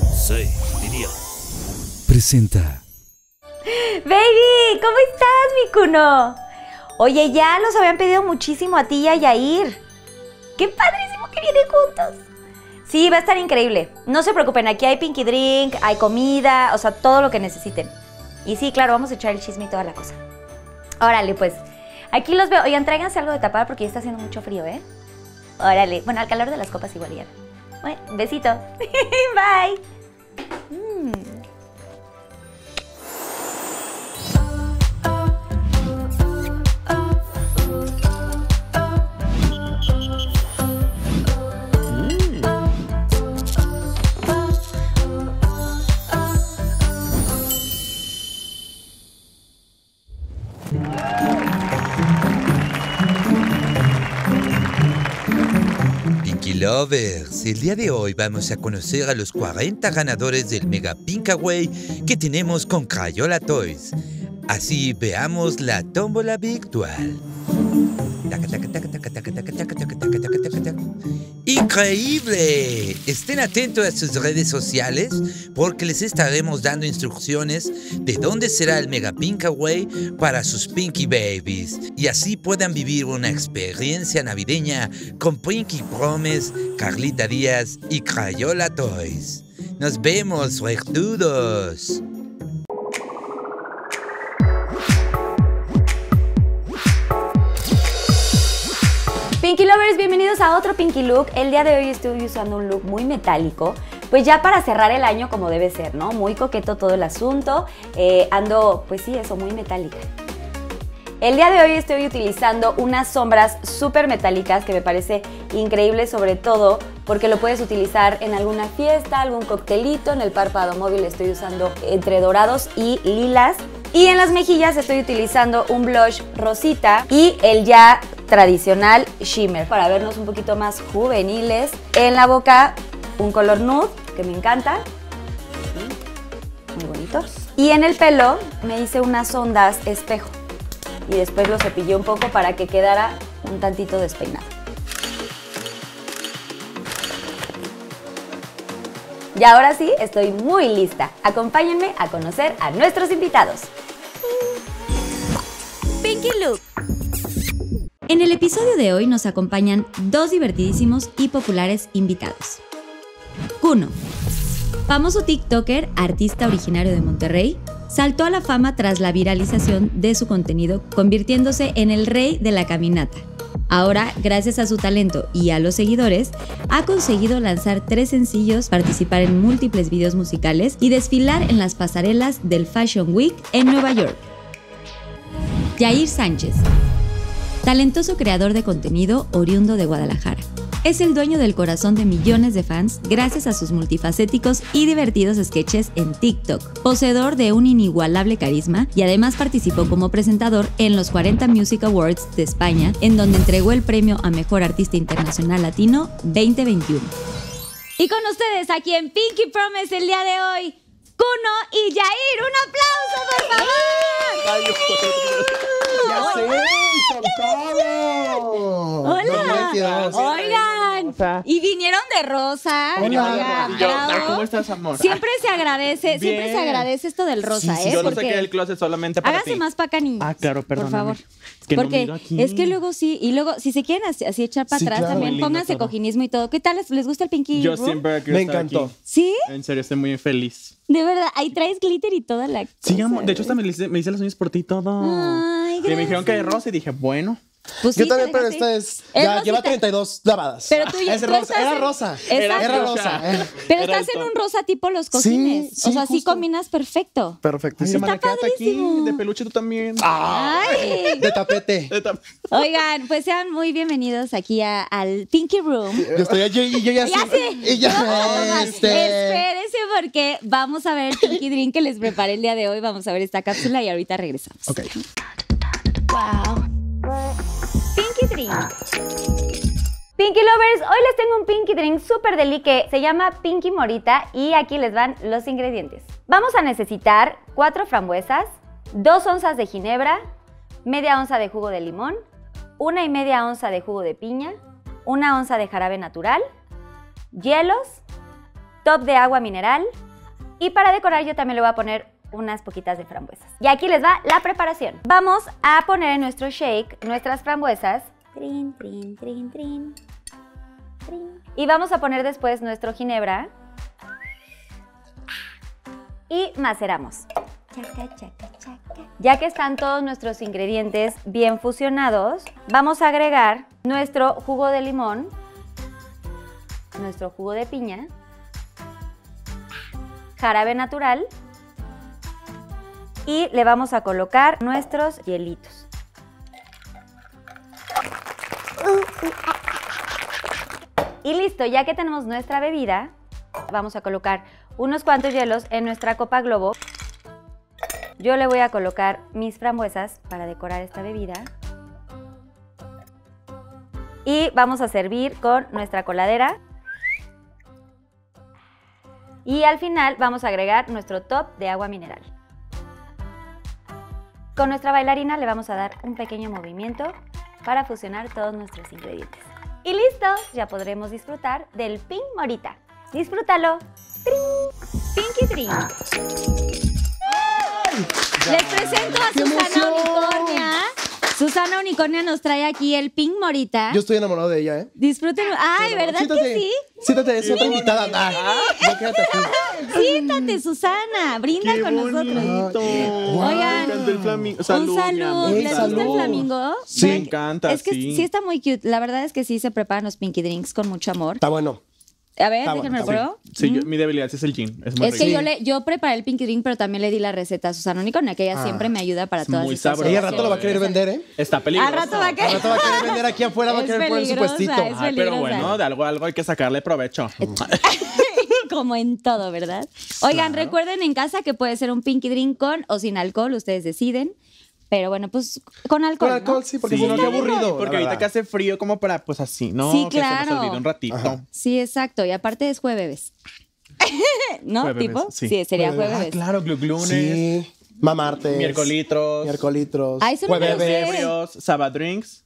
Sí, diría. Presenta. Baby, ¿cómo estás, mi cuno? Oye, ya los habían pedido muchísimo a ti y a Yair. ¡Qué padrísimo que vienen juntos! Sí, va a estar increíble. No se preocupen, aquí hay pinky drink, hay comida, o sea, todo lo que necesiten. Y sí, claro, vamos a echar el chisme y toda la cosa. Órale, pues. Aquí los veo. Oigan, tráiganse algo de tapar porque ya está haciendo mucho frío, ¿eh? Órale. Bueno, al calor de las copas igual ya besito. Bye. Mm. Lovers, el día de hoy vamos a conocer a los 40 ganadores del Mega Pinkaway que tenemos con Crayola Toys. Así veamos la tómbola virtual. Increíble. Estén atentos a sus redes sociales porque les estaremos dando instrucciones de dónde será el Mega Pink Away para sus Pinky Babies y así puedan vivir una experiencia navideña con Pinky Promes, Carlita Díaz y Crayola Toys. Nos vemos, rectudos. Pinky Lovers, bienvenidos a otro Pinky Look. El día de hoy estoy usando un look muy metálico, pues ya para cerrar el año como debe ser, ¿no? Muy coqueto todo el asunto, eh, ando, pues sí, eso, muy metálica. El día de hoy estoy utilizando unas sombras súper metálicas que me parece increíble sobre todo porque lo puedes utilizar en alguna fiesta, algún coctelito, en el párpado móvil estoy usando entre dorados y lilas. Y en las mejillas estoy utilizando un blush rosita y el ya tradicional shimmer para vernos un poquito más juveniles. En la boca un color nude que me encanta, muy bonitos. Y en el pelo me hice unas ondas espejo y después lo cepillé un poco para que quedara un tantito despeinado. Y ahora sí, estoy muy lista. Acompáñenme a conocer a nuestros invitados. Pinky Look en el episodio de hoy nos acompañan dos divertidísimos y populares invitados. Kuno, famoso TikToker, artista originario de Monterrey, saltó a la fama tras la viralización de su contenido, convirtiéndose en el rey de la caminata. Ahora, gracias a su talento y a los seguidores, ha conseguido lanzar tres sencillos, participar en múltiples videos musicales y desfilar en las pasarelas del Fashion Week en Nueva York. Jair Sánchez, talentoso creador de contenido oriundo de Guadalajara. Es el dueño del corazón de millones de fans gracias a sus multifacéticos y divertidos sketches en TikTok. Poseedor de un inigualable carisma y además participó como presentador en los 40 Music Awards de España, en donde entregó el premio a Mejor Artista Internacional Latino 2021. Y con ustedes aquí en Pinky Promise el día de hoy, uno y Jair. ¡Un aplauso, por favor! ¡Ya sé! ¡Hola! Oiga, y vinieron de rosa. Hola. ¿Cómo estás, amor? Siempre se agradece, siempre se agradece esto del rosa, ¿eh? Yo no saqué el closet solamente para Hágase más para acá, Ah, claro, perdón. Por favor. Porque es que luego sí, y luego si se quieren así, echar para atrás también, pónganse cojinismo y todo. ¿Qué tal? ¿Les, gusta el pinky? Yo siempre Me encantó. ¿Sí? En serio, estoy muy feliz. De verdad, ahí traes glitter y toda la cosa. Sí, amor. De hecho, hasta me hice, me las uñas por ti todo. Ay, gracias. Y me dijeron que de rosa y dije, bueno. Pues yo también, pero esta es. ya, lleva 32 lavadas. Pero tú ya, rosa, era rosa. Era eh. Pero estás en un rosa tipo los cocines o sea, así combinas perfecto. Perfecto. Está padrísimo De peluche tú también. Ay. De tapete. Oigan, pues sean muy bienvenidos aquí al Pinky Room. Yo estoy allí y yo ya, sé. Y ya este- Espérense porque vamos a ver el Pinky Drink que les preparé el día de hoy. Vamos a ver esta cápsula y ahorita regresamos. Ok. Wow. Pinky Drink. Ah, Pinky Lovers, hoy les tengo un Pinky Drink súper delique, se llama Pinky Morita y aquí les van los ingredientes. Vamos a necesitar 4 frambuesas, 2 onzas de ginebra, media onza de jugo de limón, una y media onza de jugo de piña, una onza de jarabe natural, hielos, top de agua mineral y para decorar yo también le voy a poner unas poquitas de frambuesas. Y aquí les va la preparación. Vamos a poner en nuestro shake nuestras frambuesas. Y vamos a poner después nuestro ginebra. Y maceramos. Ya que están todos nuestros ingredientes bien fusionados, vamos a agregar nuestro jugo de limón, nuestro jugo de piña, jarabe natural y le vamos a colocar nuestros hielitos. Y listo, ya que tenemos nuestra bebida, vamos a colocar unos cuantos hielos en nuestra copa globo. Yo le voy a colocar mis frambuesas para decorar esta bebida. Y vamos a servir con nuestra coladera. Y al final vamos a agregar nuestro top de agua mineral. Con nuestra bailarina le vamos a dar un pequeño movimiento para fusionar todos nuestros ingredientes. Y listo, ya podremos disfrutar del Pink Morita. ¡Disfrútalo! ¡Pinky Drink! Ah, ¡Les presento a Susana Unicornia! Susana Unicornia nos trae aquí el Pink Morita. Yo estoy enamorado de ella, ¿eh? Disfruten. Ay, ¿verdad que sí? Siéntate, es otra invitada. Ah, Siéntate, Susana. Brinda con nosotros. Oigan, flamingo. un saludo. ¿Les gusta el flamingo? Sí. Me encanta, Es que sí está muy cute. La verdad es que sí se preparan los Pinky Drinks con mucho amor. Está bueno. A ver, déjenme bueno, sí. sí, mi debilidad es el gin. Es, muy es que yo, le, preparé el Pinky Drink, pero también le di la receta a Susana Nicona, que ella siempre ah, me ayuda para todas muy sabroso. Y al rato lo va a querer vender, ¿eh? Está peligroso. Al rato va a querer, rato va a querer vender aquí afuera, va a querer poner su puestito. pero bueno, de algo, algo hay que sacarle provecho. como en todo, ¿verdad? Oigan, recuerden en casa que puede ser un pinky drink con o sin alcohol, ustedes deciden. Pero bueno, pues con alcohol. Con alcohol, sí, porque si no, qué aburrido. Porque ahorita que hace frío, como para, pues así, ¿no? Sí, claro. Que se nos un ratito. Sí, exacto. Y aparte es jueves. ¿No? ¿Tipo? Sí, sería jueves. Ah, claro, gluclunes. Sí. Mamartes. Miércolitros. Miércolitros. Ay, Jueves Saba jueves. drinks.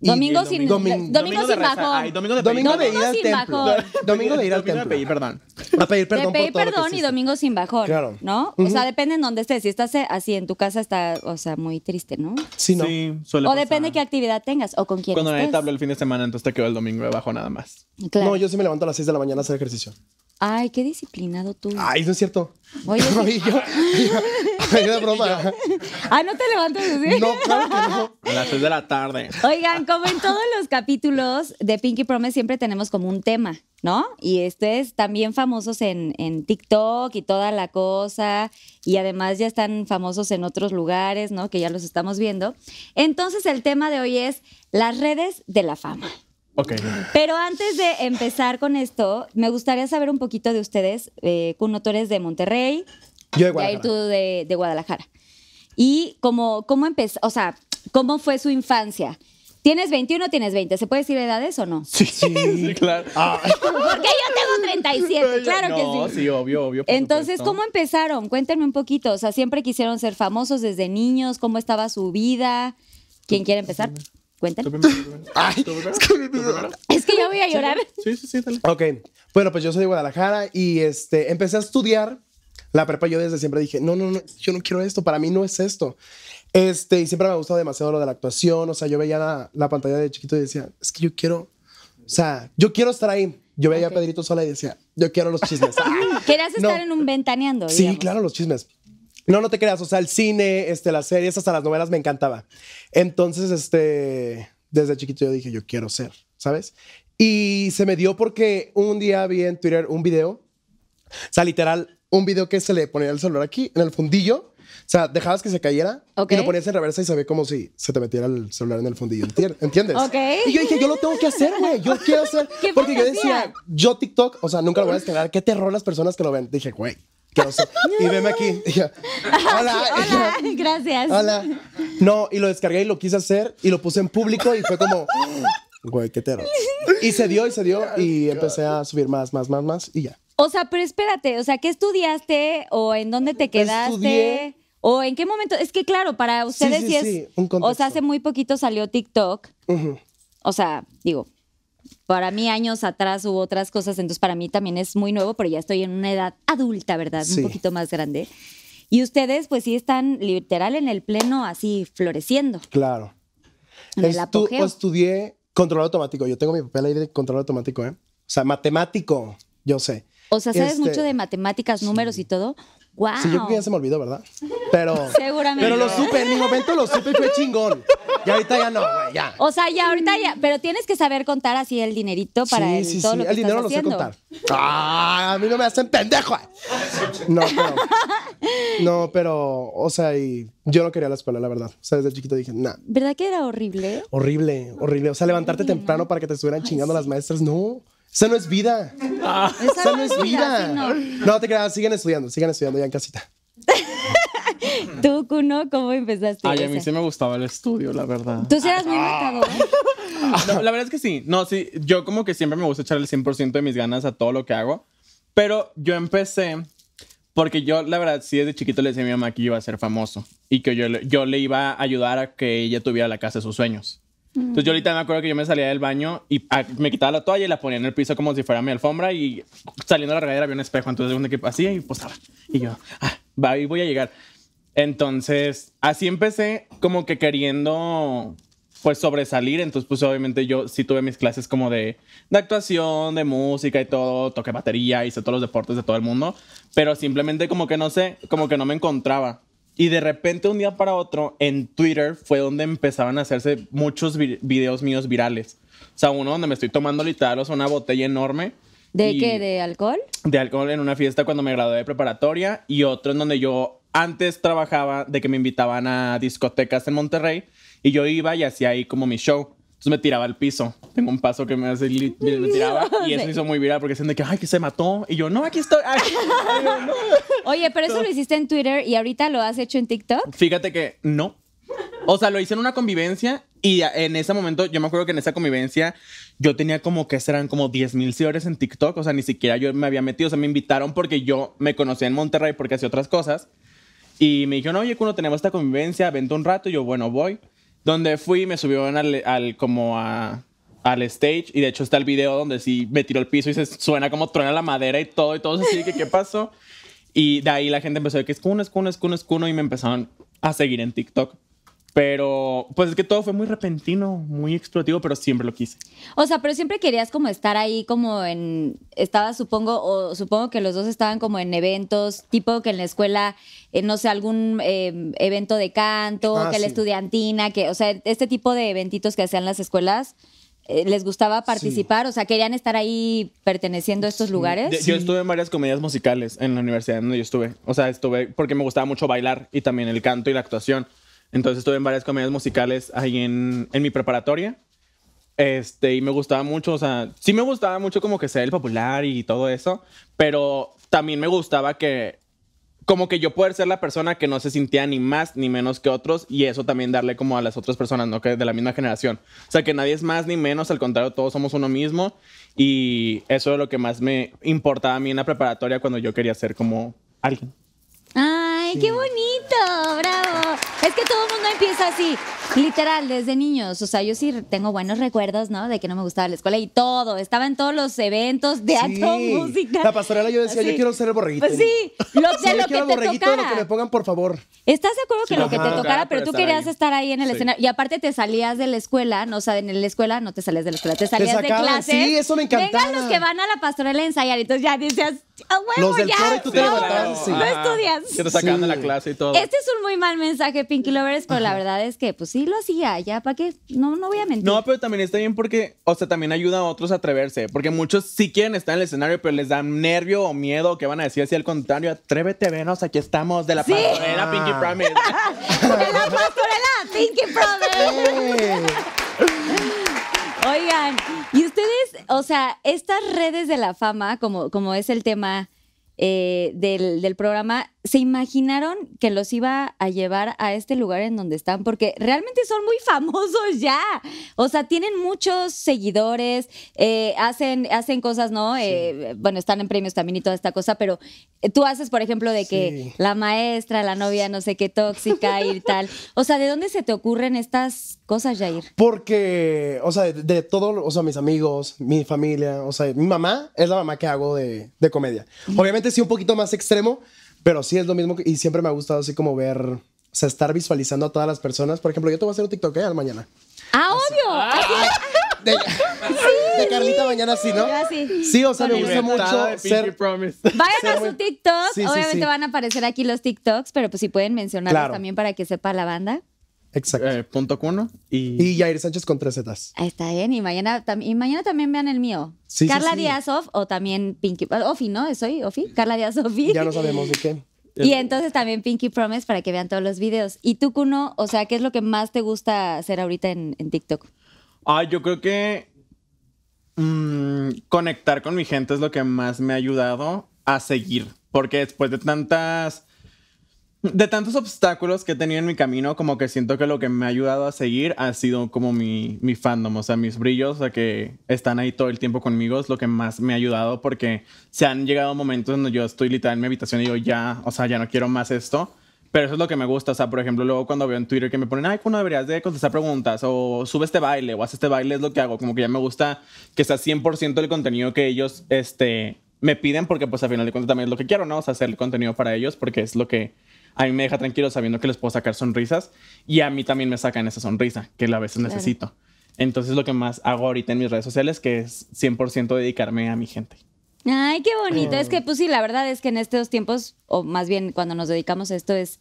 Domingo sin domingo, domingo, sin bajón. domingo de domingo ir al templo. Domingo de ir al templo. pedir perdón. A pedir perdón. De pedir perdón y domingo sin bajón. Claro. ¿No? O sea, depende en dónde estés. Si estás eh, así en tu casa, está, o sea, muy triste, ¿no? Sí, no. Sí, suele o depende qué actividad tengas o con quién Cuando estés. Cuando tabla el fin de semana, entonces te quedo el domingo de bajo nada más. No, yo sí me levanto a las 6 de la mañana a hacer ejercicio. Ay, qué disciplinado tú. Ay, no es cierto. Oye, ah, no te levantes! No, claro que no. A las 6 de la tarde. Oigan, como en todos los capítulos de Pinky Promise siempre tenemos como un tema, ¿no? Y ustedes también famosos en, en TikTok y toda la cosa. Y además ya están famosos en otros lugares, ¿no? Que ya los estamos viendo. Entonces el tema de hoy es las redes de la fama. Pero antes de empezar con esto, me gustaría saber un poquito de ustedes. Eh, Kuno, de Monterrey. Yo de Guadalajara. tú de, Guadalajara. Y cómo, cómo empezó, o sea, cómo fue su infancia. ¿Tienes 21 tienes 20? ¿Se puede decir edades o no? Sí, sí claro. Ah. Porque yo tengo 37, claro que sí. sí, obvio, obvio. Entonces, ¿cómo empezaron? Cuéntenme un poquito. O sea, ¿siempre quisieron ser famosos desde niños? ¿Cómo estaba su vida? ¿Quién quiere empezar? ¿Cuéntame? Ay, es que, yo voy a llorar. Sí, sí, sí, dale. Ok. Bueno, pues yo soy de Guadalajara y este, empecé a estudiar la prepa. Yo desde siempre dije, no, no, no, yo no quiero esto, para mí no es esto. Este, y siempre me ha gustado demasiado lo de la actuación. O sea, yo veía la, pantalla de chiquito y decía, es que yo quiero, o sea, yo quiero estar ahí. Yo veía a Pedrito sola y decía, yo quiero los chismes. Ah, Querías estar en un ventaneando. Sí, claro, los chismes. No, no te creas, o sea, el cine, este, las series, hasta las novelas me encantaba. Entonces, este, desde chiquito yo dije, yo quiero ser, ¿sabes? Y se me dio porque un día vi en Twitter un video, o sea, literal, un video que se le ponía el celular aquí, en el fundillo, o sea, dejabas que se cayera y lo ponías en reversa y se ve como si se te metiera el celular en el fundillo. ¿Entiendes? Y yo dije, yo lo tengo que hacer, güey. Yo quiero ser. Porque yo decía, yo TikTok, o sea, nunca lo voy a descargar. Qué terror las personas que lo ven. Dije, güey, y veme aquí. hola. gracias. Hola. No, y lo descargué y lo quise hacer y lo puse en público y fue como, güey, qué tero. Y se dio y se dio y oh empecé a subir más, más, más, más y ya. O sea, pero espérate, o sea, ¿qué estudiaste o en dónde te quedaste? ¿O en qué momento? Es que claro, para ustedes sí, es... o sea, hace muy poquito salió TikTok. O sea, digo, para mí años atrás hubo otras cosas, entonces para mí también es muy nuevo, pero ya estoy en una edad adulta, ¿verdad? Un poquito más grande. Y ustedes pues sí están literal en el pleno así floreciendo. Claro. En Estudié control automático, yo tengo mi papel ahí de control automático, ¿eh? O sea, matemático, yo sé. O sea, ¿sabes este, mucho de matemáticas, números y todo? Wow. Sí, yo creo que ya se me olvidó, ¿verdad? Pero. Seguramente. Pero lo supe, en mi momento lo supe y fue chingón. Y ahorita ya no, güey, ya. O sea, ya ahorita ya. Pero tienes que saber contar así el dinerito para sí, el, sí, todo sí. lo que el dinero lo sé contar. ¡Ah! A mí no me hacen pendejo. No, pero. No, pero. O sea, y yo no quería la escuela, la verdad. O sea, desde chiquito dije, nah. ¿Verdad que era horrible? Horrible, horrible. O sea, levantarte temprano para que te estuvieran chingando las maestras, no. Eso no es vida. Ah. eso no es vida. no. te creas, sigan estudiando, sigan estudiando ya en casita. Tú, Kuno, ¿cómo empezaste? Ay, a mí sí me gustaba el estudio, la verdad. Tú sí muy matador. la verdad es que sí. No, sí, yo como que siempre me gusta echar el 100% de mis ganas a todo lo que hago. Pero yo empecé porque yo, la verdad, sí desde chiquito le decía a mi mamá que iba a ser famoso y que yo, yo le iba a ayudar a que ella tuviera la casa de sus sueños. Entonces yo ahorita me acuerdo que yo me salía del baño y ah, me quitaba la toalla y la ponía en el piso como si fuera mi alfombra y saliendo a la regadera había un espejo, entonces un equipo así y posaba. Pues, y yo, ah, va, y voy a llegar. Entonces, así empecé como que queriendo pues sobresalir, entonces pues obviamente yo sí tuve mis clases como de, de actuación, de música y todo, toqué batería, hice todos los deportes de todo el mundo, pero simplemente como que no sé, como que no me encontraba. Y de repente, un día para otro, en Twitter fue donde empezaban a hacerse muchos videos míos virales. O sea, uno donde me estoy tomando literal, o sea, una botella enorme. ¿De qué? ¿De alcohol? De alcohol en una fiesta cuando me gradué de preparatoria. Y otro en donde yo antes trabajaba, de que me invitaban a discotecas en Monterrey. Y yo iba y hacía ahí como mi show. Entonces me tiraba al piso. Tengo un paso que me hace y me tiraba. Y eso hizo muy viral porque decían de que, ay, que se mató. Y yo, no, aquí estoy. Oye, pero eso lo hiciste en Twitter y ahorita lo has hecho en TikTok. Fíjate que no. O sea, lo hice en una convivencia y en ese momento, yo me acuerdo que en esa convivencia yo tenía como que serán como 10 mil seguidores en TikTok. O sea, ni siquiera yo me había metido. O sea, me invitaron porque yo me conocía en Monterrey porque hacía otras cosas. Y me dijeron, oye, cuando tenemos esta convivencia, vente un rato. Y yo, bueno, voy. Donde fui, me subió al, como al stage y de hecho está el video donde sí me tiró el piso y se suena como truena la madera y todo y todo así que qué pasó y de ahí la gente empezó a decir que es cuno es cuno es cuno es cuno y me empezaron a seguir en TikTok pero, pues es que todo fue muy repentino, muy explotivo, pero siempre lo quise. O sea, pero siempre querías como estar ahí, como en. Estaba, supongo, o supongo que los dos estaban como en eventos, tipo que en la escuela, eh, no sé, algún eh, evento de canto, ah, que la estudiantina, que, o sea, este tipo de eventitos que hacían las escuelas. Eh, ¿Les gustaba participar? O sea, ¿querían estar ahí perteneciendo a estos lugares? Yo estuve en varias comedias musicales en la universidad donde yo estuve. O sea, estuve porque me gustaba mucho bailar y también el canto y la actuación. Entonces estuve en varias comedias musicales ahí en, en mi preparatoria. Este, y me gustaba mucho, o sea, sí me gustaba mucho como que ser el popular y todo eso, pero también me gustaba que, como que yo poder ser la persona que no se sintía ni más ni menos que otros, y eso también darle como a las otras personas, ¿no? Que de la misma generación. O sea, que nadie es más ni menos, al contrario, todos somos uno mismo, y eso es lo que más me importaba a mí en la preparatoria cuando yo quería ser como alguien. Ah, qué bonito! ¡Bravo! Es que todo el mundo empieza así, literal, desde niños. O sea, yo sí tengo buenos recuerdos, ¿no? De que no me gustaba la escuela y todo. Estaba en todos los eventos, de sí. música. La pastorela yo decía, yo quiero ser el borreguito. Pues sí, lo, que te tocara. lo que me pongan, por favor. ¿Estás de acuerdo que lo que te tocara, pero tú querías estar ahí en el escenario? Y aparte te salías de la escuela, no, o sea, en la escuela no te salías de la escuela, te salías de clase. Sí, eso me encantaba. Vengan los que van a la pastorela a ensayar, entonces ya decías los del ya, coro y tú te No estudias. Que te sacaban de la clase y todo. Este es un muy mal mensaje, Pinky Lovers, pero la verdad es que, pues sí lo hacía, ya, ¿para qué? No, no voy a mentir. No, pero también está bien porque, o sea, también ayuda a otros a atreverse, porque muchos sí quieren estar en el escenario, pero les dan nervio o miedo, que van a decir así al contrario, atrévete, venos, aquí estamos, de la ¿Sí? pastorela Pinky ah. Promise. de la pastorela Pinky Promise. Oigan, y ustedes, o sea, estas redes de la fama, como, como es el tema eh, del, del programa, se imaginaron que los iba a llevar a este lugar en donde están, porque realmente son muy famosos ya. O sea, tienen muchos seguidores, eh, hacen, hacen cosas, ¿no? Eh, bueno, están en premios también y toda esta cosa, pero eh, tú haces, por ejemplo, de que la maestra, la novia, no sé qué, tóxica y tal. O sea, ¿de dónde se te ocurren estas cosas, Jair? Porque, o sea, de, todos todo, o sea, mis amigos, mi familia, o sea, mi mamá es la mamá que hago de, de comedia. Obviamente sí, un poquito más extremo, pero sí es lo mismo y siempre me ha gustado así como ver, o sea, estar visualizando a todas las personas. Por ejemplo, yo te voy a hacer un TikTok ¿eh? mañana. Ah, obvio. Ah. de, Carlita mañana sí, ¿no? sí. o sea, me gusta mucho ser... Vayan a su TikTok. Obviamente van a aparecer aquí los TikToks, pero pues si pueden mencionarlos también para que sepa la banda. Exacto. Eh, punto Cuno y... Jair Sánchez con tres Zetas. Está bien. ¿eh? Y mañana, también vean el mío. Carla sí, Díaz Off o también Pinky... Ah, Ofi, ¿no? ¿Soy Ofi? Carla Díaz Ya no sabemos de qué. Y entonces también Pinky Promise para que vean todos los videos. ¿Y tú, Cuno? O sea, ¿qué es lo que más te gusta hacer ahorita en, TikTok? Ah, yo creo que mm, conectar con mi gente es lo que más me ha ayudado a seguir. Porque después de tantas de tantos obstáculos que he tenido en mi camino, como que siento que lo que me ha ayudado a seguir ha sido como mi, mi fandom, o sea, mis brillos, o sea, que están ahí todo el tiempo conmigo, es lo que más me ha ayudado porque se han llegado momentos donde yo estoy literal en mi habitación y yo ya, o sea, ya no quiero más esto. Pero eso es lo que me gusta, o sea, por ejemplo, luego cuando veo en Twitter que me ponen, ay, cuando deberías de contestar preguntas, o sube este baile, o haz este baile, es lo que hago, como que ya me gusta que sea 100% el contenido que ellos, este, me piden porque pues al final de cuentas también es lo que quiero, ¿no? O sea, hacer el contenido para ellos porque es lo que a mí me deja tranquilo sabiendo que les puedo sacar sonrisas y a mí también me sacan esa sonrisa que a veces necesito. Entonces lo que más hago ahorita en mis redes sociales que es 100% dedicarme a mi gente. Ay, qué bonito. Es ah. que pues sí, la verdad es que en estos tiempos, o más bien cuando nos dedicamos a esto, es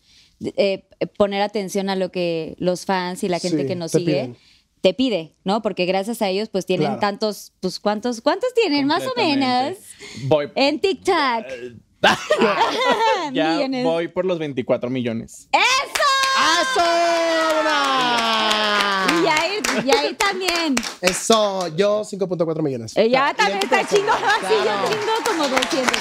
eh, poner atención a lo que los fans y la gente que nos sigue. te pide, ¿no? Porque gracias a ellos pues tienen tantos, pues cuántos, cuántos tienen más o menos en TikTok. Eh, ya voy por los 24 millones. ¡Eso! ¡Eso! Y ahí, y ahí también. Eso, yo 5.4 millones. Ella eh, también está chingona. Sí, yo tengo como 200.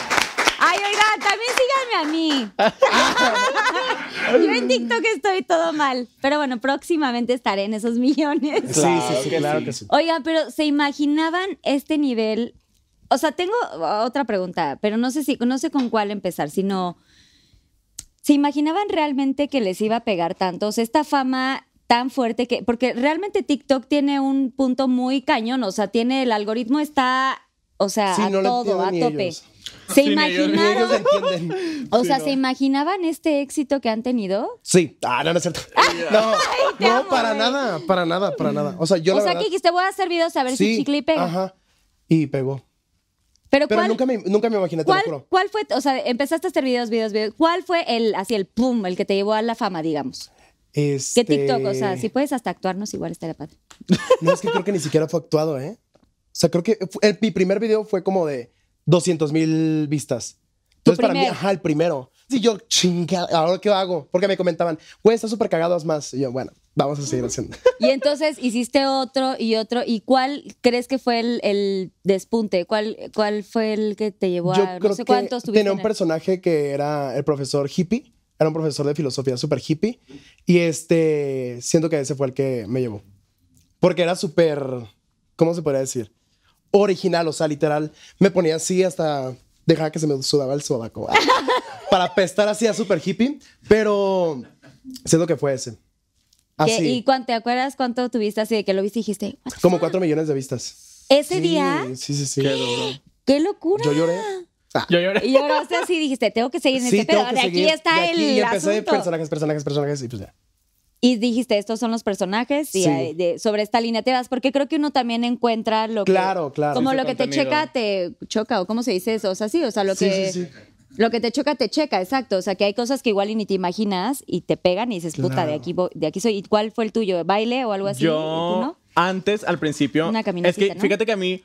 Ay, oiga, también síganme a mí. Yo en TikTok estoy todo mal. Pero bueno, próximamente estaré en esos millones. Sí, sí, sí, claro que sí. Oiga, pero ¿se imaginaban este nivel o sea, tengo otra pregunta, pero no sé si, no sé con cuál empezar, sino. ¿Se imaginaban realmente que les iba a pegar tanto? O sea, esta fama tan fuerte que. Porque realmente TikTok tiene un punto muy cañón. O sea, tiene el algoritmo está. O sea, a todo, a tope. ¿Se imaginaron? o sea, ¿se imaginaban este éxito que han tenido? Sí. Ah, no, no es cierto. No, para nada, para nada, para nada. O sea, yo O sea, verdad... que voy a hacer videos a ver si chicle pega. Ajá. Y pegó. Pero, nunca, me, nunca me imaginé, te cuál, ¿Cuál fue, o sea, empezaste a hacer videos, videos, videos? ¿Cuál fue el, así el pum, el que te llevó a la fama, digamos? Este... ¿Qué TikTok? O sea, si puedes hasta actuarnos, igual estaría padre. No, es que creo que ni siquiera fue actuado, ¿eh? O sea, creo que mi primer video fue como de 200 mil vistas. Entonces, para mí, ajá, el primero. Sí, yo, chingada, ¿ahora qué hago? Porque me comentaban, güey, estar súper cagado, más. Y yo, bueno, vamos a seguir haciendo. Y entonces hiciste otro y otro. ¿Y cuál crees que fue el, despunte? ¿Cuál, ¿Cuál fue el que te llevó a.? no sé cuántos que Tenía un personaje que era el profesor hippie. Era un profesor de filosofía súper hippie. Y este. Siento que ese fue el que me llevó. Porque era súper. ¿Cómo se podría decir? Original, o sea, literal. Me ponía así hasta. Dejaba que se me sudaba el sobaco. para pestar así a súper hippie. Pero. Siento que fue ese. Ah, ¿Y cuánto, te acuerdas cuánto tuviste así de que lo viste y dijiste? Como cuatro millones de vistas. ¿Ese día? Sí, sí, sí. Qué, locura. Yo lloré. Ah. Yo lloré. Y lloraste así dijiste, tengo que seguir en este pedo. aquí está el. Y empecé asunto. personajes, personajes, personajes y pues ya. Y dijiste, estos son los personajes y sobre esta línea te vas, porque creo que uno también encuentra lo que. Claro, claro. Como lo que te checa, te choca, o cómo se dice eso. O sea, sí, o sea, lo que. Sí, sí, sí lo que te choca, te checa, exacto. O sea, que hay cosas que igual ni te imaginas y te pegan y dices, puta, de, aquí, de aquí soy. ¿Y cuál fue el tuyo? ¿Baile o algo así? Yo, no? antes, al principio. Una es que, fíjate que a mí,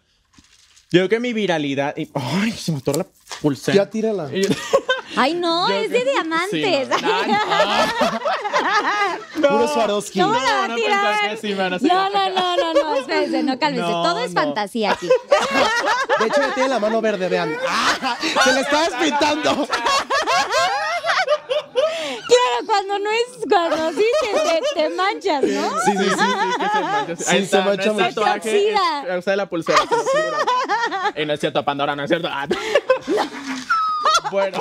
yo creo que mi viralidad. Y, ¡Ay! Se me atoró la pulsera. Ya tírala. ¡Ay, no! es de diamantes. no, Puro Swarovski. No, no, no, sí, no, no, no, no, no, espérense, no, cálmense. No, Todo es no. fantasía aquí. De hecho, ya tiene la mano verde, vean. ¡Ah! ¡Se le está despintando! Claro, cuando no es, cuando sí te, te, te manchas, ¿no? Sí, sí, sí, sí que se mancha. Sí, Ahí está, se mancha no es tatuaje, es, usa de la pulsera. y no es cierto, Pandora, no es cierto. Ah. No. Bueno.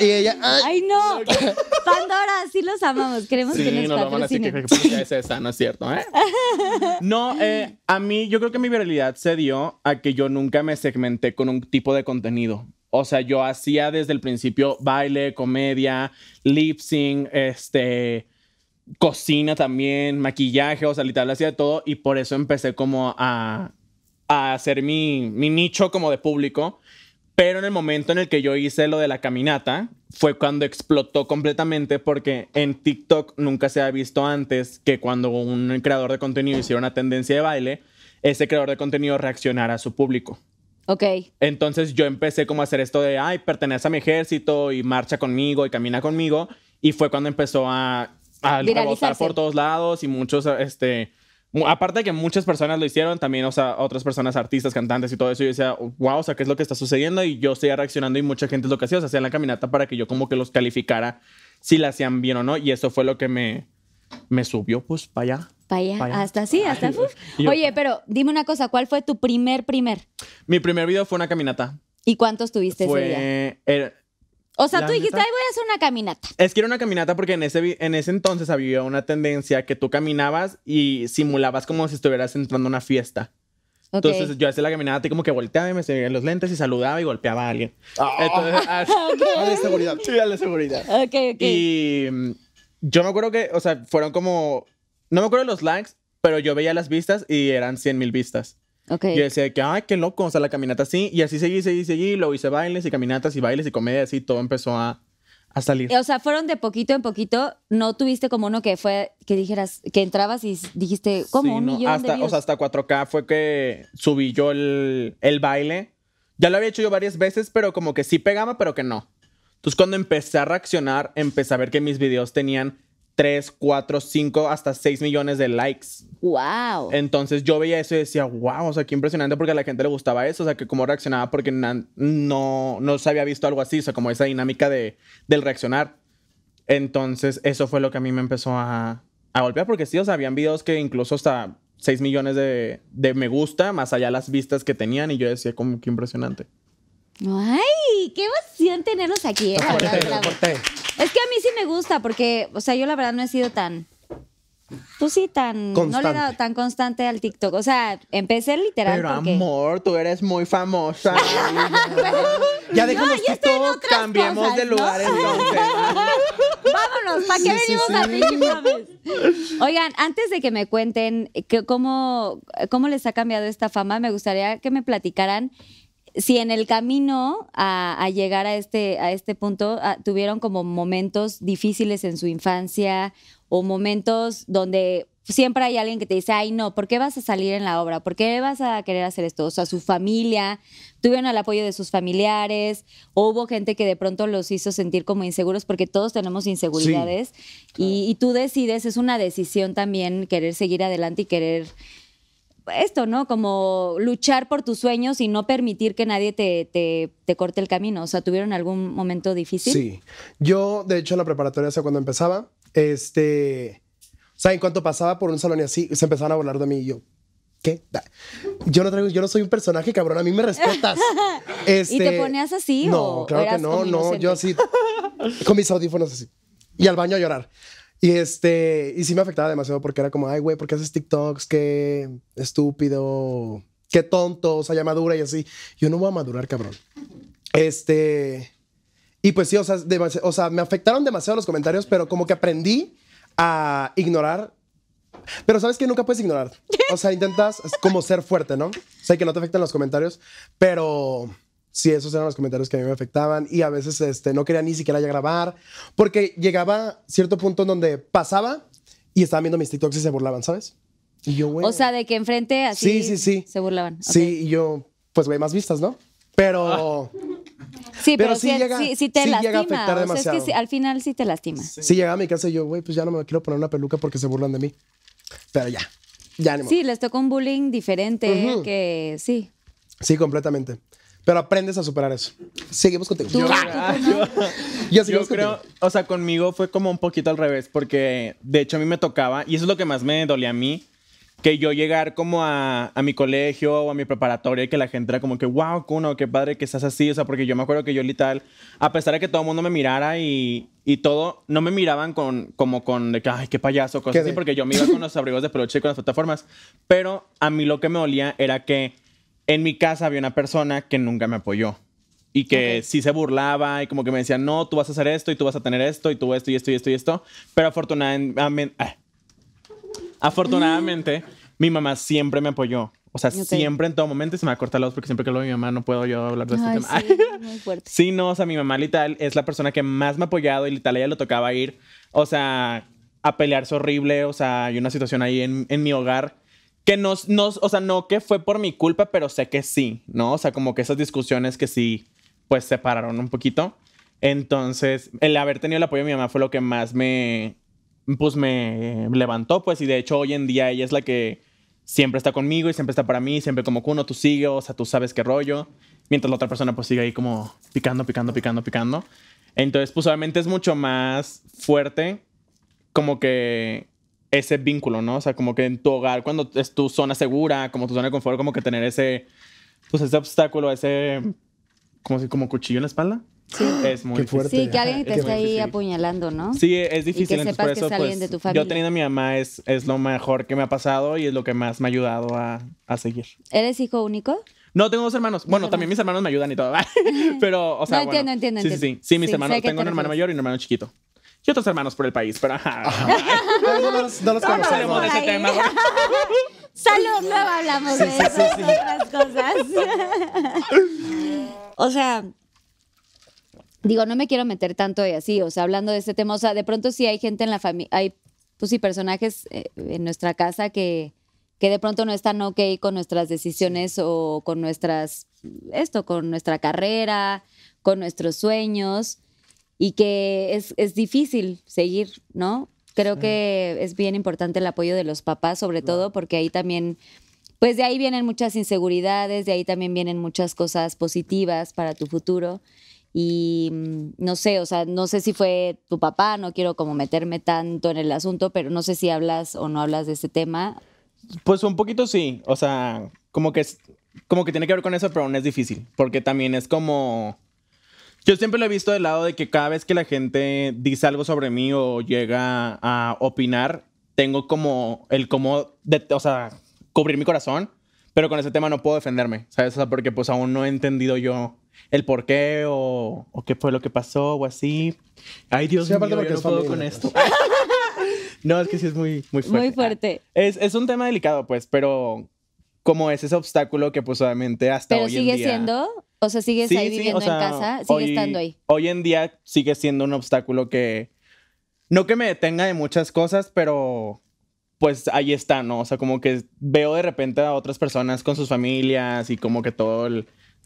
Y ella, ¡ay, no! Pandora, sí los amamos. Queremos sí, que nos, nos así que, es esa, no es cierto, ¿eh? No, eh, a mí, yo creo que mi viralidad se dio a que yo nunca me segmenté con un tipo de contenido. O sea, yo hacía desde el principio baile, comedia, lip sync, este, cocina también, maquillaje, o sea, literal hacía todo y por eso empecé como a, hacer mi, mi nicho como de público pero en el momento en el que yo hice lo de la caminata, fue cuando explotó completamente porque en TikTok nunca se ha visto antes que cuando un creador de contenido hiciera una tendencia de baile, ese creador de contenido reaccionara a su público. Ok. Entonces yo empecé como a hacer esto de, ay, pertenece a mi ejército y marcha conmigo y camina conmigo. Y fue cuando empezó a, a rebotar por todos lados y muchos, este, aparte de que muchas personas lo hicieron, también, o sea, otras personas, artistas, cantantes y todo eso, yo decía, wow, o sea, ¿qué es lo que está sucediendo? Y yo seguía reaccionando y mucha gente lo que hacía, o sea, hacían la caminata para que yo como que los calificara si la hacían bien o no. Y eso fue lo que me, me subió, pues, para allá. Para allá, hasta así, hasta... Oye, pero dime una cosa, ¿cuál fue tu primer primer? Mi primer video fue una caminata. ¿Y cuántos tuviste ese día? Era, o sea, tú dijiste, ay, voy a hacer una caminata. Es que era una caminata porque en ese, en ese entonces había una tendencia que tú caminabas y simulabas como si estuvieras entrando a una fiesta. Entonces yo hacía la caminata y como que volteaba y me seguía los lentes y saludaba y golpeaba a alguien. Ah. Entonces, ah, a, la seguridad. Sí, a la seguridad. Y mm, yo me acuerdo que, o sea, fueron como, no me acuerdo los likes, pero yo veía las vistas y eran 100 mil vistas. Okay. Yo decía que, ay, qué loco, o sea, la caminata así. Y así seguí, seguí, seguí. Lo hice bailes y caminatas y bailes y comedia, así todo empezó a, a salir. Eh, o sea, fueron de poquito en poquito. No tuviste como uno que fue, que dijeras, que entrabas y dijiste, como un no, millón hasta, de O sea, hasta 4K fue que subí yo el, el baile. Ya lo había hecho yo varias veces, pero como que sí pegaba, pero que no. Entonces, cuando empecé a reaccionar, empecé a ver que mis videos tenían 3, 4, 5, hasta 6 millones de likes. ¡Wow! Entonces yo veía eso y decía, wow, o sea, qué impresionante porque a la gente le gustaba eso, o sea, que cómo reaccionaba porque no, no se había visto algo así, o sea, como esa dinámica de, del reaccionar. Entonces eso fue lo que a mí me empezó a, a golpear porque sí, o sea, habían videos que incluso hasta 6 millones de, de me gusta, más allá las vistas que tenían y yo decía, como qué impresionante. ¡Ay! ¡Qué emoción tenerlos aquí! Eh! Es que a mí sí me gusta porque, o sea, yo la verdad no he sido tan pues sí, tan. No le he dado tan constante al TikTok. O sea, empecé literal. Pero amor, tú eres muy famosa. ya dejamos no, TikTok, de lugar entonces. Vámonos, ¿para qué venimos a sí. Oigan, antes de que me cuenten cómo, cómo les ha cambiado esta fama, me gustaría que me platicaran si en el camino a, llegar a este, a este punto ah, tuvieron como momentos difíciles en su infancia o momentos donde siempre hay alguien que te dice, ay no, ¿por qué vas a salir en la obra? ¿Por qué vas a querer hacer esto? O sea, su familia, tuvieron el apoyo de sus familiares, o hubo gente que de pronto los hizo sentir como inseguros, porque todos tenemos inseguridades, y, y tú decides, es una decisión también querer seguir adelante y querer esto, ¿no? Como luchar por tus sueños y no permitir que nadie te, corte el camino. O sea, ¿tuvieron algún momento difícil? Sí. Yo, de hecho, en la preparatoria, sea, cuando empezaba, este. O sea, en cuanto pasaba por un salón y así, se empezaban a volar de mí y yo, ¿Qué? Yo no traigo, yo no soy un personaje, cabrón, a mí me respetas. ¿Y te este, ponías así? No, claro que no, no, yo así, con mis audífonos así. Y al baño a llorar. Y este, y sí me afectaba demasiado porque era como, ay, güey, ¿por qué haces TikToks? Qué estúpido, qué tonto, o sea, ya madura y así. Yo no voy a madurar, cabrón. Este, y pues sí, o sea, o sea, me afectaron demasiado los comentarios, pero como que aprendí a ignorar. Pero sabes que nunca puedes ignorar. O sea, intentas como ser fuerte, ¿no? O sea, que no te afecten los comentarios, pero Sí, esos eran los comentarios que a mí me afectaban y a veces este, no quería ni siquiera ya grabar porque llegaba cierto punto en donde pasaba y estaban viendo mis TikToks y se burlaban, ¿sabes? Y yo, O sea, de que enfrente así sí, sí, se burlaban. Sí, y yo, pues, güey, más vistas, ¿no? Pero. Ah. Sí, pero, sí, si, llega, si, te lastima, al final sí te lastima. Sí. llegaba a mi casa y yo, güey, pues ya no me quiero poner una peluca porque se burlan de mí. Pero ya, ya Sí, les tocó un bullying diferente que sí. Sí, completamente. Pero aprendes a superar eso. Seguimos contigo. Yo, creo, o sea, conmigo fue como un poquito al revés, porque de hecho a mí me tocaba, y eso es lo que más me dolía a mí, que yo llegar como a, mi colegio o a mi preparatoria y que la gente era como que, wow, Kuno, qué padre que estás así. O sea, porque yo me acuerdo que yo literal, a pesar de que todo el mundo me mirara y, todo, no me miraban con, como con, de que, ay, qué payaso, cosas así, porque yo me iba con los abrigos de peluche y con las plataformas. Pero a mí lo que me olía era que en mi casa había una persona que nunca me apoyó y que sí se burlaba y como que me decía, no, tú vas a hacer esto y tú vas a tener esto y tú esto y esto y esto y esto. Pero afortunadamente, ah, afortunadamente mi mamá siempre me apoyó. O sea, siempre en todo momento se me va a la voz porque siempre que hablo de mi mamá no puedo yo hablar de este tema. Sí, no, o sea, mi mamá literal es la persona que más me ha apoyado y literal ella le tocaba ir, o sea, a pelearse horrible, o sea, hay una situación ahí en, en mi hogar que no, no, o sea, no que fue por mi culpa, pero sé que sí, ¿no? O sea, como que esas discusiones que sí, pues separaron un poquito. Entonces, el haber tenido el apoyo de mi mamá fue lo que más me, pues me levantó, pues, y de hecho hoy en día ella es la que siempre está conmigo y siempre está para mí, siempre como cuno uno, tú sigues, o sea, tú sabes qué rollo, mientras la otra persona pues sigue ahí como picando, picando, picando, picando. Entonces, pues obviamente es mucho más fuerte como que ese vínculo, ¿no? O sea, como que en tu hogar, cuando es tu zona segura, como tu zona de confort, como que tener ese, pues ese obstáculo, ese, como si, como cuchillo en la espalda. Sí. Es muy fuerte. Sí, que alguien te esté ahí apuñalando, ¿no? Sí, es difícil. que sepas de pues, tu familia. Yo teniendo a mi mamá es, es lo mejor que me ha pasado y es lo que más me ha ayudado a, seguir. ¿Eres hijo único? No, tengo dos hermanos. Bueno, también mis hermanos me ayudan y todo. Pero, o sea, no, entiendo, entiendo, Sí, sí, sí. Sí, mis hermanos. Tengo un hermano mayor y un hermano chiquito y otros hermanos por el país, pero ajá. no, los, conocemos. de ese tema. Salud, luego hablamos de eso otras cosas. o sea, digo, no me quiero meter tanto ahí así, o sea, hablando de ese tema, o sea, de pronto sí hay gente en la familia, hay, pues sí, personajes eh, en nuestra casa que, que de pronto no están ok con nuestras decisiones o con nuestras, esto, con nuestra carrera, con nuestros sueños y que es, es difícil seguir, ¿no? Creo que es bien importante el apoyo de los papás, sobre todo porque ahí también, pues de ahí vienen muchas inseguridades, de ahí también vienen muchas cosas positivas para tu futuro. Y mm, no sé, o sea, no sé si fue tu papá, no quiero como meterme tanto en el asunto, pero no sé si hablas o no hablas de ese tema. Pues un poquito sí, o sea, como que, como que tiene que ver con eso, pero aún es difícil, porque también es como yo siempre lo he visto del lado de que cada vez que la gente dice algo sobre mí o llega a opinar, tengo como el cómo, o sea, cubrir mi corazón, pero con ese tema no puedo defenderme, ¿sabes? porque pues aún no he entendido yo el por qué o, qué fue lo que pasó o así. Ay, Dios mío, yo no puedo con esto. no, es que sí es muy, muy fuerte. Muy fuerte. Es, un tema delicado, pues, pero como es ese obstáculo que pues obviamente hasta hoy en día... ¿Pero sigue siendo? O sea, sigues ahí viviendo en casa, sigues estando ahí. Hoy en día sigue siendo un obstáculo que. No que me detenga de muchas cosas, pero pues ahí está, ¿no? O sea, como que veo de repente a otras personas con sus familias y como que todo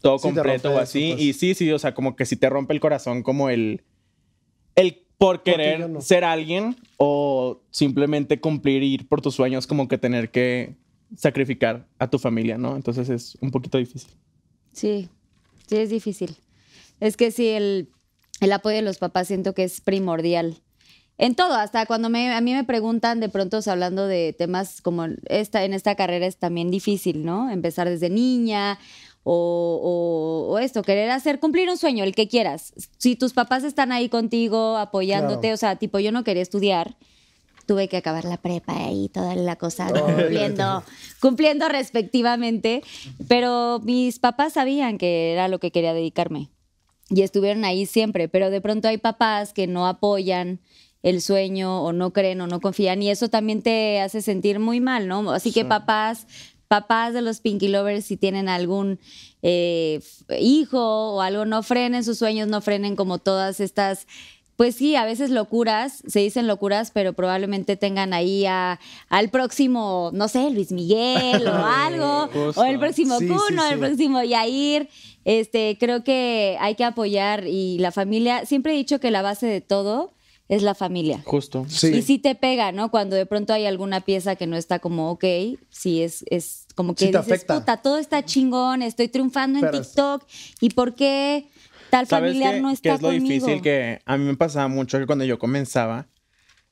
todo completo o así. Y sí, sí, o sea, como que si te rompe el corazón como el, el por querer ser alguien o simplemente cumplir ir por tus sueños, como que tener que sacrificar a tu familia, ¿no? Entonces es un poquito difícil. Sí, Sí, es difícil. Es que sí, el, apoyo de los papás siento que es primordial. En todo, hasta cuando me, a mí me preguntan de pronto, hablando de temas como esta, en esta carrera es también difícil, ¿no? Empezar desde niña o, esto, querer hacer, cumplir un sueño, el que quieras. Si tus papás están ahí contigo, apoyándote, o sea, tipo, yo no quería estudiar, tuve que acabar la prepa y toda la cosa, cumpliendo, cumpliendo respectivamente. Pero mis papás sabían que era lo que quería dedicarme y estuvieron ahí siempre, pero de pronto hay papás que no apoyan el sueño o no creen o no confían y eso también te hace sentir muy mal, ¿no? Así que papás, papás de los Pinky Lovers, si tienen algún eh, hijo o algo, no frenen sus sueños, no frenen como todas estas pues sí, a veces locuras, se dicen locuras, pero probablemente tengan ahí al próximo, no sé, Luis Miguel o eh, algo, o el próximo Cuno, Kuno, el próximo Yair. Este, creo que hay que apoyar y la familia, siempre he dicho que la base de todo es la familia. Justo. Sí. Y sí te pega, ¿no? Cuando de pronto hay alguna pieza que no está como, ok, sí es, es como que dices, puta, todo está chingón, estoy triunfando en TikTok, ¿y por qué? tal familiar no está ¿qué es lo difícil que a mí me pasaba mucho que cuando yo comenzaba,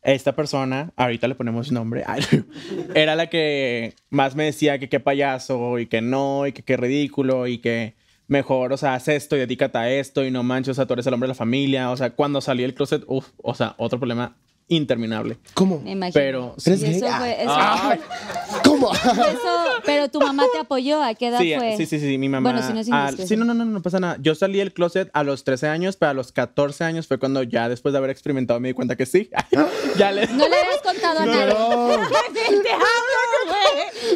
esta persona, ahorita le ponemos nombre, era la que más me decía que qué payaso y que no y que qué ridículo y que mejor, o sea, haz esto y dedícate a esto y no manches, o sea, tú eres el hombre de la familia, o sea, cuando salí el closet, uff, o sea, otro problema interminable. ¿Cómo? Me imagino. Pero ¿Cómo? pero tu mamá te apoyó, ¿a qué edad fue? Sí, sí, sí, mi mamá. Bueno, si no, es no, sí, no, no, no, no pasa nada. Yo salí del closet a los 13 años, pero a los 14 años fue cuando ya después de haber experimentado me di cuenta que sí. ya No le habías contado a nadie.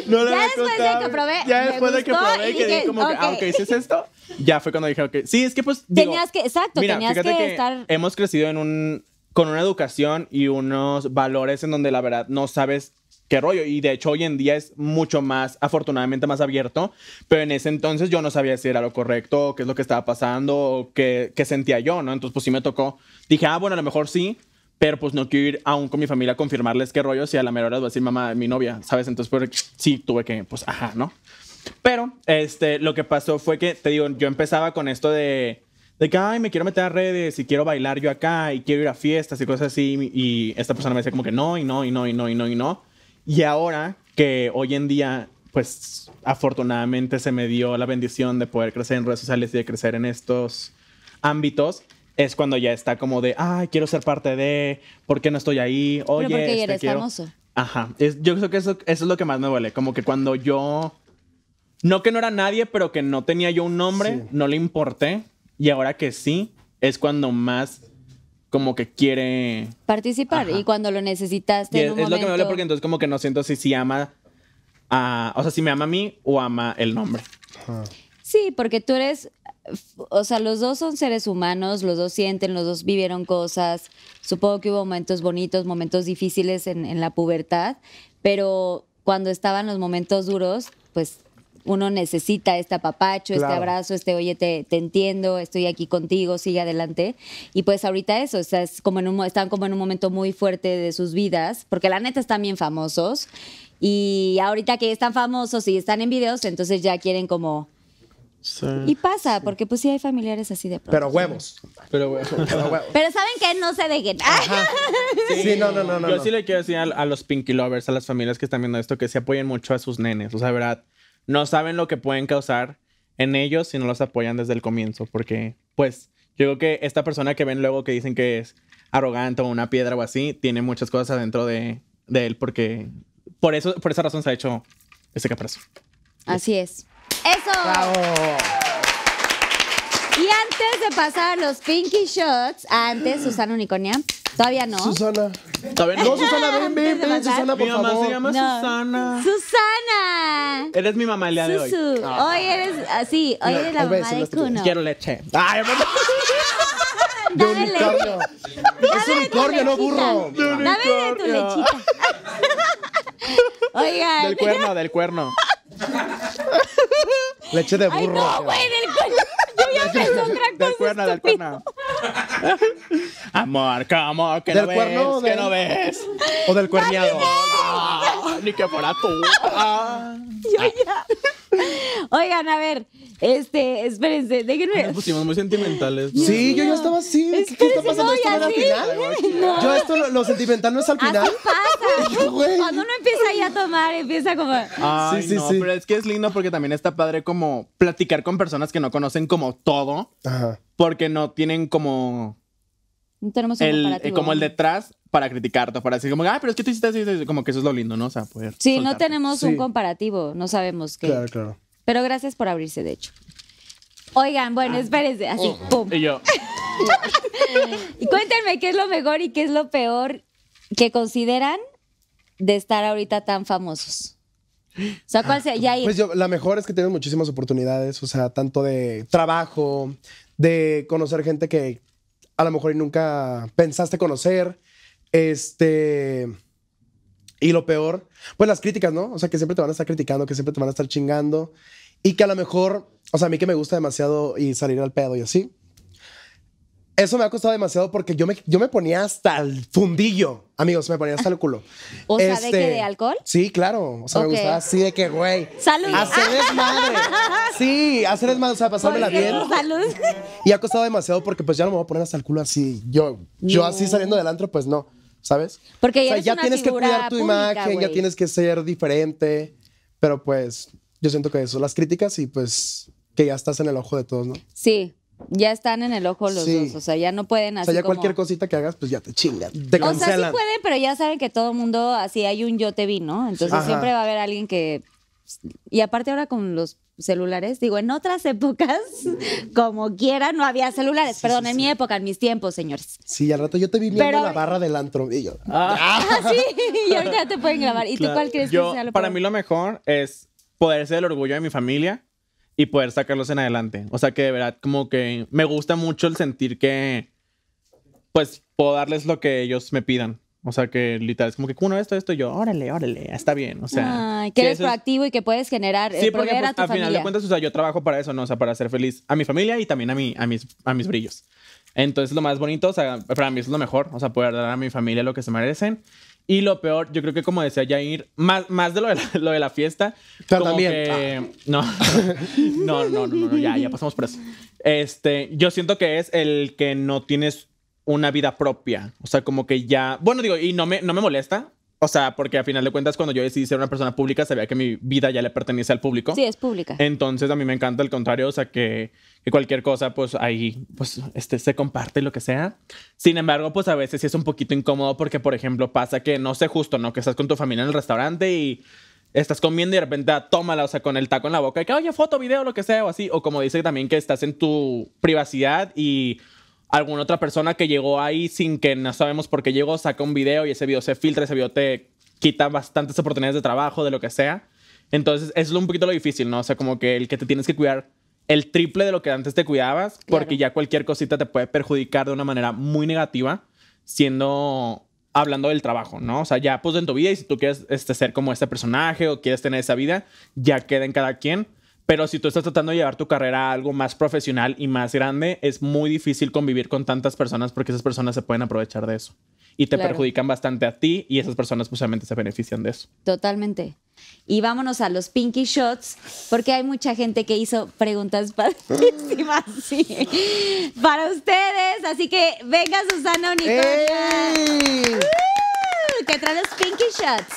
No. te no ya después de que probé. Ya después de que probé y que dije, como que, ah, ok, ¿sí esto? Ya fue cuando dije, ok. Sí, es que pues. tenías que, exacto, tenías que estar. Hemos crecido en un con una educación y unos valores en donde la verdad no sabes qué rollo. Y de hecho hoy en día es mucho más, afortunadamente más abierto, pero en ese entonces yo no sabía si era lo correcto, qué es lo que estaba pasando, o qué, sentía yo, ¿no? Entonces pues sí me tocó. Dije, ah, bueno, a lo mejor sí, pero pues no quiero ir aún con mi familia a confirmarles qué rollo, si a la mejor hora voy a decir mamá, mi novia, ¿sabes? Entonces pues sí tuve que, pues ajá, ¿no? Pero este, lo que pasó fue que, te digo, yo empezaba con esto de de que, ay, me quiero meter a redes y quiero bailar yo acá y quiero ir a fiestas y cosas así. Y esta persona me decía como que no, y no, y no, y no, y no, y no. Y ahora que hoy en día, pues afortunadamente se me dio la bendición de poder crecer en redes sociales y de crecer en estos ámbitos, es cuando ya está como de, ay, quiero ser parte de, ¿por qué no estoy ahí? Oye, porque este, eres Ajá, yo creo que eso, eso es lo que más me duele, como que cuando yo no que no era nadie, pero que no tenía yo un nombre, no le importé. Y ahora que sí, es cuando más como que quiere participar y cuando lo necesitas es, es lo que me duele porque entonces como que no siento si si ama a, o sea, si me ama a mí o ama el nombre. Sí, porque tú eres, o sea, los dos son seres humanos, los dos sienten, los dos vivieron cosas. Supongo que hubo momentos bonitos, momentos difíciles en, en la pubertad, pero cuando estaban los momentos duros, pues uno necesita este apapacho, este abrazo, este oye, te, entiendo, estoy aquí contigo, sigue adelante. Y pues ahorita eso, es como en un, están como en un momento muy fuerte de sus vidas, porque la neta están bien famosos. Y ahorita que están famosos y están en videos, entonces ya quieren como Sí, y pasa, porque pues sí hay familiares así de pronto. Pero huevos. Pero huevos. Pero, saben que no se dejen. Sí, sí, no, no, no. Yo sí le quiero decir a, los Pinky Lovers, a las familias que están viendo esto, que se apoyen mucho a sus nenes. O sea, verdad, no saben lo que pueden causar en ellos si no los apoyan desde el comienzo, porque pues yo creo que esta persona que ven luego que dicen que es arrogante o una piedra o así, tiene muchas cosas adentro de, él porque por, eso, por esa razón se ha hecho este caprazo Así es. ¡Eso! Y antes de pasar a los Pinky Shots, antes, Susana Unicornia, Todavía no. Susana. Todavía no. No, Susana, ven, ven, ven, Susana, por mi mamá favor. se llama No. Susana. Susana. Eres mi mamá el día de hoy. Susu. Ah. Hoy eres así, ah, hoy eres la mamá de Kuno. Quiero leche. Dame leche. Es unicornio, no burro. Dame de tu lechita. Oigan. Del cuerno, del cuerno. Leche de burro. Ay, no, güey, del cuerno. Yo ya pensé otra cosa. Del cuerno, del cuerno. Amor, ¿cómo? ¿Que ¿Del no cuerno, ves? Del... ¿Que no ves? O del cuerniado. Ah, ni que fuera tú. Ah. Yo ya. Oigan, a ver, este, espérense, déjenme. Nos pusimos muy sentimentales. Sí, yo ya estaba así. ¿Qué, está pasando? No, ¿Esto al final? Yo esto, lo, sentimental no es al final. Así pasa. Cuando uno empieza ya a tomar, empieza como... sí, sí, sí. pero es que es lindo porque también está padre como platicar con personas que no conocen como todo. Ajá. Porque no tienen como... No tenemos un el, eh, Como el detrás para criticarte, para decir como, ah, pero es que tú hiciste así, como que eso es lo lindo, ¿no? O sea, poder Sí, no tenemos un comparativo, no sabemos qué. Claro, claro. Pero gracias por abrirse, de hecho. Oigan, bueno, ah. espérense, así, oh, pum. Y yo. y cuéntenme qué es lo mejor y qué es lo peor que consideran de estar ahorita tan famosos. O sea, ¿cuál sea? Ya Pues yo, la mejor es que tienes muchísimas oportunidades, o sea, tanto de trabajo, de conocer gente que a lo mejor nunca pensaste conocer, este. Y lo peor, pues las críticas, ¿no? O sea, que siempre te van a estar criticando, que siempre te van a estar chingando. Y que a lo mejor, o sea, a mí que me gusta demasiado y salir al pedo y así. Eso me ha costado demasiado porque yo me, yo me ponía hasta el fundillo, amigos, me ponía hasta el culo. ¿O sea, de este, que de alcohol? Sí, claro. O sea, me gustaba así de que, güey. ¡Salud! Hacer madre sí, hacer madre o sea, pasármela bien. ¡Salud! Y ha costado demasiado porque pues ya no me voy a poner hasta el culo así. Yo, yo así saliendo del antro, pues no. ¿sabes? Porque ya, o sea, ya tienes que cuidar tu imagen, ya tienes que ser diferente, pero pues yo siento que eso, las críticas y pues que ya estás en el ojo de todos, ¿no? Sí. Ya están en el ojo los dos, o sea, ya no pueden hacer. O sea, ya cualquier cosita que hagas, pues ya te chingan. Te cancelan. O sea, sí pueden, pero ya saben que todo mundo, así hay un yo te vi, ¿no? Entonces siempre va a haber alguien que y aparte ahora con los celulares, digo, en otras épocas, como quiera, no había celulares. Perdón, en mi época, en mis tiempos, señores. Sí, al rato yo te vi viendo la barra del antro. Y ah. ah sí, y ahorita te pueden grabar. ¿Y tú cuál crees que sea lo Para mí lo mejor es poder ser el orgullo de mi familia y poder sacarlos en adelante. O sea que de verdad, como que me gusta mucho el sentir que, pues, puedo darles lo que ellos me pidan. O sea, que literal es como que uno esto, esto, yo, órale, órale, está bien. O sea, que eres proactivo y que puedes generar sí, eh, porque, pues, a tu al final de cuentas, o sea, yo trabajo para eso, ¿no? O sea, para ser feliz a mi familia y también a, mí a, mis, a mis brillos. Entonces, lo más bonito, o sea, para mí es lo mejor, o sea, poder dar a mi familia lo que se merecen. Y lo peor, yo creo que como decía Jair, más, más de lo de la, lo de la fiesta. también. Ah. no, no, no, no, no, ya, ya pasamos por eso. Este, yo siento que es el que no tienes una vida propia. O sea, como que ya. Bueno, digo, y no me, no me molesta. O sea, porque a final de cuentas, cuando yo decidí ser una persona pública, sabía que mi vida ya le pertenece al público. Sí, es pública. Entonces, a mí me encanta el contrario, o sea, que, cualquier cosa, pues ahí, pues, este, se comparte lo que sea. Sin embargo, pues a veces sí es un poquito incómodo porque, por ejemplo, pasa que, no sé, justo, ¿no? Que estás con tu familia en el restaurante y estás comiendo y de repente ah, tómala, o sea, con el taco en la boca y que, oye, foto, video, lo que sea, o así. O como dice también que estás en tu privacidad y alguna otra persona que llegó ahí sin que no sabemos por qué llegó, saca un video y ese video se filtra, ese video te quita bastantes oportunidades de trabajo, de lo que sea. Entonces, es un poquito lo difícil, ¿no? O sea, como que el que te tienes que cuidar el triple de lo que antes te cuidabas, porque ya cualquier cosita te puede perjudicar de una manera muy negativa, siendo hablando del trabajo, ¿no? O sea, ya pues en tu vida y si tú quieres este, ser como este personaje o quieres tener esa vida, ya queda en cada quien. Pero si tú estás tratando de llevar tu carrera a algo más profesional y más grande, es muy difícil convivir con tantas personas porque esas personas se pueden aprovechar de eso y te perjudican bastante a ti y esas personas justamente pues, se benefician de eso. Totalmente. Y vámonos a los pinky shots, porque hay mucha gente que hizo preguntas padrísimas para ustedes. Así que venga Susana Unicornia. que trae los pinky shots.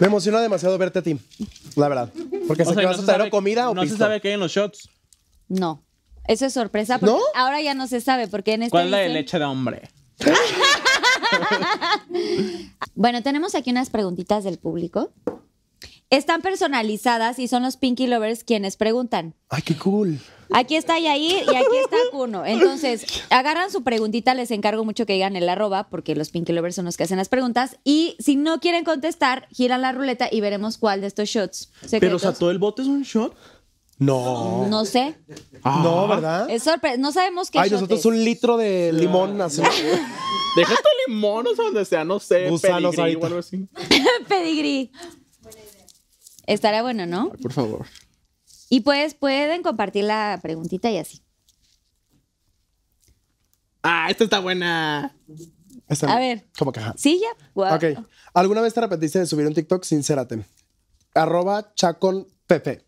Me emociona demasiado verte a ti, la verdad. Porque sé que vas a traer comida o No se sabe qué hay en los shots. No. Eso es sorpresa. Porque Ahora ya no se sabe porque en este. ¿Cuál es la de leche de hombre? bueno, tenemos aquí unas preguntitas del público. Están personalizadas y son los Pinky Lovers quienes preguntan. ¡Ay, qué cool! Aquí está ahí y aquí está uno. Entonces, agarran su preguntita, les encargo mucho que digan el arroba, porque los Pinky Lovers son los que hacen las preguntas. Y si no quieren contestar, giran la ruleta y veremos cuál de estos shots. Pero, o sea, todo el bote es un shot. No. No sé. Ah. No, ¿verdad? Es sorpresa. No sabemos qué Ay, nosotros es. un litro de limón ah. así. Deja limón, o sea, donde sea, no sé, pedigrí pedigrí. Estará bueno, ¿no? por favor. Y pues pueden compartir la preguntita y así. Ah, esta está buena. a ver. Como caja. Sí, ya. Ok. ¿Alguna vez te arrepentiste de subir un TikTok? Sincérate. Arroba chacon pepe.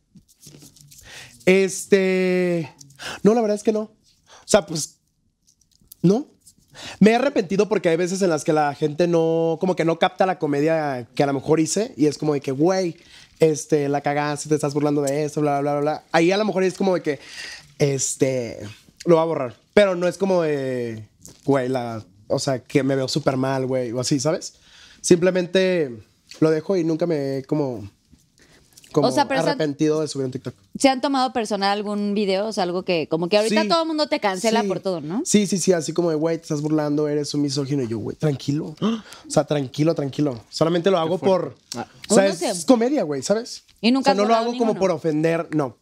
Este. No, la verdad es que no. O sea, pues. No. Me he arrepentido porque hay veces en las que la gente no, como que no capta la comedia que a lo mejor hice y es como de que, güey, este, la cagaste, te estás burlando de eso bla, bla, bla, bla. Ahí a lo mejor es como de que, este, lo va a borrar. Pero no es como de, güey, la, o sea, que me veo súper mal, güey, o así, ¿sabes? Simplemente lo dejo y nunca me, como, o sea, arrepentido se han, de subir TikTok. ¿Se han tomado personal algún video? O algo que como que ahorita todo el mundo te cancela por todo, ¿no? Sí, sí, sí, así como de, güey, te estás burlando, eres un misógino. yo, güey, tranquilo. O sea, tranquilo, tranquilo. Solamente lo hago por... Ah. O sea, es, comedia, güey, ¿sabes? Y nunca... O sea, no lo hago como por ofender, no.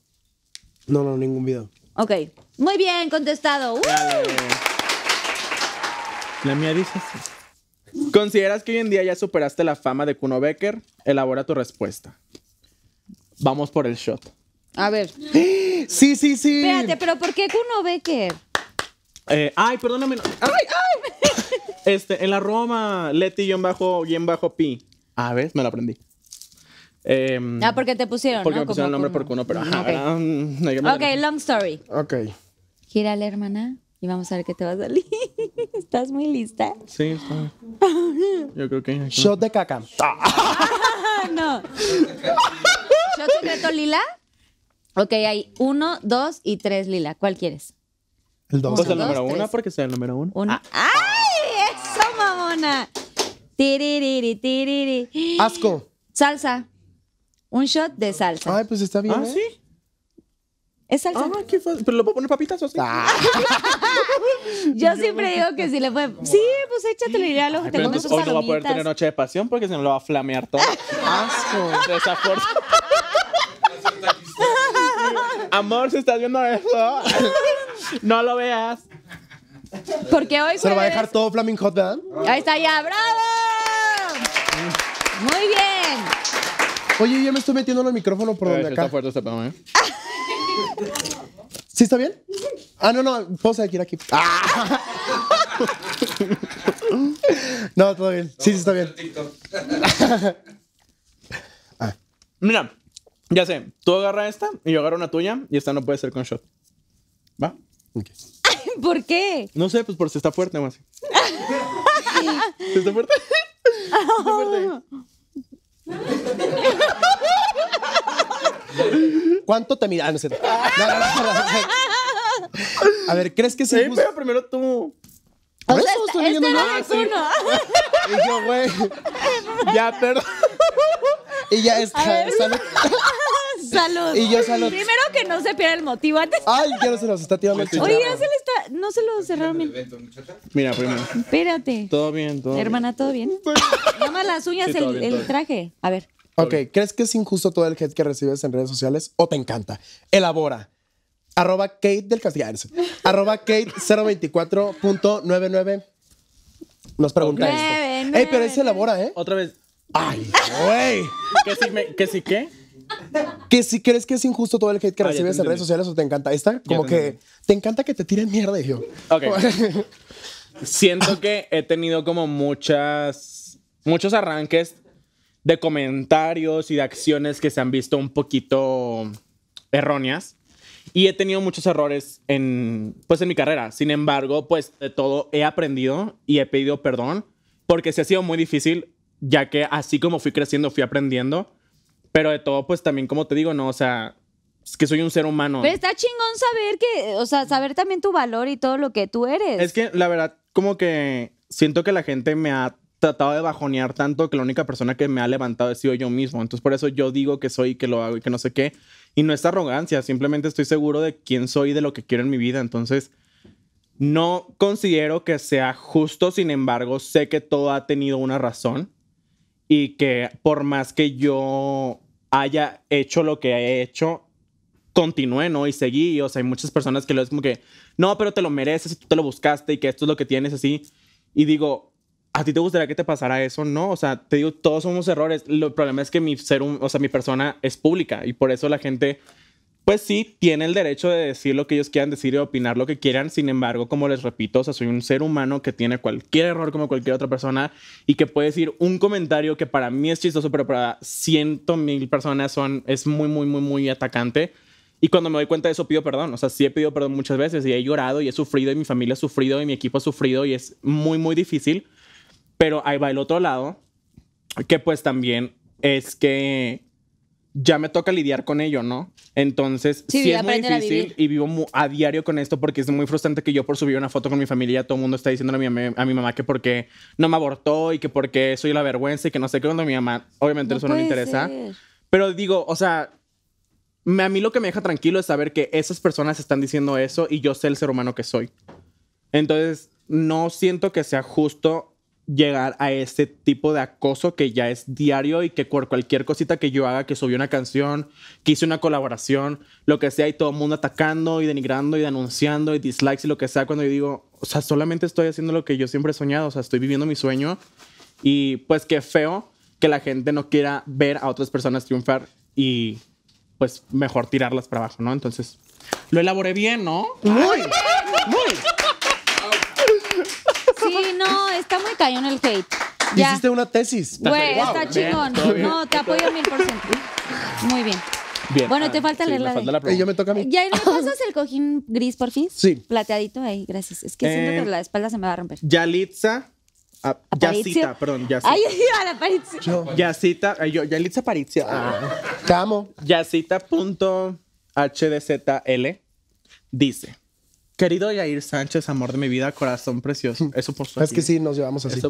No, no, ningún video. Ok. Muy bien, contestado. ¡Uh! La mía dice ¿Consideras que hoy en día ya superaste la fama de Kuno Becker? Elabora tu respuesta. Vamos por el shot. A ver. Sí, sí, sí. Espérate, pero ¿por qué Kuno Becker? Eh, ay, perdóname. Ay, ay. Este, en la Roma, Leti y bajo, en bajo pi. A ah, ver, me lo aprendí. Em, ah, porque te pusieron. Porque me pusieron el nombre por Kuno. pero. Mm, okay. ok, long story. Ok. la hermana y vamos a ver qué te va a salir. ¿Estás muy lista? Sí, está Yo creo que. Shot de caca. no. ¿Shot secreto lila? Ok, hay uno, dos y tres lila. ¿Cuál quieres? El dos. el pues número uno, porque sea el número uno. uno. Ah. ¡Ay! ¡Eso, mamona! Tiririri, tiriri. Asco. Salsa. Un shot de salsa. Ay, pues está bien. Ah, ¿eh? sí. Es salsa. Ah, qué fácil. ¿Pero lo puedo poner papitas o sí? Ah. Yo siempre digo que si le puede. Sí, pues échatele y ya lo que te Hoy no va a poder tener noche de pasión porque si no lo va a flamear todo. Asco. fuerza. Amor, si estás viendo eso, no lo veas. Porque hoy Se lo va a dejar todo Flaming Hot, ¿verdad? Ahí está ya, bravo. Muy bien. Oye, yo me estoy metiendo en el micrófono por donde acá. Está fuerte este ¿eh? ¿Sí está bien? Ah, no, no, pose aquí. Ah. No, todo bien. Sí, sí está bien. Ah. Mira, ya sé. Tú agarra esta y yo agarro una tuya y esta no puede ser con shot. ¿Va? ¿Por qué? No sé, pues por si está fuerte o así. ¿Está fuerte? ¿Está fuerte? ¿Cuánto te mira? Ah, no, sé. A ver, ¿crees que se Sí, pero primero tú. Por eso estoy es Y yo, güey. Ya, perdón. Y ya está. Salud. Y yo salud. Primero que no se pierda el motivo antes. Ay, ya no se los está tirando el chico. Oye, ya se le está. No se lo cerraron Mira, primero. Espérate. Todo bien, todo Hermana, ¿todo bien? Llama las uñas el, traje. A ver. Ok, ¿crees que es injusto todo el hate que recibes en redes sociales o te encanta? Elabora. Arroba Kate del Castillo. Ah, Arroba Kate 024.99. Nos pregunta esto. pero ahí se elabora, ¿eh? Otra vez. ¡Ay, güey! ¿Que si, qué? Que si crees que es injusto todo el hate que ah, recibes en redes sociales o te encanta. Esta, como que te encanta que te tiren mierda, yo. Ok. Siento que he tenido como muchas. Muchos arranques de comentarios y de acciones que se han visto un poquito erróneas. Y he tenido muchos errores en, pues, en mi carrera. Sin embargo, pues de todo he aprendido y he pedido perdón porque se ha sido muy difícil, ya que así como fui creciendo, fui aprendiendo. Pero de todo, pues también, como te digo, no, o sea, es que soy un ser humano. Pero está chingón saber que, o sea, saber también tu valor y todo lo que tú eres. Es que la verdad, como que siento que la gente me ha tratado de bajonear tanto que la única persona que me ha levantado ha sido yo mismo. Entonces por eso yo digo que soy, que lo hago y que no sé qué. Y no es arrogancia, simplemente estoy seguro de quién soy y de lo que quiero en mi vida. Entonces no considero que sea justo, sin embargo sé que todo ha tenido una razón y que por más que yo haya hecho lo que he hecho, continué, ¿no? Y seguí, o sea, hay muchas personas que lo es como que, no, pero te lo mereces, y tú te lo buscaste y que esto es lo que tienes así. Y digo, ¿A ti te gustaría que te pasara eso? No, o sea, te digo, todos somos errores. el problema es que mi ser, o sea, mi persona es pública y por eso la gente, pues sí, tiene el derecho de decir lo que ellos quieran decir y opinar lo que quieran. Sin embargo, como les repito, o sea, soy un ser humano que tiene cualquier error como cualquier otra persona y que puede decir un comentario que para mí es chistoso, pero para ciento mil personas son, es muy, muy, muy, muy atacante. Y cuando me doy cuenta de eso, pido perdón. O sea, sí he pedido perdón muchas veces y he llorado y he sufrido y mi familia ha sufrido y mi equipo ha sufrido y es muy, muy difícil. Pero ahí va el otro lado, que pues también es que ya me toca lidiar con ello, ¿no? Entonces, sí, es muy difícil y vivo a diario con esto porque es muy frustrante que yo por subir una foto con mi familia, todo el mundo está diciendo a mi, a mi mamá que porque no me abortó y que porque soy la vergüenza y que no sé qué cuando mi mamá, obviamente eso no me interesa. Pero digo, o sea, a mí lo que me deja tranquilo es saber que esas personas están diciendo eso y yo sé el ser humano que soy. Entonces, no siento que sea justo llegar a este tipo de acoso que ya es diario y que por cualquier cosita que yo haga, que subí una canción, que hice una colaboración, lo que sea, y todo el mundo atacando y denigrando y denunciando y dislikes y lo que sea, cuando yo digo, o sea, solamente estoy haciendo lo que yo siempre he soñado, o sea, estoy viviendo mi sueño y pues qué feo que la gente no quiera ver a otras personas triunfar y pues mejor tirarlas para abajo, ¿no? Entonces, lo elaboré bien, ¿no? Muy, muy está muy cañón el hate. Hiciste una tesis. Güey, está chingón. No, te apoyo mil por ciento. Muy bien. Bueno, ah, te falta leer la, falta la Y yo me toca a mí. ¿Ya me pasas el cojín gris, por fin? Sí. Plateadito ahí, gracias. Es que siento que eh, la espalda se me va a romper. Yalitza. Ah, Yasita, perdón, Yacita. Ay, a la Paritzia. Yo. Yacita, yo, Yalitza Paritzia. Ah. Te amo. Yacita.hdzl dice. Querido Jair Sánchez, amor de mi vida, corazón precioso. Eso por supuesto. Es que sí, nos llevamos así.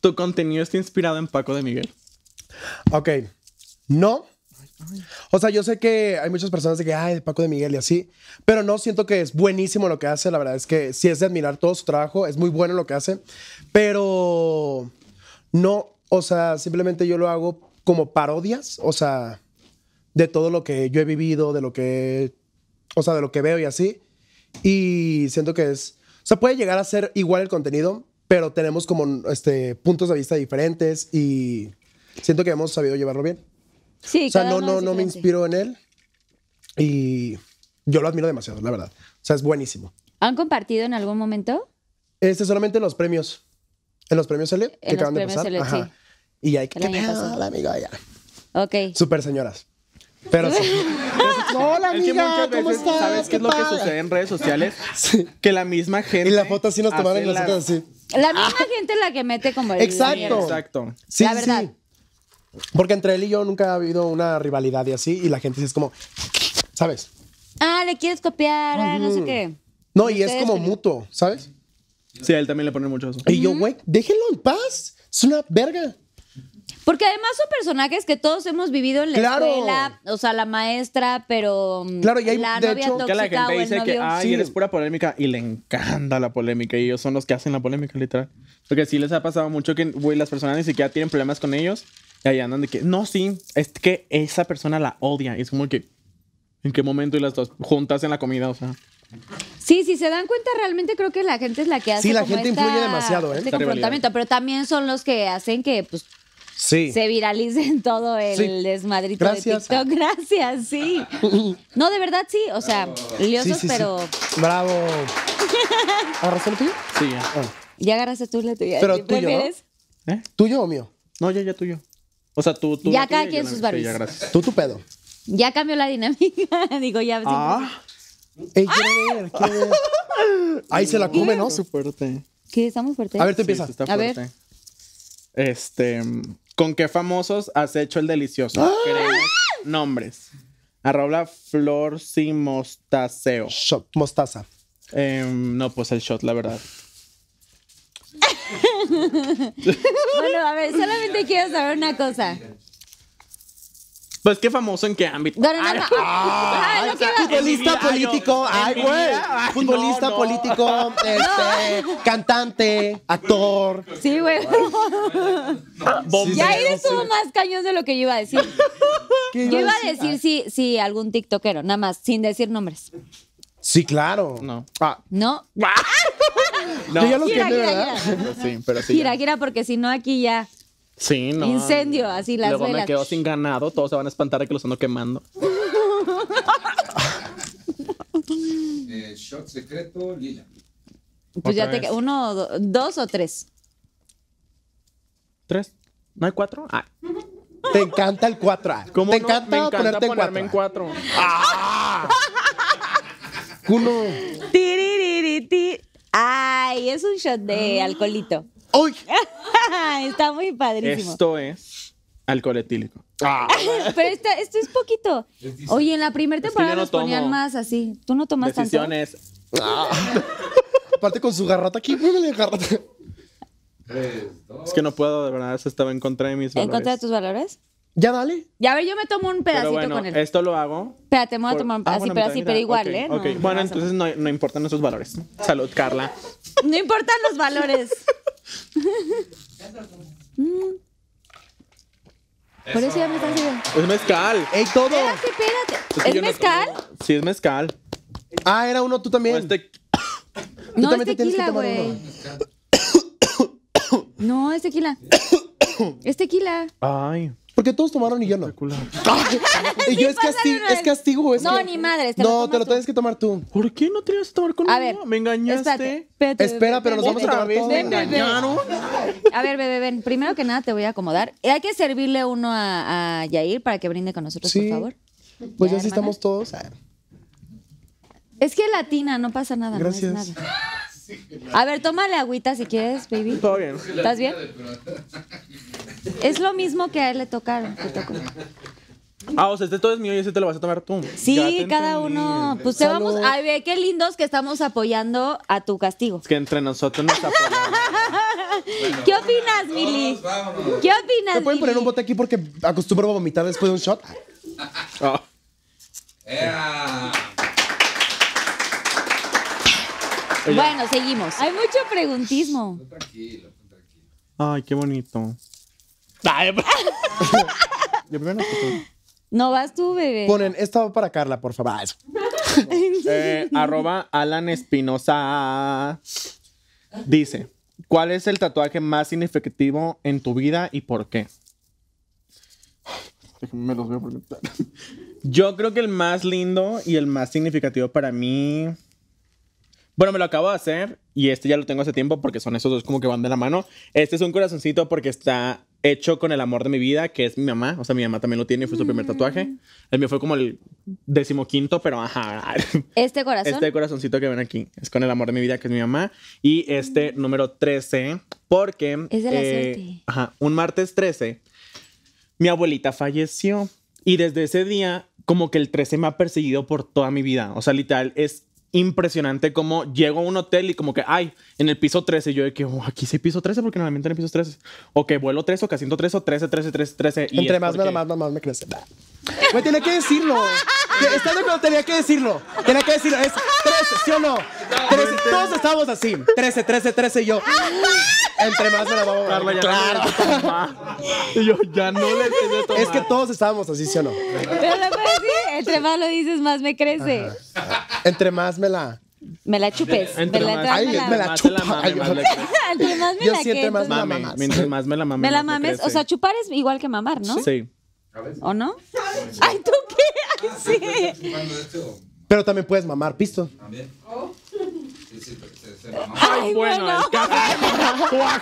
Tu contenido está inspirado en Paco de Miguel. Ok. No. O sea, yo sé que hay muchas personas de que, ay, Paco de Miguel y así, pero no siento que es buenísimo lo que hace. La verdad es que sí es de admirar todo su trabajo, es muy bueno lo que hace, pero no, o sea, simplemente yo lo hago como parodias, o sea, de todo lo que yo he vivido, de lo que, o sea, de lo que veo y así. Y siento que es, o sea, puede llegar a ser igual el contenido, pero tenemos como este, puntos de vista diferentes y siento que hemos sabido llevarlo bien. Sí, o sea, no, no, no me inspiro en él y yo lo admiro demasiado, la verdad. O sea, es buenísimo. ¿Han compartido en algún momento? Este solamente en los premios. En los premios L, que en de pasar. L, Sí. Y hay que... ¿Qué pedo, amiga? Ya. Ok. Super señoras. Pero sí. No, amiga, ¿cómo estás? ¿Sabes qué, es lo que sucede en redes sociales? Que la misma gente. Y la foto así nos tomaron y otras así. La misma gente gente la que mete como el. Exacto. Exacto. Sí, la verdad. Sí. Porque entre él y yo nunca ha habido una rivalidad y así, y la gente es como, ¿sabes? Ah, le quieres copiar, ah, no sé qué. No, y es como mutuo, ¿sabes? Sí, a él también le pone mucho eso. Y yo, güey, déjenlo en paz. Es una verga. Porque además son personajes que todos hemos vivido en la escuela, o sea, la maestra, pero mm, claro, y hay, la de hecho, la gente dice que ay, eres pura polémica y le encanta la polémica y ellos son los que hacen la polémica literal. Porque sí les ha pasado mucho que güey, las personas ni siquiera tienen problemas con ellos y ahí andan de que no, sí, es que esa persona la odia es como que ¿en qué momento y las dos juntas en la comida, o sea? Sí, sí, se dan cuenta, realmente creo que la gente es la que hace. Sí, la gente influye demasiado, ¿eh? Este pero también son los que hacen que, pues, sí. se viralice en todo el desmadrito de TikTok. Gracias, sí. No, de verdad sí, o sea, liosos, pero. Bravo. ¿Agarraste el tuyo? Sí, ya. Ah. Ya agarraste tú la tuya. Pero tuyo, ¿Eh? ¿Tuyo o mío? No, ya, ya tuyo. O sea, tú, tú. Ya cada quien sus barrios tú tu pedo. Ya cambió la dinámica. Digo, ya. Ah. Ahí se la come, ¿no? Está fuerte. ¿Qué? ¿Estamos fuertes? A ver, te empieza. A ver. Este. ¿Con qué famosos has hecho el delicioso? ¡Ah! nombres. Arroba Flor si mostaceo. Shot, mostaza. Em, no, pues el shot, la verdad. bueno, a ver, solamente quiero saber una cosa. Pues qué famoso en qué ámbito. futbolista político, ay, güey. Futbolista político, este, cantante, actor. Sí, güey. Sí, y ahí estuvo más cañón de lo que yo iba a decir. Yo iba, a decir si, sí, algún TikTokero, nada más, sin decir nombres. Sí, claro. No. Ah. No. no. Yo ya lo sí, pero sí. Gira, gira, porque si no, aquí ya. Sí, no. Incendio, así las Luego velas. me quedo sin ganado, todos se van a espantar de que lo ando quemando. Eh, shot secreto, lila. Pues ya te uno, dos o tres. ¿Tres? ¿No hay cuatro? Ah. Te encanta el cuatro. Ah, ¿Cómo te encanta, me encanta ponerte en ponerme en cuatro. Ah. Culo. Ay, es un shot de alcoholito. ¡Uy! Está muy padrísimo. Esto es alcohol etílico. Ah. Pero esto es poquito. Oye, en la primera temporada ponían más así. Tú no tomas Decisiones. tanto. Ah. Aparte con su garrota aquí, garrota. Es que no puedo, de verdad, estaba en contra de mis valores. ¿En contra de tus valores? Ya dale. Ya a ver, yo me tomo un pedacito con él. Esto lo hago. Espérate, me voy a tomar ah, un pedacito, pero así, pero igual, ¿eh? Ok, Bueno, entonces no, no, importan esos valores. Salud, Carla. No importan los valores. Mm. Por eso ya me estás viendo. Es mezcal. ¡Ey, todo! Espérate, espérate. ¿Es, mezcal? sí, es mezcal. Ah, era uno tú también. no, es tequila, güey. no, es tequila. es tequila. Ay. Porque todos tomaron y yo no. y yo es, castigo, es castigo. no, ni madre. no, te lo tienes que tomar tú. ¿Por qué no tienes que tomar conmigo? A me engañaste. Espera, pero nos vamos a tomar todos. A ver, bebé, ven. Primero que nada te voy a acomodar. Hay que servirle uno a, Yair para que brinde con nosotros, por favor. Pues ya, sí estamos todos. Ah. Es que latina, no pasa nada. Gracias. A ver, tómale agüita si quieres, baby. Todo bien. ¿Estás bien? Es lo mismo que a él le tocaron. Ah, o sea, este todo es mío y ese te lo vas a tomar tú. Sí, cada uno. Pues te vamos. Ay, ve qué lindos que estamos apoyando a tu castigo. Es que entre nosotros nos apoyamos. ¿Qué opinas, Mili? ¿Qué opinas, ¿Me pueden poner un bote aquí porque acostumbro a vomitar después de un shot? Oh. Bueno, seguimos. Hay mucho preguntismo. tranquilo, tranquilo. Ay, qué bonito. Pues. No vas tú, bebé. Ponen, esto va para Carla, por favor. Ah, eh, arroba Alan Espinosa. Dice, ¿cuál es el tatuaje más significativo en tu vida y por qué? me los voy a preguntar. Yo creo que el más lindo y el más significativo para mí bueno, me lo acabo de hacer y este ya lo tengo hace tiempo porque son esos dos como que van de la mano. Este es un corazoncito porque está hecho con el amor de mi vida, que es mi mamá. O sea, mi mamá también lo tiene y fue su primer mm. tatuaje. El mío fue como el decimoquinto, pero ajá. ¿Este corazón? Este corazoncito que ven aquí es con el amor de mi vida, que es mi mamá. Y este mm. número 13, porque... Es de la eh, Ajá, un martes 13, mi abuelita falleció. Y desde ese día, como que el 13 me ha perseguido por toda mi vida. O sea, literal, es impresionante como llego a un hotel y como que, ay, en el piso 13, yo de que, oh, aquí sí piso 13 porque normalmente en el piso 13, o que vuelo 13 o que asiento 13 o 13, 13, 13, 13. Y Entre más, porque... me más, más, más me crece. Güey, tiene que decirlo. ¿Estás de acuerdo? Tenía que decirlo. Tiene que decirlo. Es 13, ¿sí o no? 13. Todos estábamos así. 13, 13, 13 y yo. Entre más me la vamos a dar. Claro. Y yo ya no le entiendo tomar. Es que todos estábamos así, ¿sí o no? Pero lo puedo decir, entre más lo dices, más me crece. Entre más me la. Me la chupes. me la, más, me la, chupa. yo sí, entre más me la Mientras más me la mames. Me la mames. O sea, chupar es igual que mamar, ¿no? sí. ¿O no? Ay, ¿tú qué? Ay, ah, sí. Pero también puedes mamar pisto. También. Sí, sí, Ay, bueno, bueno.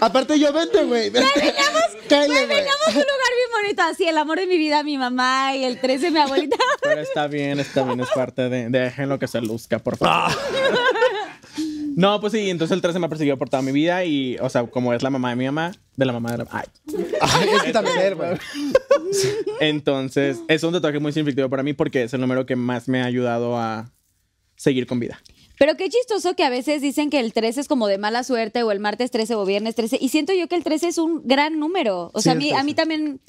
Aparte yo vente, güey. Terminamos, a un lugar bien bonito, así el amor de mi vida, mi mamá y el 13 mi abuelita. Pero está bien, está bien, es parte de, déjenlo que se luzca, por favor. Ah. No, pues sí, entonces el 13 me ha perseguido por toda mi vida y, o sea, como es la mamá de mi mamá, de la mamá de la... mamá. Ay Entonces, es un tatuaje muy significativo para mí porque es el número que más me ha ayudado a seguir con vida. Pero qué chistoso que a veces dicen que el 13 es como de mala suerte o el martes 13 o viernes 13 y siento yo que el 13 es un gran número. O sea, a, mí, a mí también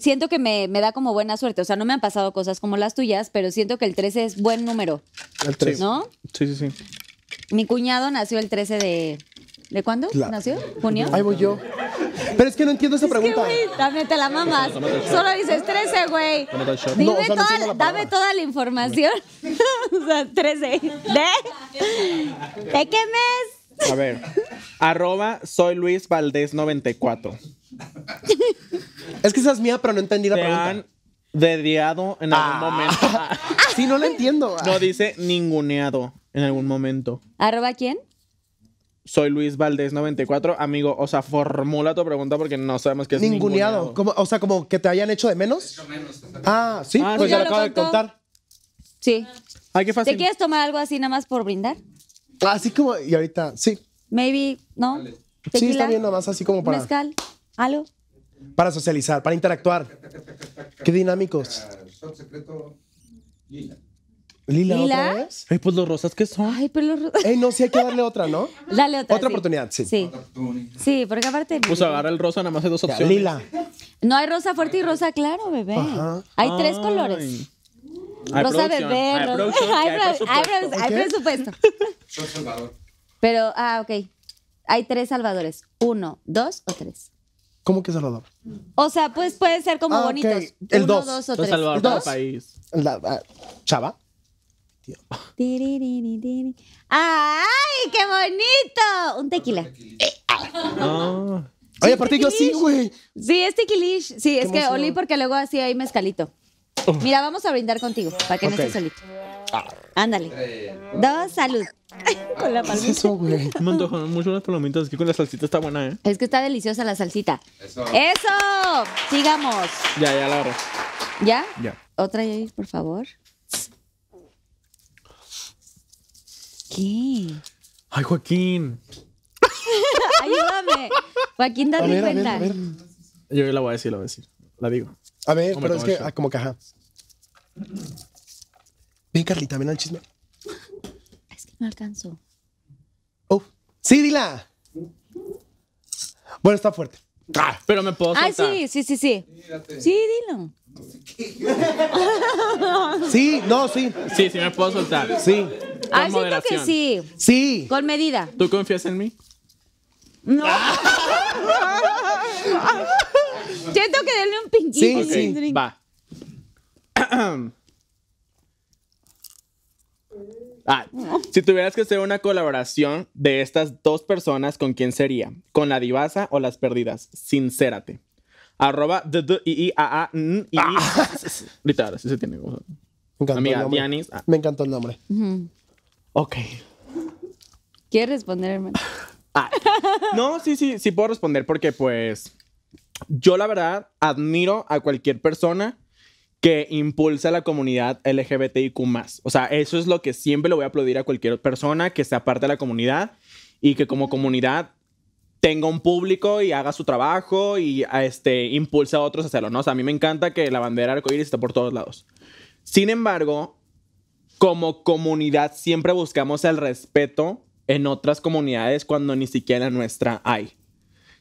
siento que me, da como buena suerte. O sea, no me han pasado cosas como las tuyas, pero siento que el 13 es buen número. El 13. ¿No? Sí, sí, sí. Mi cuñado nació el 13 de... ¿De cuándo nació? ¿Junio? Ahí voy yo. Pero es que no entiendo esa pregunta. dame, te la mamas. Solo dices 13, güey. toda, dame toda la información. o sea, 13. ¿De? ¿De qué mes? A ver. Arroba soy Luis Valdés 94. Es que esa es mía, pero no entendí la ¿Te han dediado en algún ah. momento? sí, no la entiendo. No dice ninguneado en algún momento. ¿Arroba quién? Soy Luis Valdés 94, amigo. O sea, formula tu pregunta porque no sabemos qué es ninguneado. ninguneado. o sea, como que te hayan hecho de menos. ah, sí, ah, pues ya lo, acabo de contar. Sí. Ah, ¿Te quieres tomar algo así nada más por brindar? Así ah, como, y ahorita, sí. Maybe, ¿no? Sí, está bien nada más así como para. Mezcal, algo. Para socializar, para interactuar. qué dinámicos. secreto ¿Lila, ¿Lila? otra vez? Ay, pues los rosas ¿qué son. Ay, pero los rosas. Ey, no, sí hay que darle otra, ¿no? Dale otra. Otra oportunidad, sí. Sí. porque aparte. Pues agarra el rosa, nada más hay dos opciones. lila. No hay rosa fuerte y rosa claro, bebé. Hay tres colores. rosa bebé, hay, rosa. Hay, presupuesto. hay, presupuesto. Salvador. Pero, ah, ok. Hay tres salvadores. Uno, dos o tres. ¿Cómo que Salvador? O sea, pues puede ser como ah, bonitos. El Uno, dos. dos o tres. Salvador del País. Ah, Chava. ¡Ay, qué bonito! Un tequila. Eh, no. aparte yo sí, güey. Sí, es tequilish. Sí, es que olí porque luego así hay mezcalito. Mira, vamos a brindar contigo para que no estés solito. Ah. Ándale. Eh, Dos, salud. Con la ¿Qué es eso, güey? Me antojo mucho las palomitas. que con la salsita está buena, ¿eh? Es que está deliciosa la salsita. Eso. ¡Eso! Sigamos. Ya, ya la agarro ¿Ya? Ya. Otra, Yair, por favor. Ay, Joaquín. Ayúdame. Joaquín, date cuenta. Yo la voy a decir, la voy a decir. La digo. A ver, pero es que, ah, como caja. Ven, Carlita, ven al chisme. Es que no alcanzó. Oh, sí, dila. Bueno, está fuerte. pero me puedo. Ah, sí, sí, sí, sí. Sí, dilo. Sí, no, sí. Sí, sí me puedo soltar. Sí. Ah, que sí. Sí. Con medida. ¿Tú confías en mí? No. siento que darle un pinquito. Sí, sí. va. Ah, si tuvieras que hacer una colaboración de estas dos personas, ¿con quién sería? ¿Con la divasa o las perdidas? Sincérate. Arroba d d i i a a n i i ah. literal se tiene. Me encantó ah. Me encantó el nombre. Ok. ¿Quieres responder, ah. no, sí, sí, sí puedo responder porque pues yo la verdad admiro a cualquier persona que impulsa a la comunidad LGBTIQ O sea, eso es lo que siempre le voy a aplaudir a cualquier persona que sea parte de la comunidad y que como comunidad tenga un público y haga su trabajo y este, impulsa a otros a hacerlo, ¿no? a mí me encanta que la bandera arcoíris esté por todos lados. Sin embargo, como comunidad siempre buscamos el respeto en otras comunidades cuando ni siquiera nuestra hay.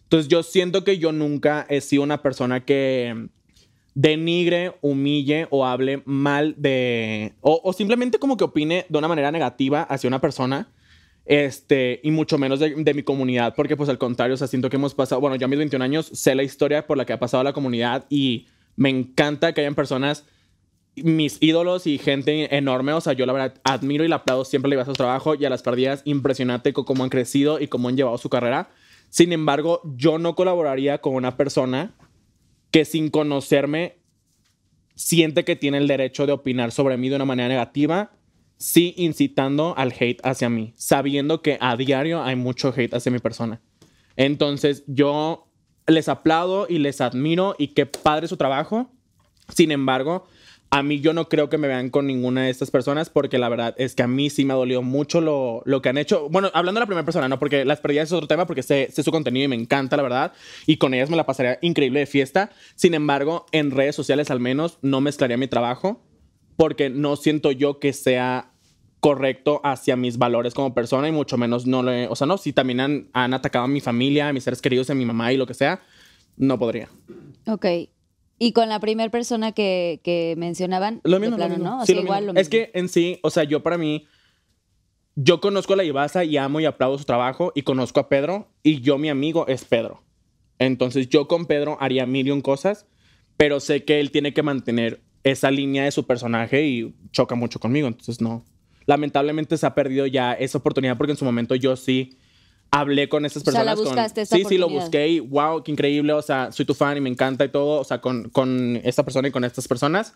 Entonces yo siento que yo nunca he sido una persona que denigre, humille o hable mal de... o simplemente como que opine de una manera negativa hacia una persona este, y mucho menos de, mi comunidad, porque pues al contrario, o sea, siento que hemos pasado, bueno, ya mis 21 años sé la historia por la que ha pasado la comunidad y me encanta que hayan personas, mis ídolos y gente enorme, o sea, yo la verdad admiro y la aplaudo siempre le iba a su trabajo y a las perdidas, impresionante con cómo han crecido y cómo han llevado su carrera. Sin embargo, yo no colaboraría con una persona que sin conocerme siente que tiene el derecho de opinar sobre mí de una manera negativa sí incitando al hate hacia mí, sabiendo que a diario hay mucho hate hacia mi persona. Entonces yo les aplaudo y les admiro y qué padre su trabajo. Sin embargo, a mí yo no creo que me vean con ninguna de estas personas porque la verdad es que a mí sí me ha dolido mucho lo, que han hecho. Bueno, hablando de la primera persona, ¿no? Porque las pérdidas es otro tema porque sé, su contenido y me encanta, la verdad. Y con ellas me la pasaría increíble de fiesta. Sin embargo, en redes sociales al menos no mezclaría mi trabajo porque no siento yo que sea correcto hacia mis valores como persona y mucho menos no le, o sea, no, si también han, atacado a mi familia, a mis seres queridos, a mi mamá y lo que sea, no podría. Ok. Y con la primera persona que, que, mencionaban, lo mismo, ¿no? igual, Es que en sí, o sea, yo para mí, yo conozco a la Ibaza y amo y aplaudo su trabajo y conozco a Pedro y yo mi amigo es Pedro. Entonces yo con Pedro haría mil cosas, pero sé que él tiene que mantener esa línea de su personaje y choca mucho conmigo. Entonces, no. Lamentablemente se ha perdido ya esa oportunidad porque en su momento yo sí hablé con esas personas. O sea, ¿la buscaste con, sí, sí, lo busqué wow, qué increíble. O sea, soy tu fan y me encanta y todo. O sea, con, con esta persona y con estas personas.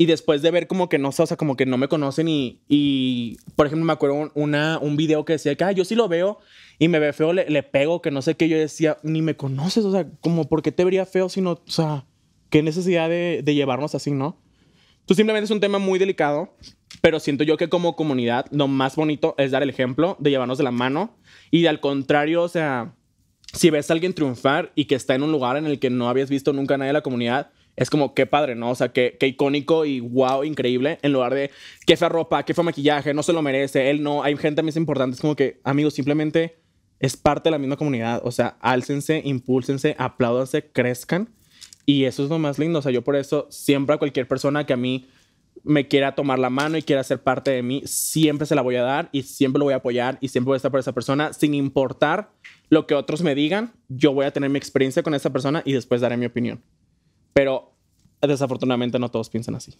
Y después de ver como que no sé, o sea, como que no me conocen y, y por ejemplo, me acuerdo una, un video que decía que, ah, yo sí lo veo y me ve feo, le, le, pego, que no sé qué. Yo decía, ni me conoces, o sea, como, ¿por qué te vería feo si no, o sea, qué necesidad de, llevarnos así, ¿no? Tú simplemente es un tema muy delicado, pero siento yo que como comunidad lo más bonito es dar el ejemplo de llevarnos de la mano y de al contrario, o sea, si ves a alguien triunfar y que está en un lugar en el que no habías visto nunca a nadie de la comunidad, es como qué padre, ¿no? O sea, qué, qué icónico y wow, increíble, en lugar de qué fue ropa, qué fue maquillaje, no se lo merece, él no, hay gente más importante, es como que, amigos, simplemente es parte de la misma comunidad, o sea, álcense, impúlsense, apláudanse, crezcan y eso es lo más lindo. O sea, yo por eso siempre a cualquier persona que a mí me quiera tomar la mano y quiera ser parte de mí, siempre se la voy a dar y siempre lo voy a apoyar y siempre voy a estar por esa persona, sin importar lo que otros me digan, yo voy a tener mi experiencia con esa persona y después daré mi opinión. Pero desafortunadamente no todos piensan así.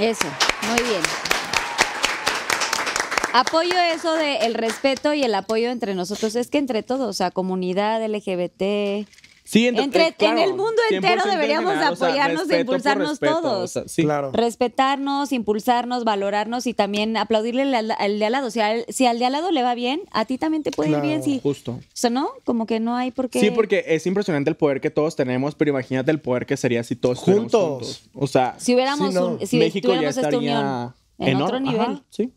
Eso, muy bien. Apoyo eso del respeto y el apoyo entre nosotros. Es que entre todos, o sea, comunidad LGBT, eh, Entre, en el mundo entero deberíamos apoyarnos e impulsarnos todos. Respetarnos, impulsarnos, valorarnos y también aplaudirle al, de al lado. si al de al lado le va bien, a ti también te puede ir bien. Justo. O sea, ¿no? Como que no hay por qué. Sí, porque es impresionante el poder que todos tenemos, pero imagínate el poder que sería si todos juntos. juntos. O sea, si hubiéramos, un, México ya en, otro nivel. sí.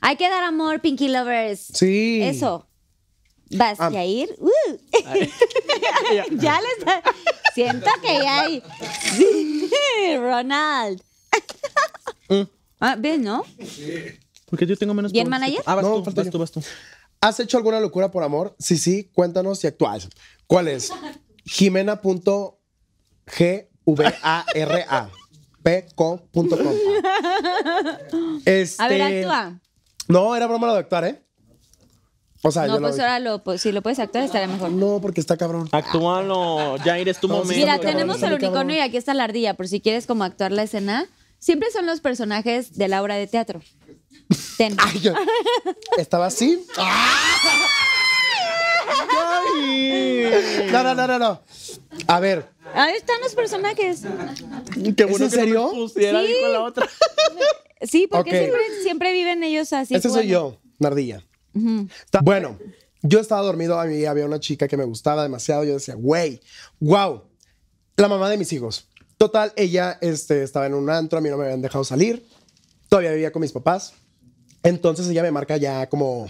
Hay que dar amor, Pinky Lovers. Sí. Eso. Vas ah. a ir. Uh. ya les siento que ya hay. Sí, Ronald. Mm. Ah, ¿Ves, no? Sí. Porque yo tengo menos. manager? Ah, no, tú, vas, tú, tú. ¿Has hecho alguna locura por amor? Sí, sí, cuéntanos y actúas. ¿Cuál es? Jimena.gvara. A ver, este, actúa. No, era broma lo de actuar, ¿eh? no, pues ahora lo, pues, si lo puedes actuar estaría mejor. No, porque está cabrón. Actúalo, ya eres tu momento. Mira, tenemos el unicornio y aquí está la ardilla, por si quieres como actuar la escena. Siempre son los personajes de la obra de teatro. Ten. estaba así. No, no, no, no, no. A ver. Ahí están los personajes. Qué bueno ¿Es en serio? sí. la otra. sí, porque siempre, viven ellos así. Ese soy yo, Nardilla. Bueno, yo estaba dormido, a mí había una chica que me gustaba demasiado, yo decía, güey, wow, la mamá de mis hijos. Total, ella este, estaba en un antro, a mí no me habían dejado salir, todavía vivía con mis papás, entonces ella me marca ya como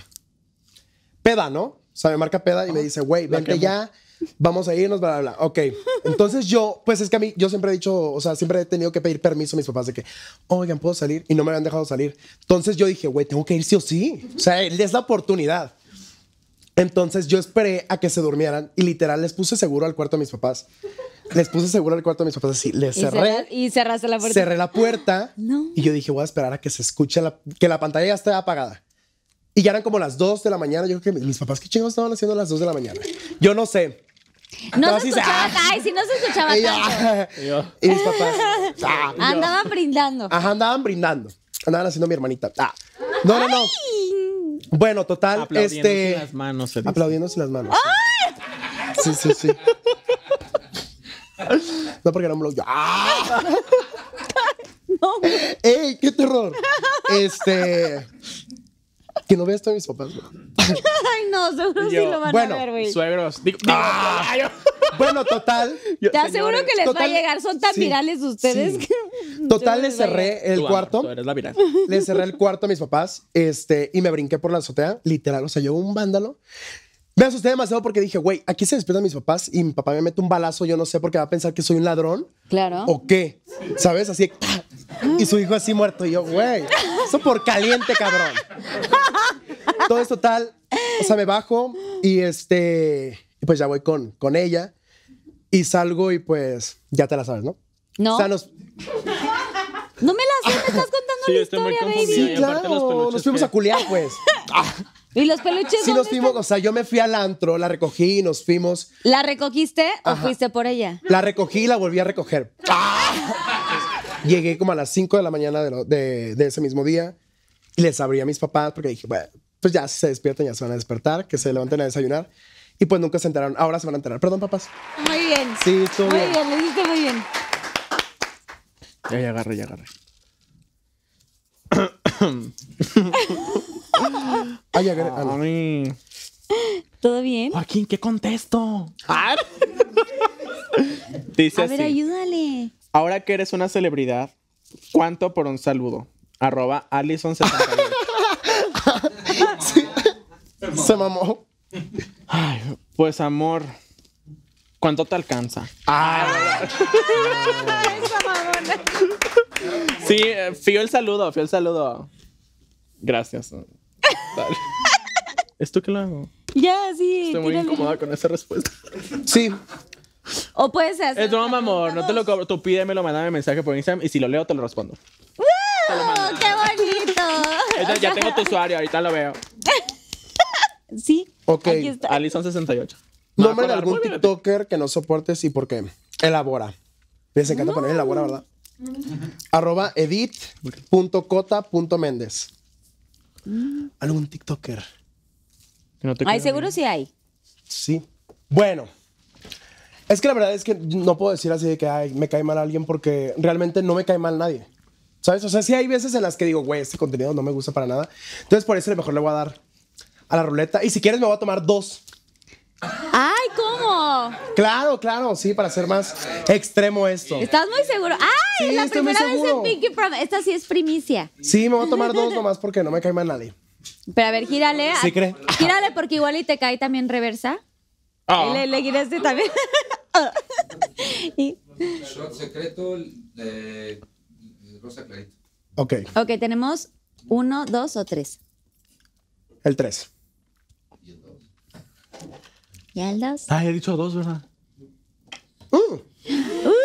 peda, ¿no? O sea, me marca peda y me dice, güey, vente ya vamos a irnos, bla, bla, bla. Ok. Entonces yo, pues es que a mí, yo siempre he dicho, o sea, siempre he tenido que pedir permiso a mis papás de que, oigan, ¿puedo salir? Y no me habían dejado salir. Entonces yo dije, güey, tengo que ir sí o sí. O sea, eh, es la oportunidad. Entonces yo esperé a que se durmieran y literal les puse seguro al cuarto a mis papás. Les puse seguro al cuarto a mis papás así, les cerré. Y, cerraste la puerta. Cerré la puerta y yo dije, voy a esperar a que se escuche, la, que la pantalla ya esté apagada. Y ya eran como las 2 de la mañana. Yo creo que mis papás, ¿qué chingos estaban haciendo a las 2 de la mañana? Yo no sé. No se escuchaba, ay, ah". si no se escuchaba y Y, mis papás. Ah, andaban brindando. Ajá, andaban brindando. Andaban haciendo mi hermanita. Ah. No, no, no. Bueno, total, aplaudiéndose este, Las manos, aplaudiéndose las manos. ¡Ay! Sí, sí, sí. no, porque era un lo No. ¡Ey, qué terror! Este no lo veas todos mis papás. Ay, no, seguro sí lo van a ver, güey. Suegros. Ah. Bueno, total. Te aseguro que les va a llegar. Son tan virales ustedes. Que total, les cerré el cuarto. eres la viral. Les cerré el cuarto a mis papás. Este, y me brinqué por la azotea. Literal. O sea, yo un vándalo. Me asusté demasiado porque dije, güey, aquí se despiertan mis papás y mi papá me mete un balazo, yo no sé, por qué va a pensar que soy un ladrón. Claro. ¿O qué? ¿Sabes? Así, y su hijo así muerto. Y yo, güey, eso por caliente, cabrón. Todo es tal. O sea, me bajo y este, pues ya voy con, con ella y salgo y pues ya te la sabes, ¿no? No. O sea, nos... No me la sé, me estás contando la historia, baby. Sí, claro. Nos fuimos a culear, pues. ¿Y los peluches? Sí, nos fuimos, o sea, yo me fui al antro, la recogí y nos fuimos. ¿La recogiste o fuiste por ella? La recogí y la volví a recoger. Ah. Llegué como a las 5 de la mañana de, ese mismo día y les abrí a mis papás porque dije, bueno, pues ya se despiertan, ya se van a despertar, que se levanten a desayunar. Y pues nunca se enteraron. Ahora se van a enterar. Perdón, papás. Muy bien. Sí, bien. Muy bien, le hiciste muy bien. Ya, ya agarré, ya agarré. Ay, mí ¿Todo bien? Joaquín, ¿qué contesto? Ah. Dice A ver, ayúdale. Ahora que eres una celebridad, ¿cuánto por un saludo? Arroba alison Se mamó. pues amor, ¿cuánto te alcanza? Ay, ah. sí, eh, fío el saludo, fío el saludo. Gracias. ¿Esto qué lo hago? Ya, sí. Estoy muy incómoda con esa respuesta. Sí. O puede ser. Es broma, amor. No te lo cobro. Tú pídemelo, mandame mensaje por Instagram y si lo leo, te lo respondo. ¡Qué bonito! ya tengo tu usuario, ahorita lo veo. Sí. Ok. Alison68. Nombre de algún TikToker que no soportes y por qué. Elabora. Les encanta no. poner elabora, ¿verdad? Arroba edit.cota.méndez. Mm. Algún TikToker. No te Ay, seguro si hay. Sí. Bueno. Es que la verdad es que no puedo decir así de que me cae mal a alguien porque realmente no me cae mal nadie. ¿Sabes? O sea, sí hay veces en las que digo, güey, este contenido no me gusta para nada. Entonces, por eso a lo mejor le voy a dar a la ruleta. Y si quieres, me voy a tomar dos Ay, ¿cómo? Claro, claro, sí, para ser más extremo esto. ¿Estás muy seguro? ¡Ay! es la primera vez en Pinky Prom. Esta sí es primicia. Sí, me voy a tomar dos nomás porque no me cae mal nadie. Pero a ver, gírale. ¿Sí cree? Gírale porque igual y te cae también reversa. Ah. Le, le giraste también. Shot secreto, de eh, rosa Craig. Ok. Ok, tenemos uno, dos o tres. El tres. ¿Ya el dos Ah, he dicho dos, ¿verdad? Uh. Uh,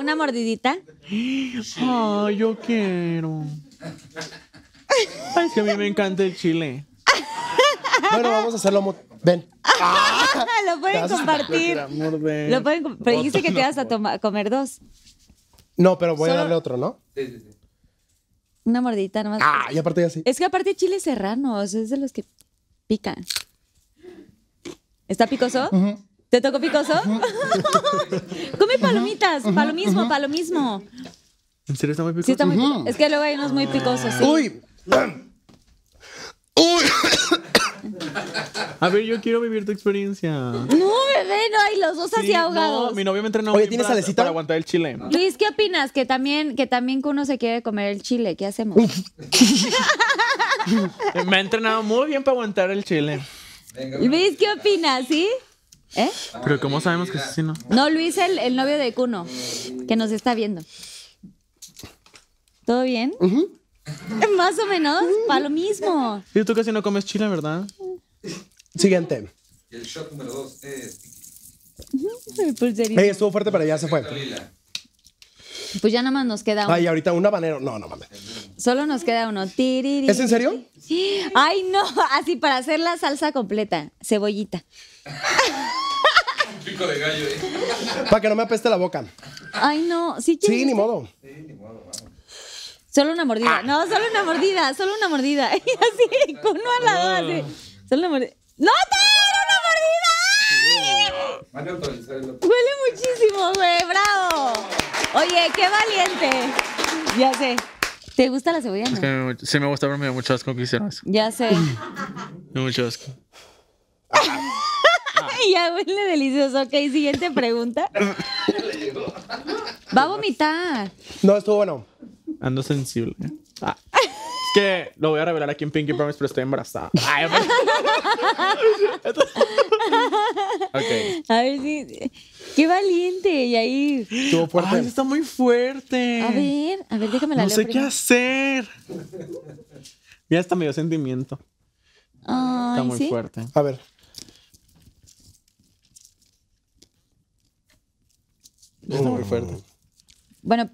¿Una mordidita? Ay, yo quiero. es que a mí me encanta el chile. bueno, vamos a hacerlo. Ven. Lo pueden compartir. Lo pueden, pero dijiste que te vas a comer dos. No, pero voy a darle otro, ¿no? Sí, sí, sí. Una mordidita nomás. Ah, y aparte ya sí. Es que aparte chile serrano, o sea, es de los que pican. ¿Está picoso? ¿Te tocó picoso? Come palomitas, palomismo, palomismo. ¿En serio está muy picoso? Sí, está muy picoso. Es que luego hay unos muy picosos, ¡Uy! ¡Uy! A ver, yo quiero vivir tu experiencia. No, bebé, no, hay los dos así ahogados. No, mi novio me entrenó entrenado ¿tienes para, para aguantar el chile. Luis, ¿qué opinas? Que también, que también uno se quiere comer el chile. ¿Qué hacemos? me ha entrenado muy bien para aguantar el chile. Luis, ¿qué opinas? ¿Sí? ¿Eh? Pero ¿cómo sabemos que es así, no? No, Luis, el, el novio de Cuno, que nos está viendo. ¿Todo bien? Más o menos, para lo mismo. Y tú casi no comes chile, ¿verdad? Siguiente. El shot número dos es... El Ey, estuvo fuerte, pero ya se fue. Pues ya nada más nos queda uno. Ay, ahorita un habanero. No, no mames. Solo nos queda uno. ¿Es en serio? Ay, no. Así para hacer la salsa completa. Cebollita. Un pico de gallo, ¿eh? Para que no me apeste la boca. Ay, no. Sí, sí ni, sí, ni modo. Solo una mordida. No, solo una mordida. Solo una mordida. Y así, con una al lado, ah. Solo una mordida. ¡No, no! Huele muchísimo, güey. ¡Bravo! Oye, qué valiente. Ya sé. ¿Te gusta la cebolla? me, sí me gusta, pero me da mucho asco que Ya sé. me mucho asco. ya huele delicioso. Ok, siguiente pregunta. Va a vomitar. No, estuvo bueno. Ando sensible. que lo voy a revelar aquí en Pinky Promise, pero estoy embarazada. okay. A ver si. Qué valiente. Y ahí. Estuvo fuerte. Ay, está muy fuerte. A ver, a ver, déjame la No sé qué hacer. Mira, hasta me dio sentimiento. está muy fuerte. A ver. Está muy oh. fuerte. Bueno,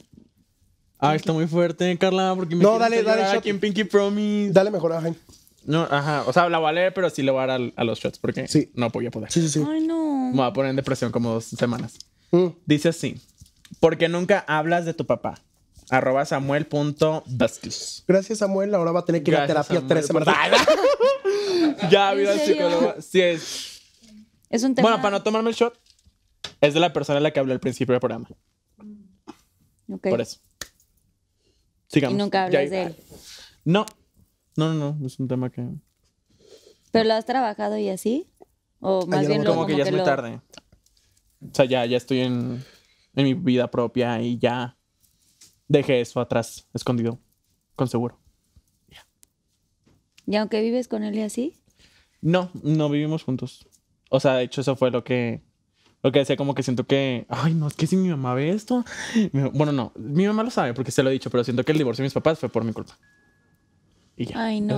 Ah, está muy fuerte, Carla, porque me No, dale, dale. Aquí Pinky Promise. Dale mejor, Jaime. No, ajá. O sea, la voy a leer, pero sí le voy a dar a, los shots porque no podía poder. Sí, sí, sí. Ay, no. Me voy a poner en depresión como dos semanas. Mm. Dice así: Porque nunca hablas de tu papá. Arroba Gracias, Samuel. Ahora va a tener que ir a terapia tres semanas. ya, vida, psicóloga. Sí es. Es un tema. Bueno, para no tomarme el shot, es de la persona a la que hablé al principio del programa. Ok. Por eso. Y nunca hablas de él. Ah, no, no, no, no, es un tema que... ¿Pero lo has trabajado y así? O más bien como, que ya es muy tarde. O sea, ya, ya estoy en, mi vida propia y ya dejé eso atrás, escondido, con seguro. ¿Y aunque vives con él y así? No, no vivimos juntos. O sea, de hecho, eso fue lo que lo que decía, como que siento que, ay, no, es que si mi mamá ve esto. Bueno, no, mi mamá lo sabe porque se lo he dicho, pero siento que el divorcio de mis papás fue por mi culpa. Y ya. Ay, no.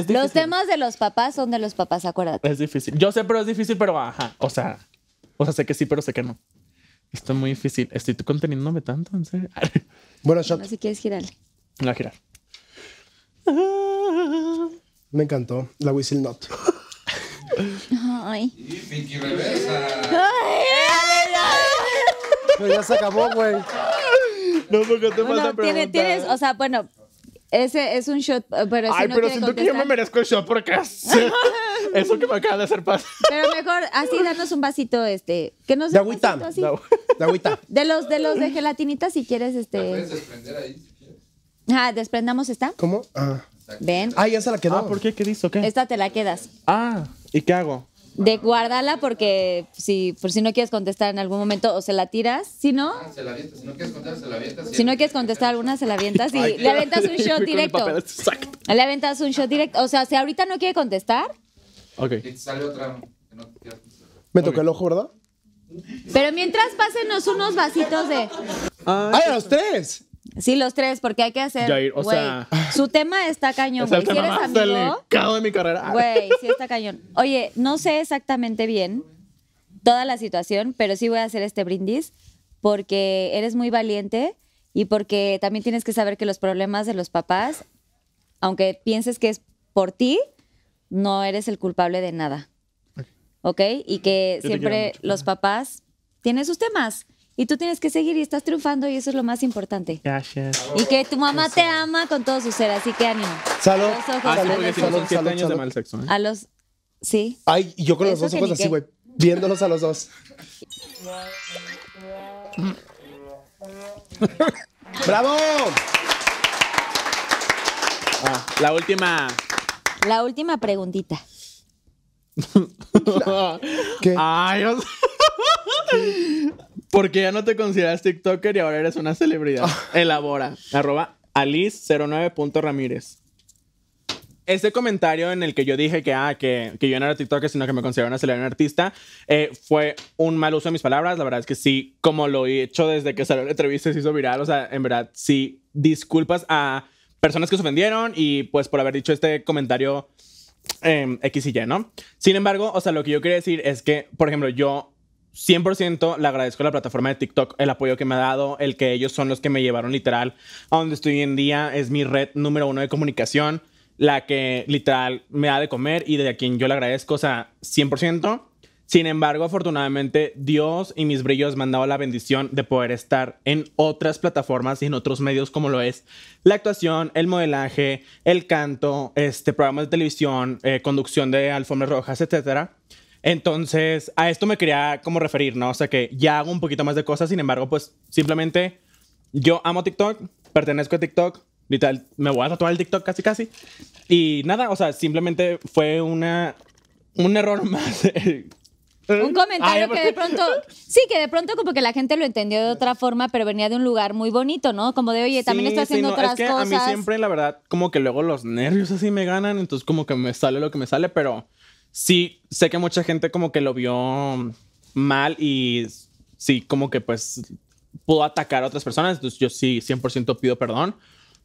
los temas de los papás son de los papás, acuérdate. Es difícil. Yo sé, pero es difícil, pero ajá. O sea, o sea, sé que sí, pero sé que no. Esto es muy difícil. Estoy tú conteniéndome tanto, en serio. Bueno, shot. si quieres girarle. La no, girar. Me encantó. La whistle not. Ay. Y Pinky reversa. Pero pues ya se acabó, güey. No, porque te bueno, falta tiene, Tienes, o sea, bueno, ese es un shot, eh, pero si Ay, pero siento que yo me merezco el shot porque eso que me acaba de hacer paz. Pero mejor así danos un vasito, este, que nos de agüita, así. de agüita. De los de los de gelatinita si quieres, este. ¿La puedes desprender ahí si quieres. Ah, desprendamos esta. ¿Cómo? Ah. Ven. Ah, ya se la quedó. Ah, ¿por qué? ¿Qué dice? ¿Qué? Esta te la quedas. Ah, ¿y qué hago? de guardarla porque si por si no quieres contestar en algún momento o se la tiras, si no, si no quieres contestar se la avientas. Si, no quieres contestar alguna se la avientas y le aventas un shot directo. le aventas un shot directo, o sea, si ahorita no quiere contestar, sale otra Me toca el ojo, ¿verdad? Pero mientras pásenos unos vasitos de. Ah, ¡Ay, a los Sí, los tres, porque hay que hacer. su tema está cañón, güey. si eres amigo. de mi carrera. Güey, sí está cañón. Oye, no sé exactamente bien toda la situación, pero sí voy a hacer este brindis porque eres muy valiente y porque también tienes que saber que los problemas de los papás, aunque pienses que es por ti, no eres el culpable de nada. ¿Ok? Y que siempre los papás tienen sus temas. Y tú tienes que seguir y estás triunfando y eso es lo más importante. Gracias. Y que tu mamá te ama con todo su ser, así que ánimo. Salud. A los ojos, ah, años de mal sexo, ¿eh? A los... Sí. Ay, yo con los dos ojos así, güey. Viéndolos a los dos. ¡Bravo! Ah, la última. La última preguntita. ¿Qué? Ay, Porque ya no te consideras TikToker y ahora eres una celebridad. Ah. Elabora. Arroba alice09.ramírez. Ese comentario en el que yo dije ah, que, que, yo no era TikToker, sino que me consideraba una celebridad artista, eh, fue un mal uso de mis palabras. La verdad es que sí, como lo he hecho desde que salió la entrevista, se hizo viral. O sea, en verdad, sí, disculpas a personas que se ofendieron y pues por haber dicho este comentario em, X y Y, ¿no? Sin embargo, o sea, lo que yo quería decir es que, por ejemplo, yo 100% le agradezco a la plataforma de TikTok el apoyo que me ha dado, el que ellos son los que me llevaron literal a donde estoy hoy en día. Es mi red número uno de comunicación, la que literal me da de comer y de a quien yo le agradezco, o sea, 100%. Sin embargo, afortunadamente, Dios y mis brillos me han dado la bendición de poder estar en otras plataformas y en otros medios como lo es la actuación, el modelaje, el canto, este, programa de televisión, eh, conducción de alfombras rojas, etcétera entonces, a esto me quería como referir, ¿no? O sea, que ya hago un poquito más de cosas, sin embargo, pues simplemente yo amo TikTok, pertenezco a TikTok, literal, me voy a tatuar el TikTok casi casi. Y nada, o sea, simplemente fue una, un error más. Un comentario que de pronto, sí, que de pronto como que la gente lo entendió de otra forma, pero venía de un lugar muy bonito, ¿no? Como de, oye, también estoy haciendo otras es que cosas. A mí siempre, la verdad, como que luego los nervios así me ganan, entonces como que me sale lo que me sale, pero sí, sé que mucha gente como que lo vio mal y sí, como que pues pudo atacar a otras personas. Entonces yo sí, 100% pido perdón.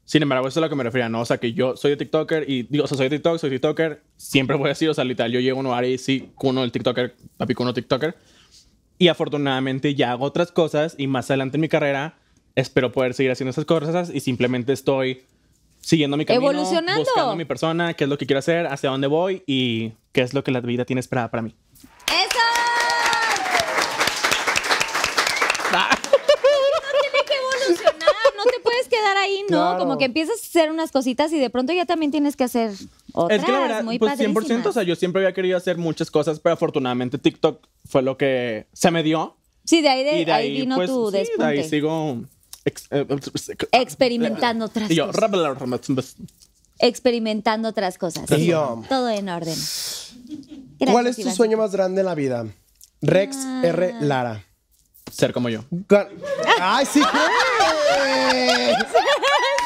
Sin embargo, eso es a lo que me refería, ¿no? O sea, que yo soy de TikToker y digo, o sea, soy TikToker, soy TikToker. Siempre voy a decir, o sea, literal, yo llego a un lugar y sí, cuno el TikToker, papi, cuno TikToker. Y afortunadamente ya hago otras cosas y más adelante en mi carrera espero poder seguir haciendo esas cosas y simplemente estoy siguiendo mi camino, evolucionando. buscando mi persona, qué es lo que quiero hacer, hacia dónde voy y qué es lo que la vida tiene esperada para mí. ¡Eso! Ah. No, evolucionar, no te puedes quedar ahí, ¿no? Como que empiezas a hacer unas cositas y de pronto ya también tienes que hacer otras. Es que la verdad, muy pues 100%, o sea, yo siempre había querido hacer muchas cosas, pero afortunadamente TikTok fue lo que se me dio. Sí, de ahí, de, ahí, vino pues, tu sí, De ahí sigo experimentando otras cosas. Experimentando otras cosas. Todo en orden. ¿Cuál es tu sueño más grande en la vida? Rex ah. R. Lara. Ser como yo. ¡Ay, sí!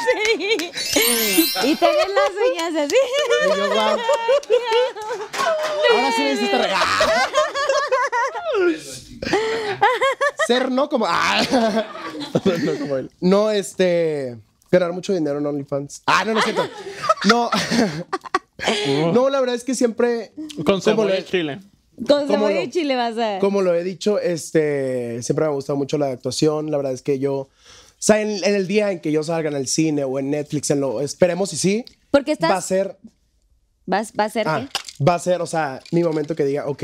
sí. Y tener las uñas así. Ahora sí me hiciste Ser no como. Ah. no este. Ganar mucho dinero en OnlyFans. Ah, no, no es cierto. No. no, la verdad es que siempre. Con cebolla de chile. Con cebolla de chile vas a. Como lo he dicho, este. Siempre me ha gustado mucho la actuación. La verdad es que yo. O sea, en, el día en que yo salga en el cine o en Netflix, en lo, esperemos y sí. Porque estás. Va a ser. ¿Va a ser ah, qué? Va a ser, o sea, mi momento que diga, ok,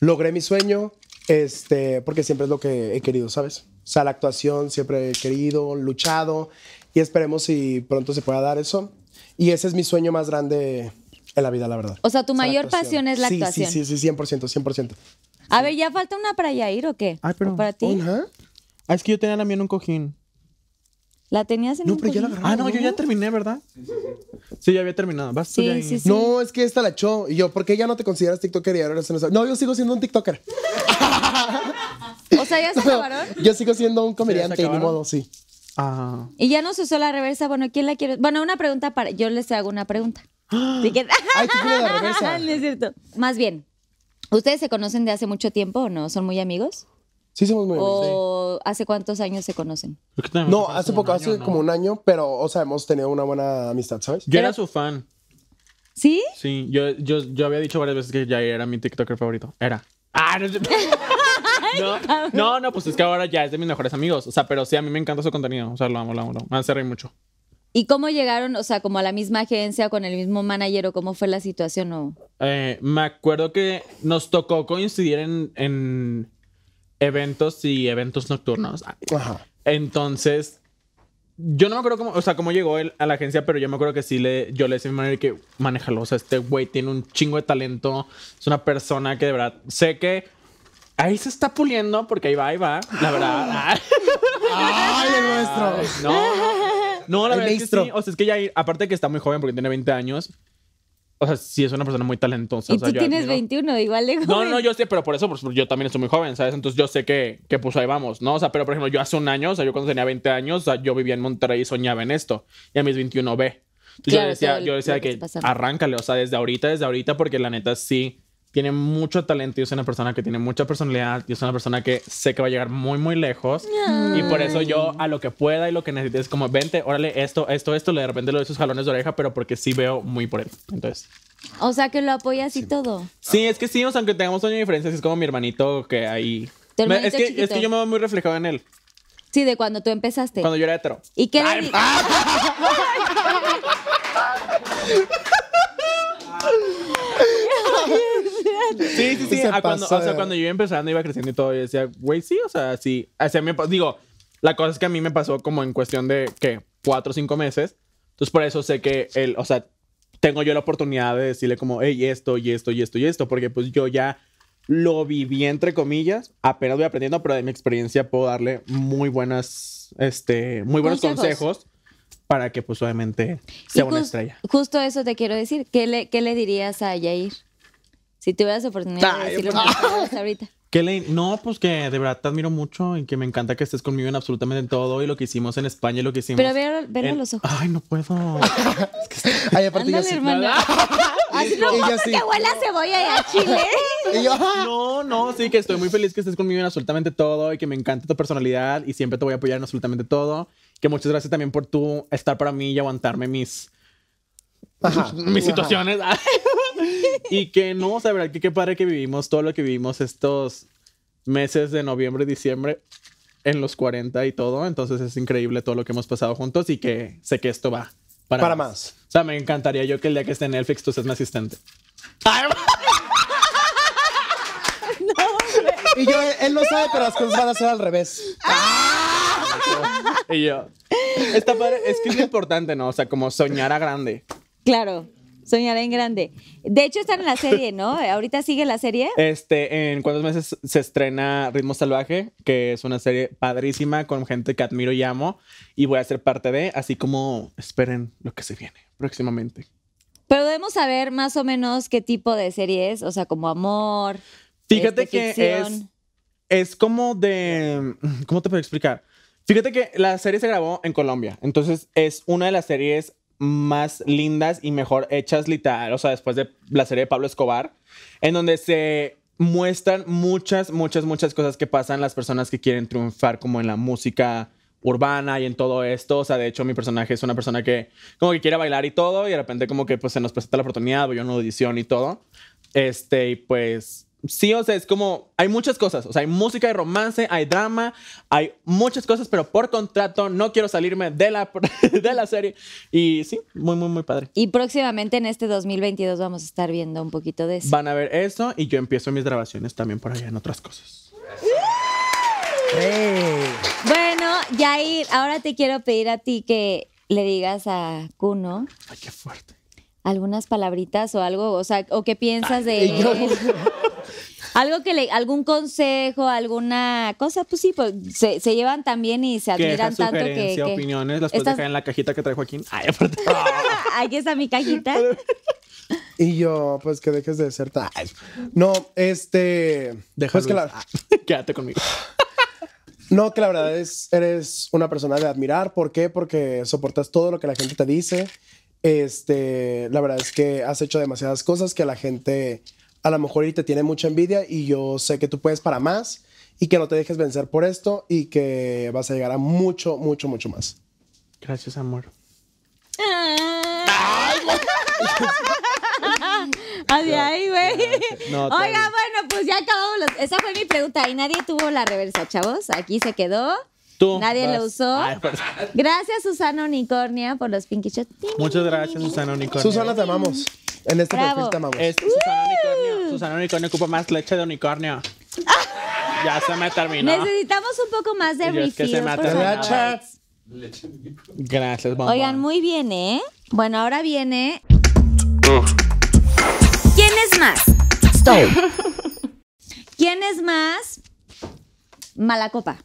logré mi sueño, este, porque siempre es lo que he querido, ¿sabes? O sea, la actuación siempre he querido, luchado y esperemos si pronto se pueda dar eso. Y ese es mi sueño más grande en la vida, la verdad. O sea, tu mayor pasión es la actuación. Sí, sí, sí, 100%, 100%. A ver, ¿ya falta una para ir o qué? Ay, pero, para ti? Una. Ah, es que yo tenía también en un cojín. La tenías en No, pero ya la agarré. Ah, no, yo ya terminé, ¿verdad? Sí, ya había terminado. Sí, sí, sí. No, es que esta la echó. Y yo, ¿por qué ya no te consideras TikToker y ahora se nos... No, yo sigo siendo un TikToker. O sea, ya se acabaron. yo sigo siendo un comediante, en ni modo, sí. Ah. Y ya no se usó la reversa. Bueno, ¿quién la quiere? Bueno, una pregunta para. Yo les hago una pregunta. Ay, la Más bien, ¿ustedes se conocen de hace mucho tiempo o no? ¿Son muy amigos? Sí, somos muy amigos. ¿O hace cuántos años se conocen? No, hace poco, hace como un año, pero, o sea, hemos tenido una buena amistad, ¿sabes? Yo era su fan. ¿Sí? Sí, yo, había dicho varias veces que ya era mi TikToker favorito. Era. Ah, no, no, no, no, pues es que ahora ya es de mis mejores amigos. O sea, pero sí, a mí me encanta su contenido. O sea, lo amo, lo amo, Me hace reír mucho. ¿Y cómo llegaron, o sea, como a la misma agencia, con el mismo manager o cómo fue la situación? O... Eh, me acuerdo que nos tocó coincidir en, eventos y eventos nocturnos. Entonces, yo no me acuerdo cómo, o sea, cómo llegó él a la agencia, pero yo me acuerdo que sí le, yo le decía a mi manera que manejalo. O sea, este güey tiene un chingo de talento. Es una persona que de verdad sé que ahí se está puliendo porque ahí va, ahí va. La verdad. Ah. Ay, el No. No, la verdad es que sí. O sea, es que ya, aparte que está muy joven porque tiene 20 años, o sea, sí es una persona muy talentosa. Y tú tienes 21, igual de joven. No, no, yo sé, pero por eso, yo también estoy muy joven, ¿sabes? Entonces yo sé que, que pues ahí vamos, ¿no? O sea, pero por ejemplo, yo hace un año, o sea, yo cuando tenía 20 años, o sea, yo vivía en Monterrey y soñaba en esto. Y a mis 21 ve. yo decía, yo decía que, que arráncale, o sea, desde ahorita, desde ahorita, porque la neta sí tiene mucho talento, Y es una persona que tiene mucha personalidad, yo soy una persona que sé que va a llegar muy, muy lejos. Y por eso yo a lo que pueda y lo que necesite es como, vente, órale, esto, esto, esto, le de repente lo de sus jalones de oreja, pero porque sí veo muy por él. Entonces. O sea, que lo apoyas y todo. Sí, es que sí, o sea, aunque tengamos una diferencia, es como mi hermanito que ahí... Es que, yo me veo muy reflejado en él. Sí, de cuando tú empezaste. Cuando yo era hetero. ¿Y qué le ah. Sí, sí, sí. Ah, cuando, o sea, cuando yo iba empezando, iba creciendo y todo, yo decía, güey, sí, o sea, sí. así a me, digo, la cosa es que a mí me pasó como en cuestión de, ¿qué? Cuatro o cinco meses. Entonces, por eso sé que él, o sea, tengo yo la oportunidad de decirle como, hey, esto, y esto, y esto, y esto, porque pues yo ya lo viví, entre comillas, apenas voy aprendiendo, pero de mi experiencia puedo darle muy buenas, este, muy buenos consejos, para que pues obviamente sea una estrella. Justo eso te quiero decir, ¿qué le, qué le dirías a Yair? Si tuvieras oportunidad de decirlo, ahorita. Que no, pues que de verdad te admiro mucho y que me encanta que estés conmigo en absolutamente todo y lo que hicimos en España y lo que hicimos. Pero ver, verme los ojos. Ay, no puedo. Ay, aparte Ándale, hermano. Así no porque huele a cebolla y chile. no, no, sí, que estoy muy feliz que estés conmigo en absolutamente todo y que me encanta tu personalidad y siempre te voy a apoyar en absolutamente todo. Que muchas gracias también por tú estar para mí y aguantarme mis mis situaciones. y que no, o sea, verdad que qué padre que vivimos todo lo que vivimos estos meses de noviembre y diciembre en los 40 y todo. Entonces es increíble todo lo que hemos pasado juntos y que sé que esto va para, más. O sea, me encantaría yo que el día que esté en Netflix tú seas mi asistente. y yo, él no sabe, pero las cosas van a ser al revés. y yo. es que es importante, ¿no? O sea, como soñar a grande. Claro. soñaré en grande. De hecho, están en la serie, ¿no? Ahorita sigue la serie. Este, en cuántos meses se estrena Ritmo Salvaje, que es una serie padrísima con gente que admiro y amo. Y voy a ser parte de, así como esperen lo que se viene próximamente. Pero debemos saber más o menos qué tipo de serie es, o sea, como amor. Fíjate este, que es, es como de. ¿Cómo te puedo explicar? Fíjate que la serie se grabó en Colombia, entonces es una de las series más lindas y mejor hechas literal, o sea, después de la serie de Pablo Escobar, en donde se muestran muchas, muchas, muchas cosas que pasan las personas que quieren triunfar como en la música urbana y en todo esto, o sea, de hecho mi personaje es una persona que como que quiere bailar y todo y de repente como que pues se nos presenta la oportunidad, voy a una audición y todo, este, y pues sí, o sea, es como, hay muchas cosas, o sea, hay música, hay romance, hay drama, hay muchas cosas, pero por contrato no quiero salirme de la, de la serie. Y sí, muy, muy, muy padre. Y próximamente en este 2022 vamos a estar viendo un poquito de eso. Van a ver eso y yo empiezo mis grabaciones también por allá en otras cosas. Bueno, Yair, ahora te quiero pedir a ti que le digas a Kuno. Ay, qué fuerte algunas palabritas o algo, o sea, o qué piensas de él. algo que le, algún consejo, alguna cosa, pues sí, pues se, llevan también y se admiran tanto que, que, opiniones, las puedes dejar en la cajita que trae Joaquín. Ay, Aquí está mi cajita. Y yo, pues que dejes de ser tal. No, este. Pues dejas que la... Ah, quédate conmigo. No, que la verdad es, eres una persona de admirar. ¿Por qué? Porque soportas todo lo que la gente te dice este, la verdad es que has hecho demasiadas cosas que la gente a lo mejor y te tiene mucha envidia y yo sé que tú puedes para más y que no te dejes vencer por esto y que vas a llegar a mucho, mucho, mucho más. Gracias, amor. Ay, ah, güey. Oiga, bueno, pues ya acabamos Esa fue mi pregunta y nadie tuvo la reversa, chavos. Aquí se quedó. Nadie lo usó. Pues. gracias, Susana Unicornia, por los Pinky Shots. Muchas gracias, Susana Unicornia. Susana, te amamos. En este Bravo. perfil te amamos. Este, Susana Unicornia, Susana ocupa más leche de unicornio. Ya se me terminó. Necesitamos un poco más de refill. que se me Gracias. Gracias, Oigan, muy bien, ¿eh? Bueno, ahora viene. ¿Quién es más? Stop. ¿Quién es más? Malacopa.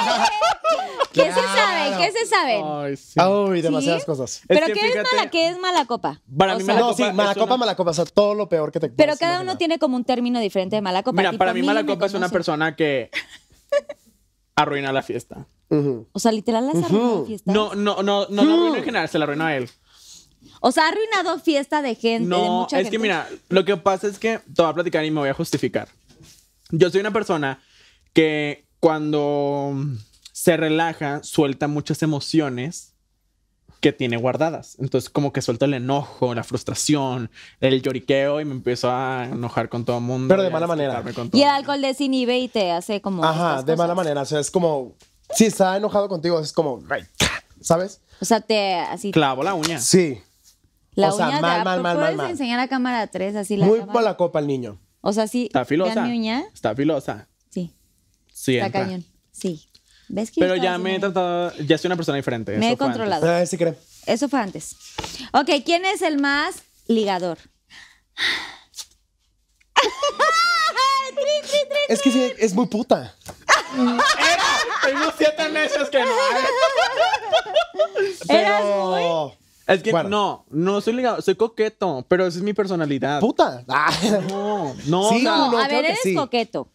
¿Qué se sabe? ¿Qué se sabe? Ay, sí. demasiadas cosas. ¿Pero qué es mala? ¿Qué es mala copa? Para mí mala no, sí, copa es mala copa, mala copa, o sea, todo lo peor que te Pero cada uno tiene como un término diferente de mala copa. Mira, para mí mala copa es una persona que arruina la fiesta. O sea, literal las arruina la fiesta? No, no, no, no la arruina en general, se la arruina a él. O sea, ha arruinado fiesta de gente, de No, es que mira, lo que pasa es que te voy a platicar y me voy a justificar. Yo soy una persona que cuando se relaja, suelta muchas emociones que tiene guardadas. Entonces, como que suelta el enojo, la frustración, el lloriqueo y me empiezo a enojar con todo el mundo. Pero de mala manera. Y el alcohol desinhibe y te hace como. Ajá, de mala manera. O sea, es como. Si está enojado contigo, es como. ¿Sabes? O sea, te. Clavo la uña. Sí. La o sea, mal, mal, mal, mal, enseñar a cámara 3 así la Muy por la copa el niño. O sea, sí. Está filosa. Está filosa. Sí, Está cañón. Sí. ¿Ves que Pero ya me he tratado, ya soy una persona diferente. Me he controlado. Ah, sí creo. Eso fue antes. Ok, ¿quién es el más ligador? Es que es muy puta. Era, tengo siete meses que no. Pero. Es que no, no soy ligado, soy coqueto, pero esa es mi personalidad. Puta. No, no, Sí, no, no, a ver, eres coqueto.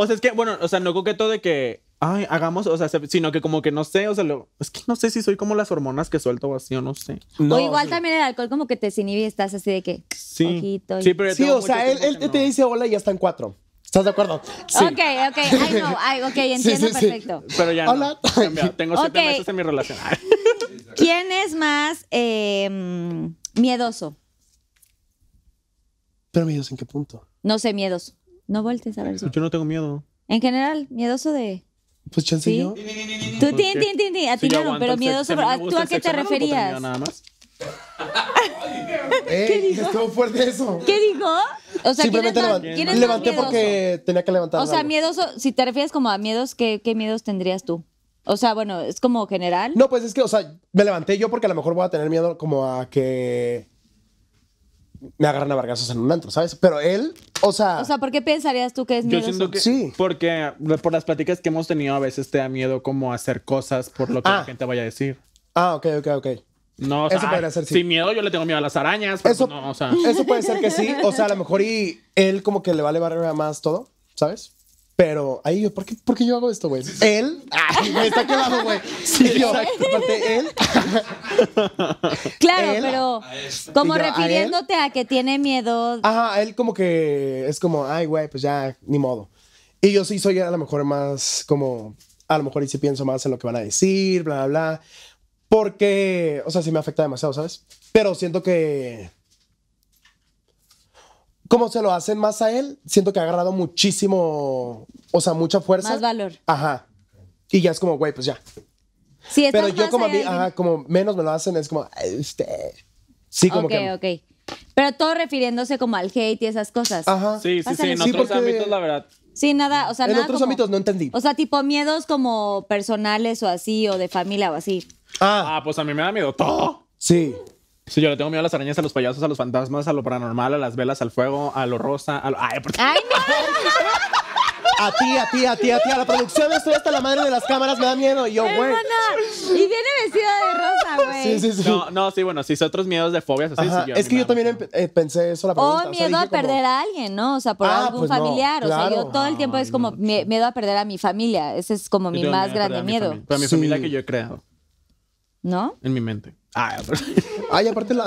O sea, es que, bueno, o sea, no coqueto de que, ay, hagamos, o sea, sino que como que no sé, o sea, es que no sé si soy como las hormonas que suelto o así, o no sé. o igual también el alcohol como que te desinhibe y estás así de que, sí. sí, pero sí, o sea, él, te dice hola y ya está en cuatro. ¿Estás de acuerdo? Sí. Ok, ok, I know, ok, entiendo perfecto. Pero ya no, Hola. tengo siete meses en mi relación. ¿Quién es más em, miedoso? ¿Pero miedos en qué punto? No sé, miedos. No voltees a ver pues Yo no tengo miedo. En general, miedoso de. Pues chance ¿Sí? yo. Tú, ti ti A ti no, pero miedoso. ¿A ¿Tú a qué te referías? Nada ¿Qué dijo? Estuvo fuerte eso. ¿Qué dijo? O sea, Simplemente levanté, levanté porque tenía que levantar. O sea, miedoso, si te refieres como a miedos, ¿qué, ¿qué miedos tendrías tú? O sea, bueno, es como general. No, pues es que, o sea, me levanté yo porque a lo mejor voy a tener miedo como a que me agarran a vergasos en un antro, ¿sabes? Pero él, o sea. O sea, ¿por qué pensarías tú que es miedo? Yo siento que. Sí. Porque por las pláticas que hemos tenido, a veces te da miedo como hacer cosas por lo que la ah. gente vaya a decir. Ah, ok, ok, ok. No, o sea, sí. Sin miedo, yo le tengo miedo a las arañas. Eso, pues o sea. eso puede ser que sí. O sea, a lo mejor y él como que le vale barrera más todo, ¿sabes? Pero ahí yo, ¿por qué, ¿por qué yo hago esto, güey? Él, ay, está quedando, güey. Sí, yo, él. Claro, pero como refiriéndote a, que tiene miedo. Ajá, él como que es como, ay, güey, pues ya, ni modo. Y yo sí soy a lo mejor más como, a lo mejor y sí pienso más en lo que van a decir, bla, bla, bla. Porque, o sea, sí me afecta demasiado, ¿sabes? Pero siento que Cómo se lo hacen más a él, siento que ha agarrado muchísimo, o sea, mucha fuerza. Más valor. Ajá. Y ya es como, güey, pues ya. Sí, Pero yo como a mí, ajá, como menos me lo hacen, es como, este... Sí, como que... Ok, ok. Pero todo refiriéndose como al hate y esas cosas. Ajá. Sí, sí, sí, en otros ámbitos, la verdad. Sí, nada, o sea, en otros ámbitos no entendí. O sea, tipo miedos como personales o así, o de familia o así. Ah, ah pues a mí me da miedo todo. Sí. Sí, yo le tengo miedo a las arañas, a los payasos, a los fantasmas, a lo paranormal, a las velas, al fuego, a lo rosa, a lo... ¡Ay, ¡Ay, no! a ti, a ti, a ti, a ti, a la producción estoy hasta la madre de las cámaras, me da miedo. Y yo, güey. Y viene vestida de rosa, güey. Sí, sí, sí. No, no, sí, bueno, sí, son otros miedos de fobias así. Sí, es que yo también eh, pensé eso la pregunta. O miedo a perder a alguien, ¿no? O sea, por ah, algún pues familiar. O sea, yo todo el tiempo es como miedo a perder a mi familia. Ese es como mi más grande miedo. Para mi, familia, que yo he creado. ¿No? En mi mente. Ah, Ay, aparte la.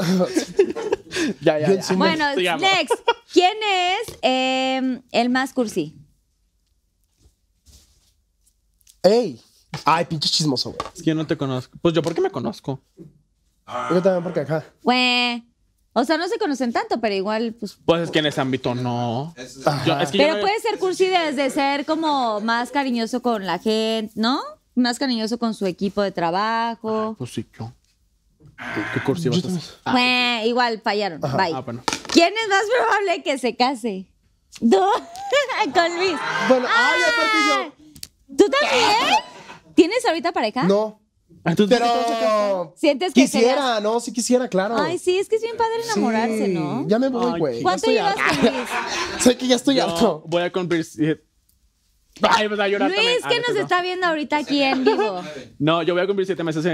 ya, ya, Bueno, next ¿quién es em, el más cursi? ¡Ey! Ay, pinche chismoso, Es que no te conozco. Pues yo, ¿por qué me conozco? Yo también, porque acá. O sea, no se conocen tanto, pero igual, pues. Pues es que en ese ámbito no. pero puede ser cursi desde ser como más cariñoso con la gente, ¿no? Más cariñoso con su equipo de trabajo. pues sí, yo. ¿Qué cursiva estás? Ah, igual, fallaron. Bye. Ah, ¿Quién es más probable que se case? ¿Tú? Con Luis. Bueno, ay, ah. aparte yo. ¿Tú también? ¿Tienes ahorita pareja? No. ¿Tú pero sientes que quisiera, no, sí quisiera, claro. Ay, sí, es que es bien padre enamorarse, sí. ¿no? Ya me voy, güey. ¿Cuánto llevas sé que ya estoy harto. Voy a cumplir Ay, pues, a llorar Luis, ah, nos está viendo ahorita aquí en No, yo voy a cumplir siete meses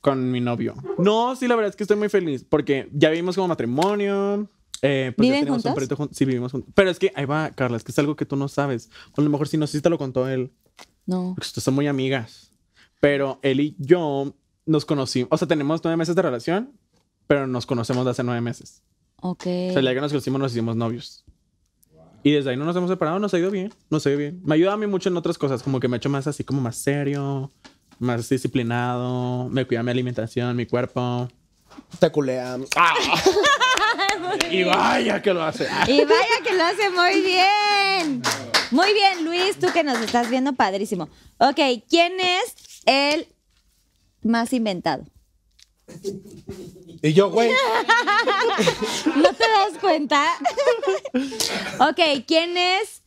con mi novio. No, sí, la verdad es que estoy muy feliz porque ya vivimos como matrimonio. Eh, pues ¿Viven juntos? Un sí, vivimos juntos. Pero es que, ahí va, Carla, es que es algo que tú no sabes. O a lo mejor si no, hiciste lo contó él. No. Porque ustedes son muy amigas. Pero él y yo nos conocimos. O sea, tenemos nueve meses de relación, pero nos conocemos de hace nueve meses. Ok. O sea, el día que nos conocimos nos hicimos novios. Y desde ahí no nos hemos separado, nos ha ido bien, nos ha ido bien. Me ayuda a mí mucho en otras cosas, como que me ha hecho más así, como más serio, más disciplinado, me cuida mi alimentación, mi cuerpo. Te culeamos ¡Ah! y vaya que lo hace. y vaya que lo hace muy bien. Muy bien, Luis, tú que nos estás viendo padrísimo. Ok, ¿quién es el más inventado? Y yo, güey. ¿No te das cuenta? ok, ¿quién es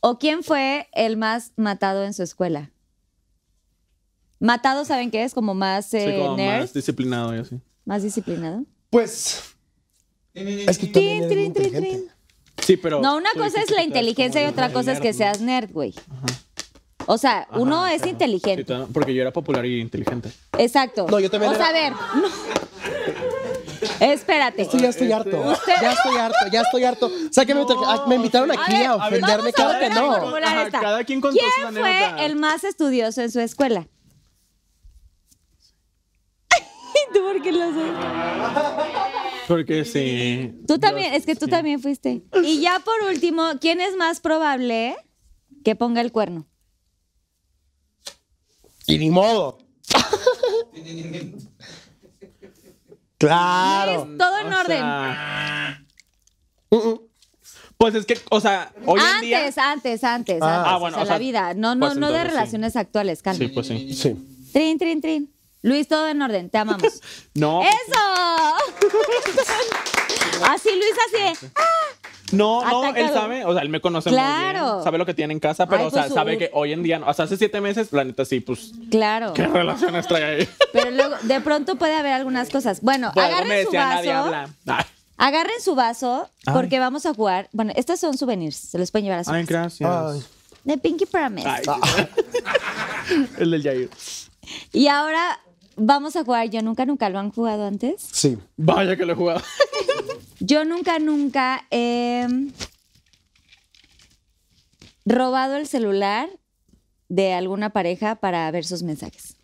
o quién fue el más matado en su escuela? Matado, ¿saben qué es? Como más eh, como Más disciplinado yo, sí. ¿Más disciplinado? Pues. Es que Sí, pero. No, una cosa es la inteligencia y otra cosa es que seas nerd, güey. Ajá. O sea, uno es inteligente. porque yo era popular y inteligente. Exacto. No, yo también. O a ver. Espérate. Esto ya estoy harto. Este- ya estoy harto, ya estoy harto. Sáqueme. Ah, me, invitaron aquí a, ofenderme. cada que no. cada quien contó ¿Quién fue el más estudioso en su escuela? ¿Tú por qué lo sabes? Porque sí. Tú también, es que tú también fuiste. Y ya por último, ¿quién es más probable que ponga el cuerno? Y ni modo. claro. Luis, todo en orden. Mm, mm. Pues es que, o sea, hoy antes, en día... Antes, antes, antes. Ah, ah bueno, o la vida. No, no, pues no de relaciones actuales, Carlos. Sí, pues sí. Sí. Trin, trin, trin. Luis, todo en orden, te amamos. no. ¡Eso! así Luis, así ¡ah! No, no, él sabe, o sea, él me conoce muy bien, sabe lo que tiene en casa, pero o sea, pues, sabe que hoy en día, hasta hace siete meses, la neta sí, pues. Claro. ¿Qué relaciones trae ahí? Pero luego, de pronto puede haber algunas cosas. Bueno, ah. agarren su vaso. Agarren su vaso porque vamos a jugar. Bueno, estos son souvenirs, se los pueden llevar a su Ay, gracias. De Pinky Promise. El del Jair. Y ahora vamos a jugar Yo Nunca Nunca. ¿Lo han jugado antes? Sí. Vaya que lo he jugado. Yo nunca, nunca he robado el celular de alguna pareja para ver sus mensajes.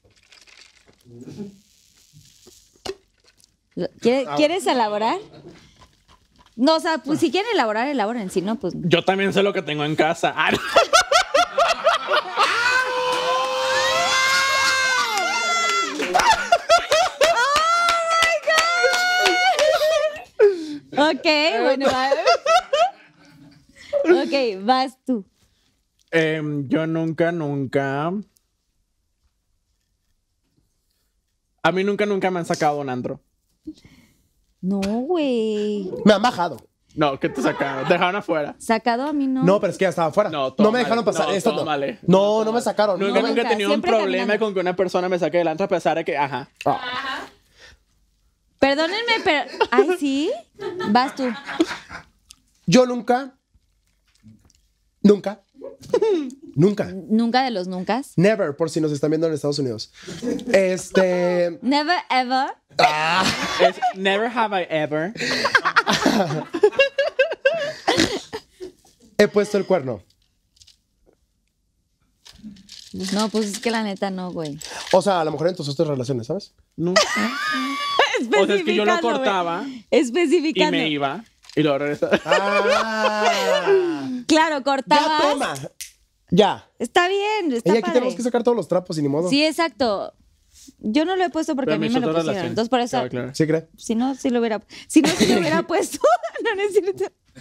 Ah. ¿Quieres, elaborar? No, o sea, pues si quieren elaborar, elaboren. Si no, pues. Yo también sé lo que tengo en casa. Ah, Ok, bueno, ok, vas tú. Em, yo nunca, nunca. A mí nunca, nunca me han sacado un antro. No, güey. Me han bajado. No, ¿qué te sacaron? Dejaron afuera. Sacado a mí no. No, pero es que ya estaba afuera. No, No, me dejaron pasar. No, Esto eh. no. No, no, me sacaron. Nunca, nunca, he tenido un problema con que una persona me saque del antro a pesar de que, ajá. Ah. Perdónenme, pero. Ay, sí. Vas tú. Yo nunca. Nunca. Nunca. Nunca de los nunca. Never, por si nos están viendo en Estados Unidos. Este. Never ever. Ah. never have I ever. He puesto el cuerno. No, pues es que la neta no, güey. O sea, a lo mejor en tus otras relaciones, ¿sabes? No. Ah, ah. O sea, es que yo lo cortaba. Especificando. Y me iba. Y lo regresaba. Ah. claro, cortaba. Ya toma. Ya. Está bien. y aquí tenemos que sacar todos los trapos y ni modo. Sí, exacto. Yo no lo he puesto porque a mí me, lo pusieron. Entonces, por eso. Claro, claro. ¿Sí cree? Si no, si lo hubiera, si no, si lo hubiera puesto. no, no es cierto.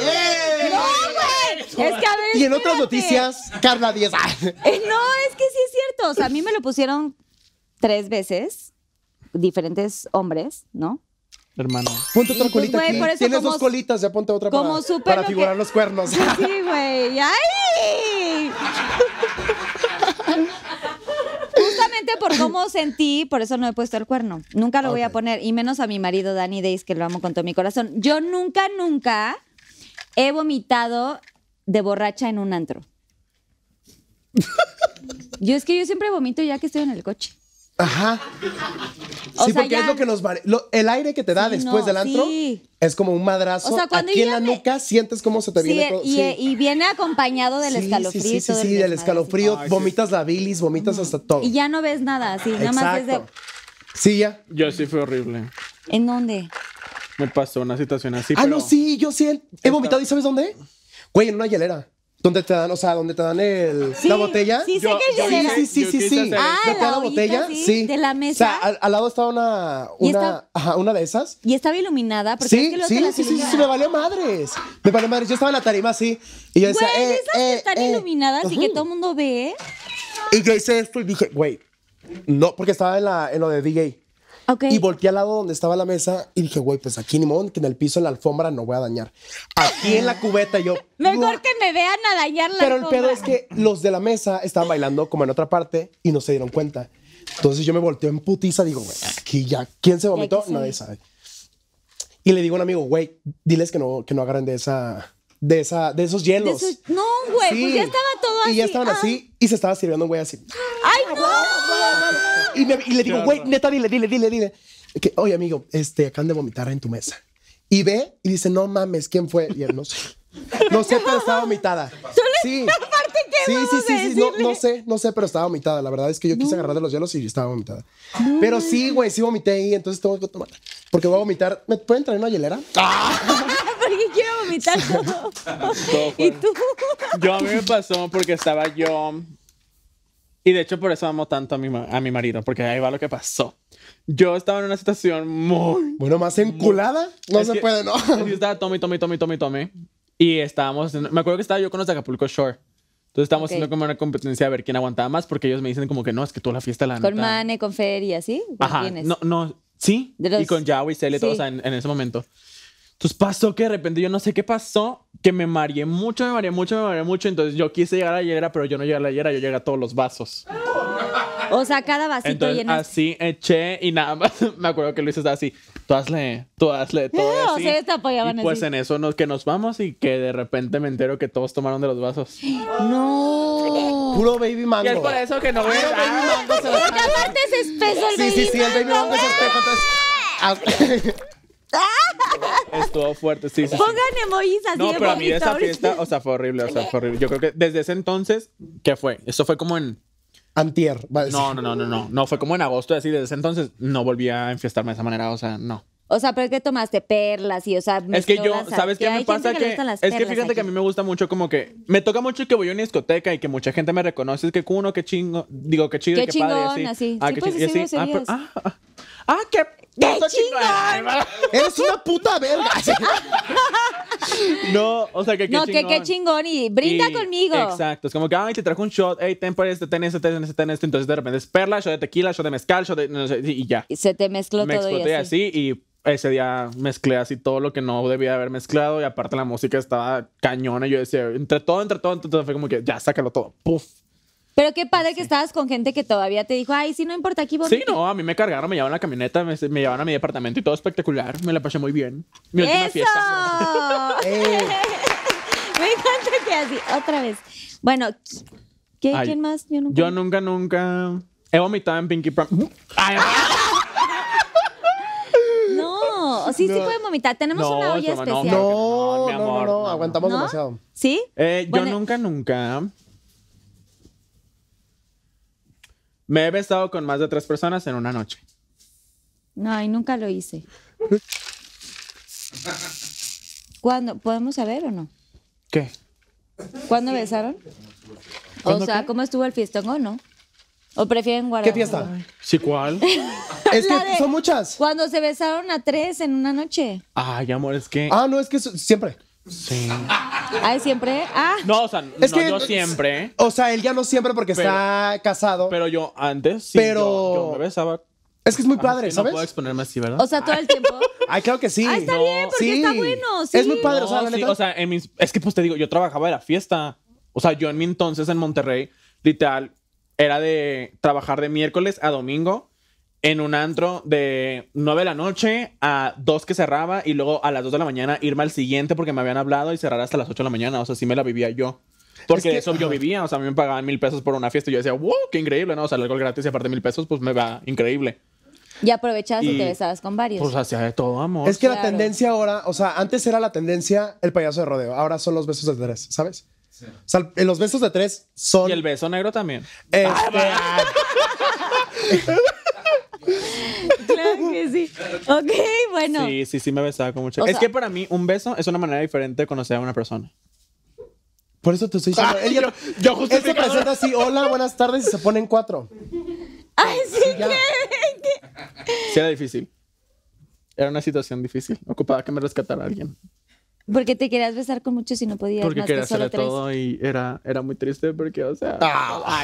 ¡Eh! no, güey. Es que a ver. Y en otras noticias, Carla Díaz. Eh, no, es que sí es cierto. O sea, a mí me lo pusieron tres veces diferentes hombres, ¿no? Hermano. Ponte otra pues, colita aquí. Tienes dos colitas, ya ponte otra como para, para figurar los cuernos. Sí, güey. ¡Ay! Justamente por cómo sentí, por eso no he puesto el cuerno. Nunca lo voy a poner, y menos a mi marido Danny Days, que lo amo con todo mi corazón. Yo nunca, nunca he vomitado de borracha en un antro. Yo es que yo siempre vomito ya que estoy en el coche. Ajá. sí, porque es lo que nos vale. el aire que te da después del antro es como un madrazo. Aquí en la nuca sientes cómo se te viene todo. y, viene acompañado del escalofrío. Sí, sí, sí, del escalofrío. vomitas la bilis, vomitas hasta todo. Y ya no ves nada, así, nada más desde. Sí, ya. Yo sí fue horrible. ¿En dónde? Me pasó una situación así. ah, no, sí, yo sí. He vomitado, ¿y sabes dónde? Güey, en una hielera. Donde te dan, o sea, donde te dan el, la botella. Sí, sí, sí, sí, sí, sí. Ah, ¿Te la botella? Sí. De la mesa. O sea, al, lado estaba una, una, ajá, una de esas. Y estaba iluminada. Porque sí, sí, sí, sí, sí, me valió madres. Me valió madres. Yo estaba en la tarima así. Y yo decía, güey, eh, esas que eh, están eh, iluminadas y que todo el mundo ve. Y yo hice esto y dije, güey, no, porque estaba en, la, en lo de DJ. Y volteé al lado donde estaba la mesa y dije, güey, pues aquí ni modo que en el piso, en la alfombra, no voy a dañar. Aquí en la cubeta yo... Mejor que me vean a dañar la Pero el pedo es que los de la mesa estaban bailando como en otra parte y no se dieron cuenta. Entonces yo me volteo en putiza, digo, güey, aquí ya, ¿quién se vomitó? Nadie sabe. Y le digo a un amigo, güey, diles que no, que no agarren de esa de, esa, de esos hielos. no, güey, pues ya estaba todo así. Y ya estaban ah. así y se estaba sirviendo un güey así. ¡Ay, no! Y, le digo, güey, neta, dile, dile, dile, dile. Que, Oye, amigo, este, acaban de vomitar en tu mesa. Y ve y dice, no mames, ¿quién fue? Y él, no sé. No sé, pero estaba vomitada. Sí. Sí, sí, sí, sí. No, sé, no sé, pero estaba vomitada. La verdad es que yo quise agarrar de los hielos y estaba vomitada. Pero sí, güey, sí vomité y entonces tengo que tomar. Porque voy a vomitar. ¿Me pueden traer una hielera? ¡Ah! ¿Y tú? Yo a mí me pasó porque estaba yo. Y de hecho, por eso amo tanto a mi, a mi marido, porque ahí va lo que pasó. Yo estaba en una situación muy. Bueno, más enculada. No se puede, ¿no? Yo estaba tome, tome, tome, tome, tome. Y estábamos. me acuerdo que estaba yo con los de Acapulco Shore. Entonces estábamos haciendo como una competencia a ver quién aguantaba más, porque ellos me dicen como que no, es que toda la fiesta la. Con Mane, con Fer y así. Ajá. No, no. Sí. Y con Yao y Cele, todos en, en ese momento. Entonces pasó que de repente yo no sé qué pasó, que me mareé mucho, me mareé mucho, me mareé mucho. Entonces yo quise llegar a la hielera, pero yo no llegué a la hielera, yo llegué a todos los vasos. O sea, cada vasito Entonces, Así eché y nada más. me acuerdo que Luis estaba así, tú hazle, tú hazle, eh, todo no, así. y pues en eso nos, que nos vamos y que de repente me entero que todos tomaron de los vasos. ¡No! Puro baby mango. Y es por eso que no veo. baby Porque aparte es espeso el sí, baby sí, sí, mango. Sí, sí, sí, el baby mango es espeso. Entonces, ah, Estuvo fuerte, sí, sí. Pongan emojis así. No, pero a mí esa fiesta, o sea, fue horrible, o sea, fue horrible. Yo creo que desde ese entonces, ¿qué fue? Eso fue como en. Antier. Vale. No, no, no, no, no. No, fue como en agosto, así desde ese entonces no volví a enfiestarme de esa manera, o sea, no. O sea, pero es que tomaste perlas y, o sea, es que yo, ¿sabes qué me pasa? es que fíjate que a mí me gusta mucho como que me toca mucho que voy a una discoteca y que mucha gente me reconoce, es que cuno, qué chingo, digo, qué chido, qué, qué padre, así. Ah, pues, así. sí, pues, sí, ah, ah qué ¡Qué chingón! Eres una puta verga. no, o sea, que qué chingón. No, que qué chingón y brinda conmigo. Exacto, es como que, ay, te trajo un shot, hey, ten por este, ten este, ten este, ten este. Entonces de repente es perla, shot de tequila, shot de mezcal, shot de. No sé, y ya. Y se te mezcló todo. Me exploté y así. y ese día mezclé así todo lo que no debía haber mezclado y aparte la música estaba cañona. Yo decía, entre todo, entre todo, entonces fue como que ya, sácalo todo. Puf. Pero qué padre que estabas con gente que todavía te dijo, ay, sí, no importa, aquí vos. Sí, no, a mí me cargaron, me llevaron a la camioneta, me, llevaron a mi departamento y todo espectacular. Me la pasé muy bien. Mi ¡Eso! última fiesta. me encanta que así, otra vez. Bueno, ¿quién más? Yo nunca, yo nunca, nunca he vomitado en Pinky Prom. Ay, no, sí, sí pueden vomitar. Tenemos una olla especial. No, no, no, no, aguantamos demasiado. ¿Sí? Eh, yo nunca, nunca Me he besado con más de tres personas en una noche. No, y nunca lo hice. ¿Cuándo? ¿Podemos saber o no? ¿Qué? ¿Cuándo besaron? o sea, ¿cómo estuvo el fiestón o no? ¿O prefieren guardar? ¿Qué fiesta? Sí, ¿cuál? es que son muchas. Cuando se besaron a tres en una noche. Ay, amor, es que. Ah, no, es que siempre. Sí. Ay, siempre. Ah. No, o sea, no, yo siempre. O sea, él ya no siempre porque está casado. Pero yo antes sí. Pero. Es que es muy padre, ¿sabes? No puedo exponerme así, ¿verdad? O sea, todo el tiempo. Ay, claro que sí. Ah, está bien, porque está bueno. Sí. Es muy padre, o sea, O sea, en mis, es que pues te digo, yo trabajaba de la fiesta. O sea, yo en mi entonces en Monterrey, literal, era de trabajar de miércoles a domingo en un antro de 9 de la noche a 2 que cerraba y luego a las 2 de la mañana irme al siguiente porque me habían hablado y cerrar hasta las 8 de la mañana. O sea, sí me la vivía yo. Porque eso yo vivía, o sea, a mí me pagaban mil pesos por una fiesta y yo decía, wow, qué increíble, ¿no? O sea, el alcohol gratis y aparte mil pesos, pues me va increíble. Y aprovechabas y, te besabas con varios. Pues hacía de todo, amor. Es que la tendencia ahora, o sea, antes era la tendencia el payaso de rodeo, ahora son los besos de tres, ¿sabes? O sea, los besos de tres son. Y el beso negro también. Este, ah, claro que sí. Ok, bueno. Sí, sí, sí me besaba con mucho es que para mí un beso es una manera diferente de conocer a una persona. Por eso te estoy diciendo. Ah, yo, justo se presenta así, hola, buenas tardes, y se ponen cuatro. Ay, sí, que... Sí, era difícil. Era una situación difícil. Ocupaba que me rescatara alguien. Porque te querías besar con mucho si no podías. Porque querías que todo y era, era muy triste porque, o sea. Ah.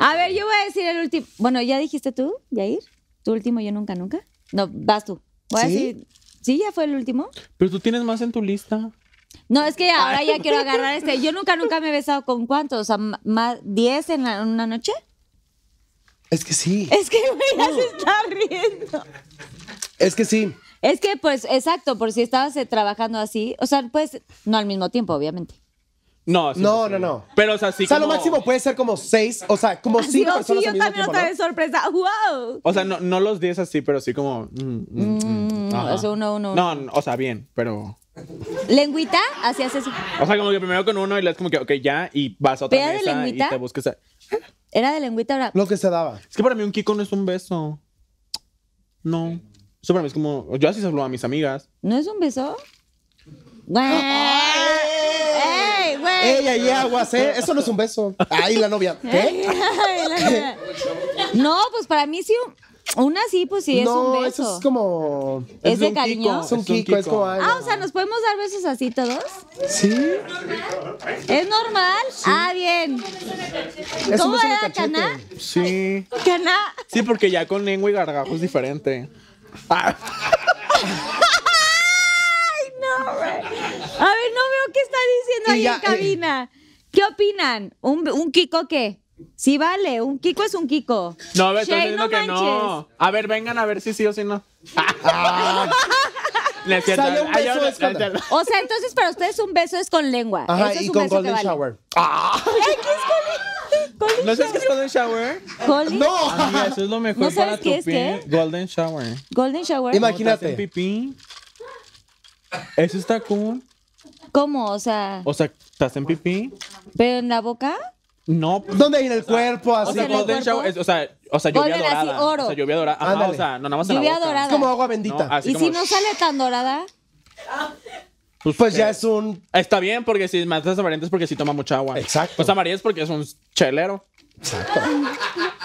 A ver, yo voy a decir el último. Bueno, ¿ya dijiste tú, Yair? ¿Tu último yo nunca, nunca? No, vas tú. Voy ¿Sí? a ¿Sí? ya fue el último. Pero tú tienes más en tu lista. No, es que ah. ahora ya quiero agarrar este. Yo nunca, nunca me he besado con cuántos. O sea, más 10 en una noche. Es que sí. Es que ya uh. se está riendo. Es que sí. Es que, pues, exacto, por si estabas eh, trabajando así. O sea, pues, no al mismo tiempo, obviamente. No, no, no, no. Pero, o sea, O sea, lo máximo puede ser como seis, o sea, como así cinco. Oh, sí, yo también otra vez sorpresa. ¡Wow! Ah, o sea, no, no los diez así, pero sí como. Mm, mm, mm, no. uno, uno. No, o sea, bien, pero. ¿Lengüita? Así su. O sea, como que primero con uno y le es como que, ok, ya, y vas a otra ¿Era mesa y te buscas. Era de lengüita, ahora. Lo que se daba. Es que para mí un Kiko no es un beso. No. Eso para mí es como. Yo así se a mis amigas. ¿No es un beso? ¡Ey, güey! ¡Ey, ahí aguas, eh! Eso no es un beso. ¡Ay, la novia! ¿Qué? No, pues para mí sí... Una sí, pues sí, es un beso. No, Eso es como. ¿Es, de cariño? Es un kiko, es, ah, o sea, ¿nos podemos dar besos así todos? Sí. ¿Es normal? Ah, bien. Es ¿Cómo era Caná? Sí. ¿Caná? Sí, porque ya con lengua y gargajo es diferente. Ay, no, güey. A ver, no veo qué está diciendo ahí en cabina. ¿Qué opinan? ¿Un, Kiko qué? Sí, vale, un Kiko es un Kiko. No, ver, estoy diciendo no que no. A ver, vengan a ver si sí o si no. O sea, entonces para ustedes un beso es con lengua. Ajá, Eso es y con Golden Shower. ¿Qué es Golden, Shower? ¿No sabes qué es Golden Shower? Golden... No. eso es lo mejor ¿No sabes para qué tu es qué? Golden Shower. Golden Shower. Imagínate. pipín. Eso está cool. ¿Cómo? O sea. O sea, ¿estás en pipí? ¿Pero en la boca? No. ¿Dónde en el cuerpo? Así. O sea, o sea, o lluvia dorada. O sea, lluvia dorada. o sea, no nada más en la Lluvia dorada. Es como agua bendita. ¿Y si no sale tan dorada? pues, pues ya es un. Está bien, porque si matas a amarillentos es porque si toma mucha agua. Exacto. Pues amarillo es porque es un chelero. Exacto.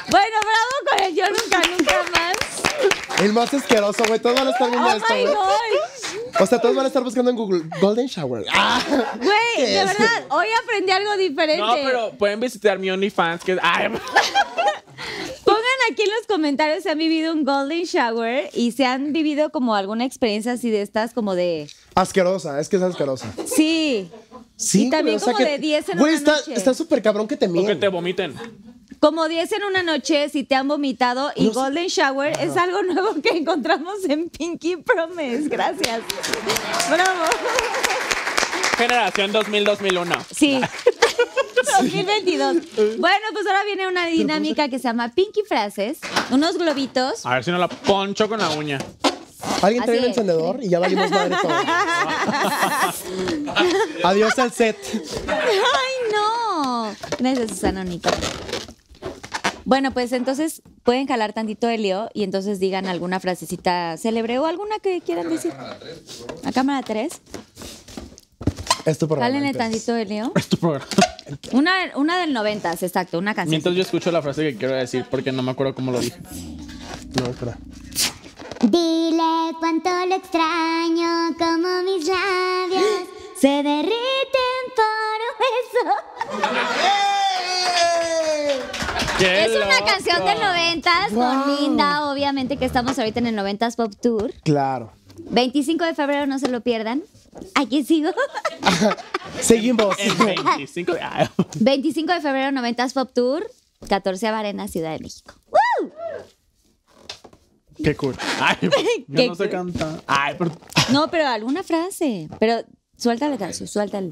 Bueno, bravo con el yo nunca, nunca más. El más asqueroso, güey. Todos van a estar viendo Oh esto, my güey. O sea, todos van a estar buscando en Google Golden Shower. Ah, güey, de verdad, hoy aprendí algo diferente. No, pero pueden visitar mi OnlyFans. Pongan aquí en los comentarios si han vivido un Golden Shower y si han vivido como alguna experiencia así de estas, como de. Asquerosa, es que es asquerosa. Sí. Sí, y también como de 10 en Güey, está súper cabrón que te miren. O que te vomiten. Como 10 en una noche, si te han vomitado y Golden Shower es algo nuevo que encontramos en Pinky Promise. Gracias. Bravo. Generación 2000-2001. Sí. 2022. Bueno, pues ahora viene una pues, dinámica que se llama Pinky Frases, unos globitos. A ver si no la poncho con la uña. Alguien trae el encendedor y ya valimos madre todo. Adiós al set. Ay, no. Gracias, Susana Nico. Bueno, pues entonces pueden jalar tantito Helio y entonces digan alguna frasecita célebre o alguna que quieran decir. A cámara 3. Esto por Jálenle tantito Helio. Es Una, una del 90, exacto, una canción. Mientras yo escucho la frase que quiero decir porque no me acuerdo cómo lo dije. No, espera. Dile cuánto lo extraño, como mis labios se derriten por un beso. ¡Eh! Es una canción de noventas wow. Linda, obviamente que estamos ahorita en el noventas Pop Tour. Claro. 25 de febrero, no se lo pierdan. Aquí sigo. Seguimos. 25 de... 25 ah. de febrero, noventas Pop Tour, 14 Arena, Ciudad de México. ¡Woo! Qué cool. yo no sé cantar. pero... No, pero alguna frase. Pero suéltale, canción, suéltale.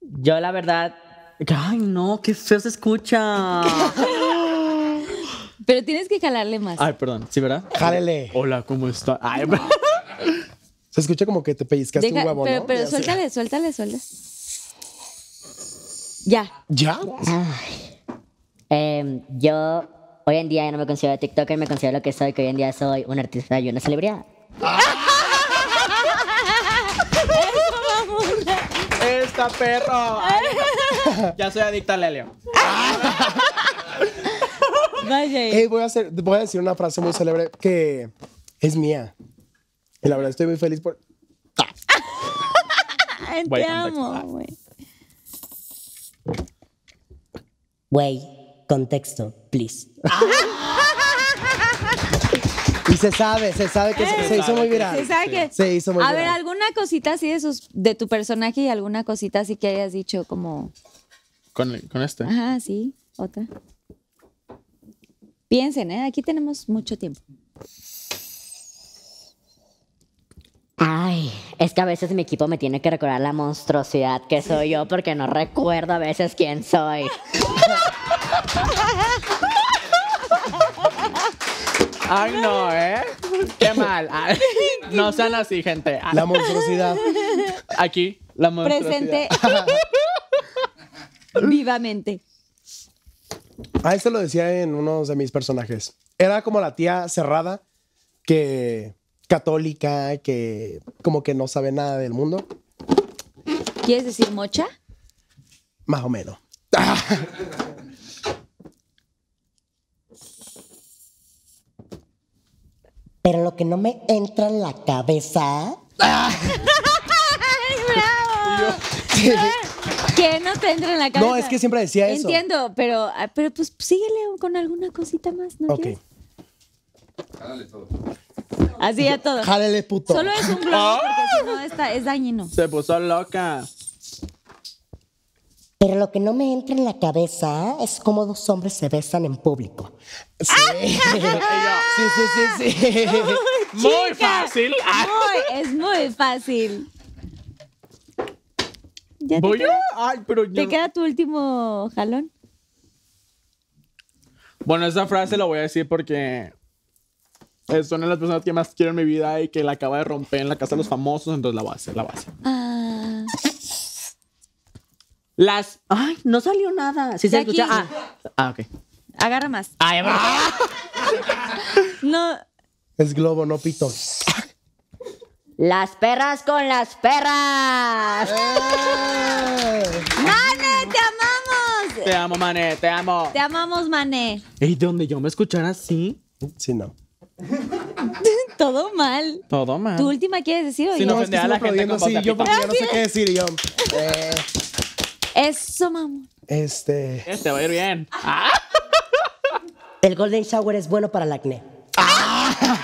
Yo la verdad Ay, no, qué feo se escucha. Pero tienes que jalarle más. Ay, perdón, ¿sí, verdad? Jálele. Hola, ¿cómo está? Ay, Se escucha como que te pellizcas un huevo, pero, ¿no? Pero suéltale, suéltale, suéltale. Ya. ¿Ya? Ay. Em, yo hoy en día ya no me considero TikToker, me considero lo que soy, que hoy en día soy un artista y una celebridad. ¡Ah! ¡Esta perro! ya soy adicta al voy, a hacer, voy a decir una frase muy célebre que es mía. Y la verdad estoy muy feliz por... Te amo, güey. Güey, contexto, please. se sabe, se sabe que eh. se, hizo muy viral. Se sabe que. Se hizo muy A ver, alguna cosita así de, de tu personaje y alguna cosita así que hayas dicho como. Con, con este. Ajá, sí, otra. Piensen, ¿eh? Aquí tenemos mucho tiempo. Ay, es que a veces mi equipo me tiene que recordar la monstruosidad que soy yo porque no recuerdo a veces quién soy. Ay, no, ¿eh? Qué mal. no sean así, gente. La monstruosidad. Aquí, la monstruosidad. Presente. Vivamente. A ah, esto lo decía en uno de mis personajes. Era como la tía cerrada, que católica, que como que no sabe nada del mundo. ¿Quieres decir mocha? Más o menos. Pero lo que no me entra en la cabeza. ¡ah! ¡Ay, bravo! que no te entra en la cabeza. No, es que siempre decía eso. Entiendo, pero, ah, pero pues síguele con alguna cosita más, ¿no? Ok. Quieres? Jálale todo. Así a todo. Jálale puto. Solo es un globo, ah. porque si no está, es dañino. Se puso loca. Pero lo que no me entra en la cabeza es cómo dos hombres se besan en público. Sí, sí, sí, sí. sí. muy fácil. es muy fácil. te, Ay, pero ya... te queda tu último jalón? Bueno, esa frase la voy a decir porque es una las personas que más quiero en mi vida y que la acaba de romper en la casa de los famosos, entonces la voy a hacer, la voy a hacer. Ah. Las. Ay, no salió nada. Si se escucha. Ah, ah, ok. Agarra más. Ay, va. no. Es globo, no pito. Las perras con las perras. ¡Eh! ¡Mane, te amamos! Te amo, Mane, te amo. Te amamos, Mane. ¿Y dónde yo me escuchara así? Sí, no. Todo mal. Todo mal. ¿Tu última quieres decir o yo? no ofender a la gente con Sí, yo yo no sé qué decir, yo. Eh. Eso, mamá. Este. Este va a ir bien. El Golden Shower es bueno para el acné. Ah.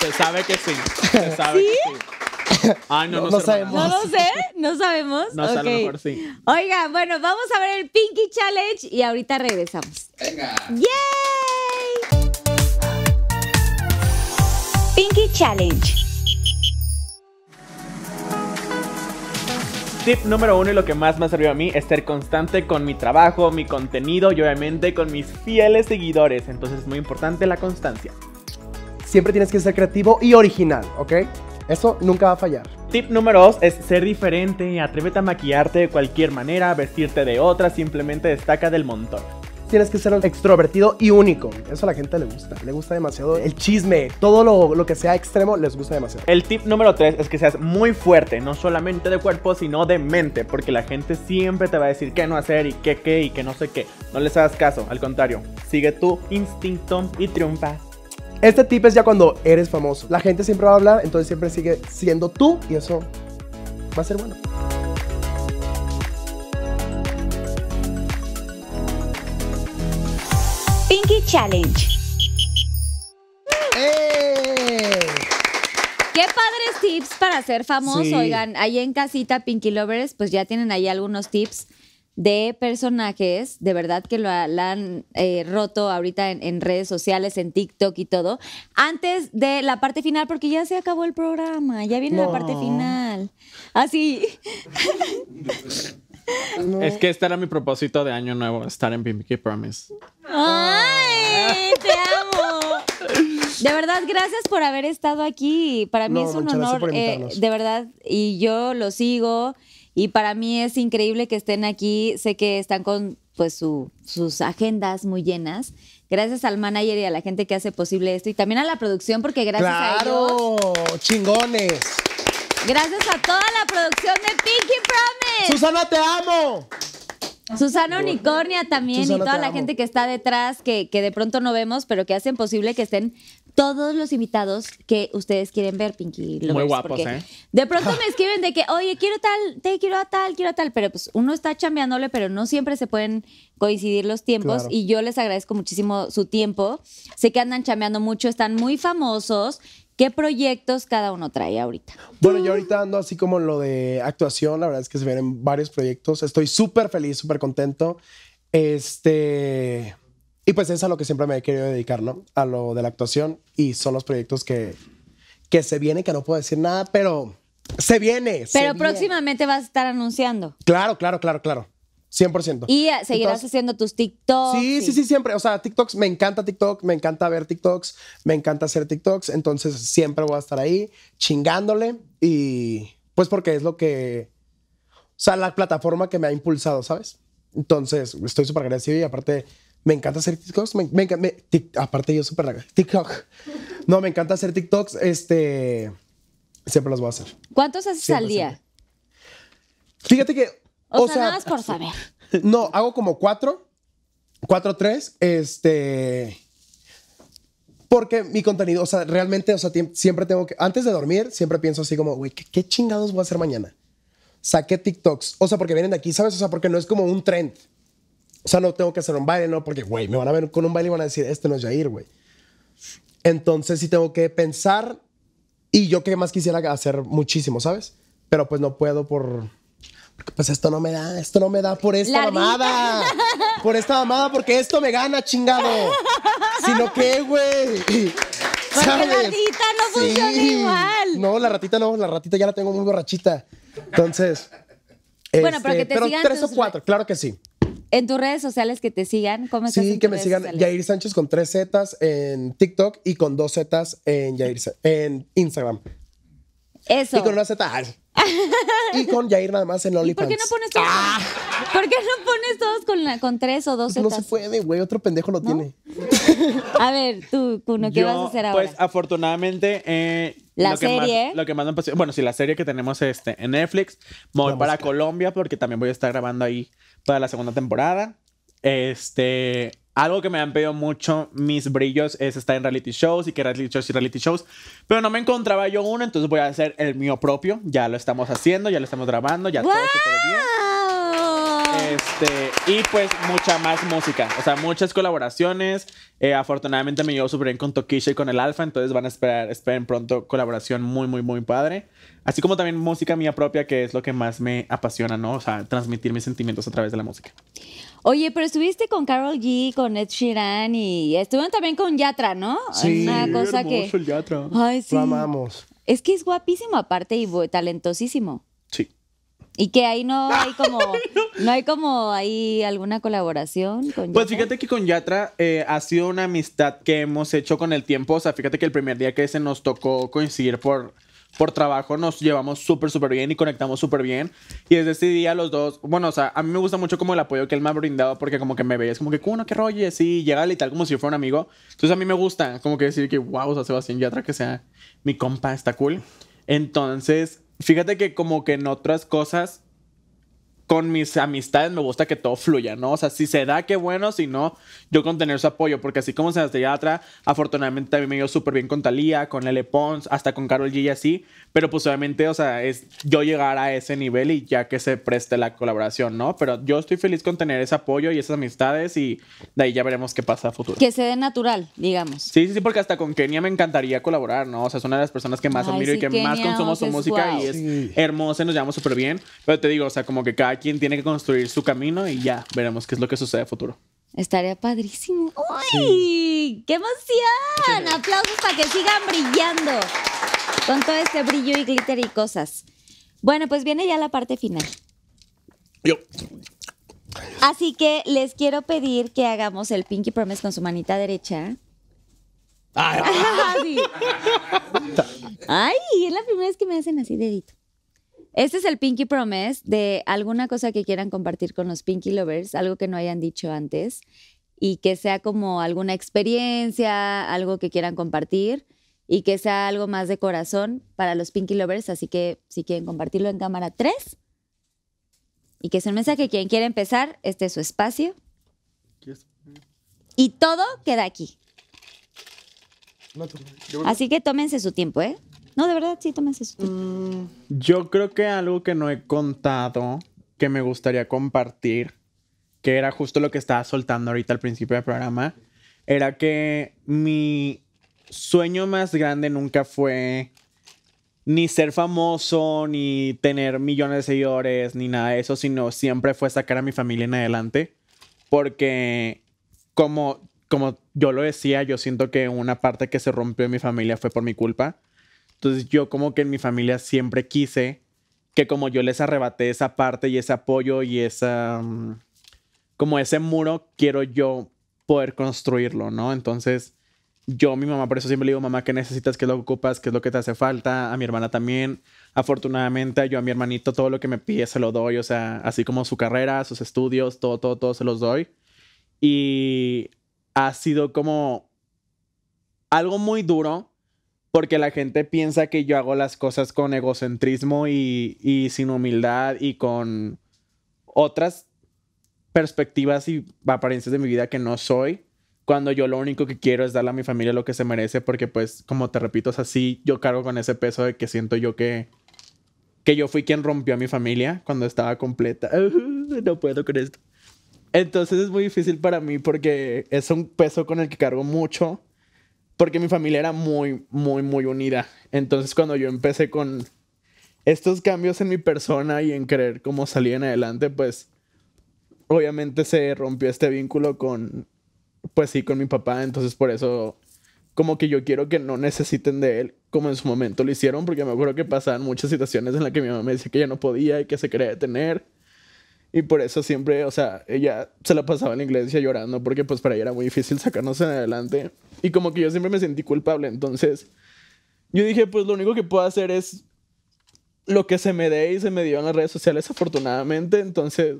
Se sabe que sí. Se sabe ¿Sí? que sí. Ay, no, no, sabemos. No lo sé, no sabemos. No sé, a lo mejor sí. Oiga, bueno, vamos a ver el Pinky Challenge y ahorita regresamos. Venga. ¡Yay! Pinky Challenge. Tip número uno y lo que más me ha servido a mí es ser constante con mi trabajo, mi contenido y obviamente con mis fieles seguidores. Entonces es muy importante la constancia. Siempre tienes que ser creativo y original, ¿ok? Eso nunca va a fallar. Tip número dos es ser diferente, atrévete a maquillarte de cualquier manera, vestirte de otra, simplemente destaca del montón tienes que ser extrovertido y único. Eso a la gente le gusta. Le gusta demasiado el chisme. Todo lo, que sea extremo les gusta demasiado. El tip número 3 es que seas muy fuerte, no solamente de cuerpo, sino de mente. Porque la gente siempre te va a decir qué no hacer y qué qué y qué no sé qué. No les hagas caso. Al contrario, sigue tu instinto y triunfa. Este tip es ya cuando eres famoso. La gente siempre va a hablar, entonces siempre sigue siendo tú y eso va a ser bueno. Challenge. ¡Eh! Qué padres tips para ser famoso. Oigan, ahí en casita Pinky Lovers, pues ya tienen ahí algunos tips de personajes, de verdad que lo han eh, roto ahorita en, redes sociales, en TikTok y todo, antes de la parte final, porque ya se acabó el programa, ya viene la parte final. Así. Ah, Es que este era mi propósito de año nuevo, estar en Pinky Promise. ¡Ay! Ah. ¡Te amo! De verdad, gracias por haber estado aquí. Para mí es un honor. Eh, de verdad, y yo lo sigo. Y para mí es increíble que estén aquí. Sé que están con pues su, sus agendas muy llenas. Gracias al manager y a la gente que hace posible esto y también a la producción porque gracias a ellos. chingones. Gracias a toda la producción de Pinky Promise. Susana, te amo. Susana Unicornia también y toda la gente que está detrás, que, que, de pronto no vemos, pero que hacen posible que estén todos los invitados que ustedes quieren ver, Pinky. Muy guapos, ¿eh? De pronto me escriben de que, oye, quiero tal, te quiero a tal, quiero a tal, pero pues uno está chambeándole, pero no siempre se pueden coincidir los tiempos y yo les agradezco muchísimo su tiempo. Sé que andan chambeando mucho, están muy famosos, ¿Qué proyectos cada uno trae ahorita? Bueno, yo ahorita ando así como lo de actuación, la verdad es que se vienen varios proyectos. Estoy súper feliz, súper contento. Este. Y pues es a lo que siempre me he querido dedicar, ¿no? A lo de la actuación y son los proyectos que, que se vienen, que no puedo decir nada, pero se viene. Pero próximamente vas a estar anunciando. Claro, claro, claro, claro. 100%. Y eh, seguirás haciendo tus TikToks. Sí, sí, sí, siempre. O sea, TikToks, me encanta TikTok, me encanta ver TikToks, me encanta hacer TikToks. Entonces siempre voy a estar ahí chingándole y pues porque es lo que, o sea, la plataforma que me ha impulsado, ¿sabes? Entonces estoy súper agradecido y aparte me encanta hacer TikToks. aparte yo súper... TikTok. No, me encanta hacer TikToks. Este, siempre los voy a hacer. ¿Cuántos haces al día? Fíjate que o, sea, nada es por saber. No, hago como cuatro. Cuatro, tres. Este. Porque mi contenido, o sea, realmente, o sea, siempre tengo que. Antes de dormir, siempre pienso así como, güey, ¿qué, chingados voy a hacer mañana? Saqué TikToks. O sea, porque vienen de aquí, ¿sabes? O sea, porque no es como un trend. O sea, no tengo que hacer un baile, ¿no? Porque, güey, me van a ver con un baile y van a decir, este no es Jair, güey. Entonces sí tengo que pensar y yo que más quisiera hacer muchísimo, ¿sabes? Pero pues no puedo por, pues esto no me da, esto no me da por esta mamada. Por esta mamada, porque esto me gana, chingado. Sino que, güey. la ratita no funciona igual. No, la ratita no, la ratita ya la tengo muy borrachita. Entonces. Bueno, pero este, que te tres o cuatro, claro que sí. En tus redes sociales que te sigan, ¿cómo Sí, que me sigan Jair Yair Sánchez con tres Zetas en TikTok y con dos Z en, en Instagram. Eso. Y con una Z. y con Jair nada más en OnlyFans. ¿Por qué no pones todos? ¡Ah! ¿Por qué no pones todos con, con tres o dos No se puede, güey. Otro pendejo lo ¿No? tiene. a ver, tú, Kuno, ¿qué vas a hacer pues, ahora? Pues afortunadamente. Eh, la lo serie. Que lo que más Bueno, sí, la serie que tenemos este, en Netflix. voy para Colombia porque también voy a estar grabando ahí para la segunda temporada. Este. Algo que me han pedido mucho mis brillos es estar en reality shows y que reality shows y reality shows. Pero no me encontraba yo uno, entonces voy a hacer el mío propio. Ya lo estamos haciendo, ya lo estamos grabando, ya todo bien. Este, y pues mucha más música, o sea, muchas colaboraciones. Eh, afortunadamente me llevo súper bien con Tokisha y con el Alfa, entonces van a esperar, esperen pronto colaboración muy, muy, muy padre. Así como también música mía propia, que es lo que más me apasiona, ¿no? O sea, transmitir mis sentimientos a través de la música. Oye, pero estuviste con Carol G, con Ed Sheeran y estuvieron también con Yatra, ¿no? Sí, Es que es guapísimo aparte y talentosísimo. Y que ahí no hay como, no hay como ahí alguna colaboración con Pues fíjate que con Yatra eh, ha sido una amistad que hemos hecho con el tiempo. O sea, fíjate que el primer día que se nos tocó coincidir por, por trabajo nos llevamos súper, súper bien y conectamos súper bien. Y desde ese día los dos, bueno, o sea, a mí me gusta mucho como el apoyo que él me ha brindado porque como que me es como que, ¿cómo que rollo? Y sí, llegale y tal, como si yo fuera un amigo. Entonces a mí me gusta como que decir que, wow, o sea, Sebastián Yatra que sea mi compa, está cool. Entonces, Fíjate que como que en otras cosas con mis amistades me gusta que todo fluya, ¿no? O sea, si se da, qué bueno, si no, yo con tener su apoyo, porque así como se las atrás, afortunadamente también me dio súper bien con Talía, con Lele Pons, hasta con Carol G y así, pero pues obviamente, o sea, es yo llegar a ese nivel y ya que se preste la colaboración, ¿no? Pero yo estoy feliz con tener ese apoyo y esas amistades y de ahí ya veremos qué pasa a futuro. Que se dé natural, digamos. Sí, sí, sí, porque hasta con Kenia me encantaría colaborar, ¿no? O sea, es una de las personas que más admiro y que más consumo su música y es sí. hermosa, nos llevamos súper bien, pero te digo, o sea, como que cada quien tiene que construir su camino y ya veremos qué es lo que sucede a futuro. Estaría padrísimo. ¡Uy! ¡Qué emoción! Aplausos para que sigan brillando con todo este brillo y glitter y cosas. Bueno, pues viene ya la parte final. Así que les quiero pedir que hagamos el Pinky Promise con su manita derecha. Ay, Ay, es la primera vez que me hacen así dedito. Este es el Pinky Promise de alguna cosa que quieran compartir con los Pinky Lovers, algo que no hayan dicho antes y que sea como alguna experiencia, algo que quieran compartir y que sea algo más de corazón para los Pinky Lovers. Así que si quieren compartirlo en cámara 3 y que es un mensaje, quien quiera empezar, este es su espacio. Y todo queda aquí. Así que tómense su tiempo, ¿eh? No, de verdad, sí, eso. Mm, yo creo que algo que no he contado, que me gustaría compartir, que era justo lo que estaba soltando ahorita al principio del programa, era que mi sueño más grande nunca fue ni ser famoso, ni tener millones de seguidores, ni nada de eso, sino siempre fue sacar a mi familia en adelante, porque como, como yo lo decía, yo siento que una parte que se rompió en mi familia fue por mi culpa entonces yo como que en mi familia siempre quise que como yo les arrebaté esa parte y ese apoyo y esa... Mm, como ese muro, quiero yo poder construirlo, ¿no? Entonces yo, mi mamá, por eso siempre le digo, mamá, ¿qué necesitas? ¿Qué lo ocupas? ¿Qué es lo que te hace falta? A mi hermana también. Afortunadamente, yo a mi hermanito todo lo que me pide se lo doy, o sea, así como su carrera, sus estudios, todo, todo, todo se los doy. Y ha sido como algo muy duro porque la gente piensa que yo hago las cosas con egocentrismo y, y sin humildad y con otras perspectivas y apariencias de mi vida que no soy, cuando yo lo único que quiero es darle a mi familia lo que se merece, porque pues, como te repito, es así. yo cargo con ese peso de que siento yo que, que yo fui quien rompió a mi familia cuando estaba completa. no puedo con esto. Entonces es muy difícil para mí porque es un peso con el que cargo mucho porque mi familia era muy, muy, muy unida. Entonces cuando yo empecé con estos cambios en mi persona y en querer cómo salir en adelante, pues obviamente se rompió este vínculo con, pues sí, con mi papá. Entonces por eso como que yo quiero que no necesiten de él como en su momento lo hicieron, porque me acuerdo que pasaban muchas situaciones en las que mi mamá me decía que ya no podía y que se quería detener. Y por eso siempre, o sea, ella se la pasaba en la iglesia llorando porque pues para ella era muy difícil sacarnos adelante. Y como que yo siempre me sentí culpable. Entonces yo dije, pues lo único que puedo hacer es lo que se me dé y se me dio en las redes sociales afortunadamente. Entonces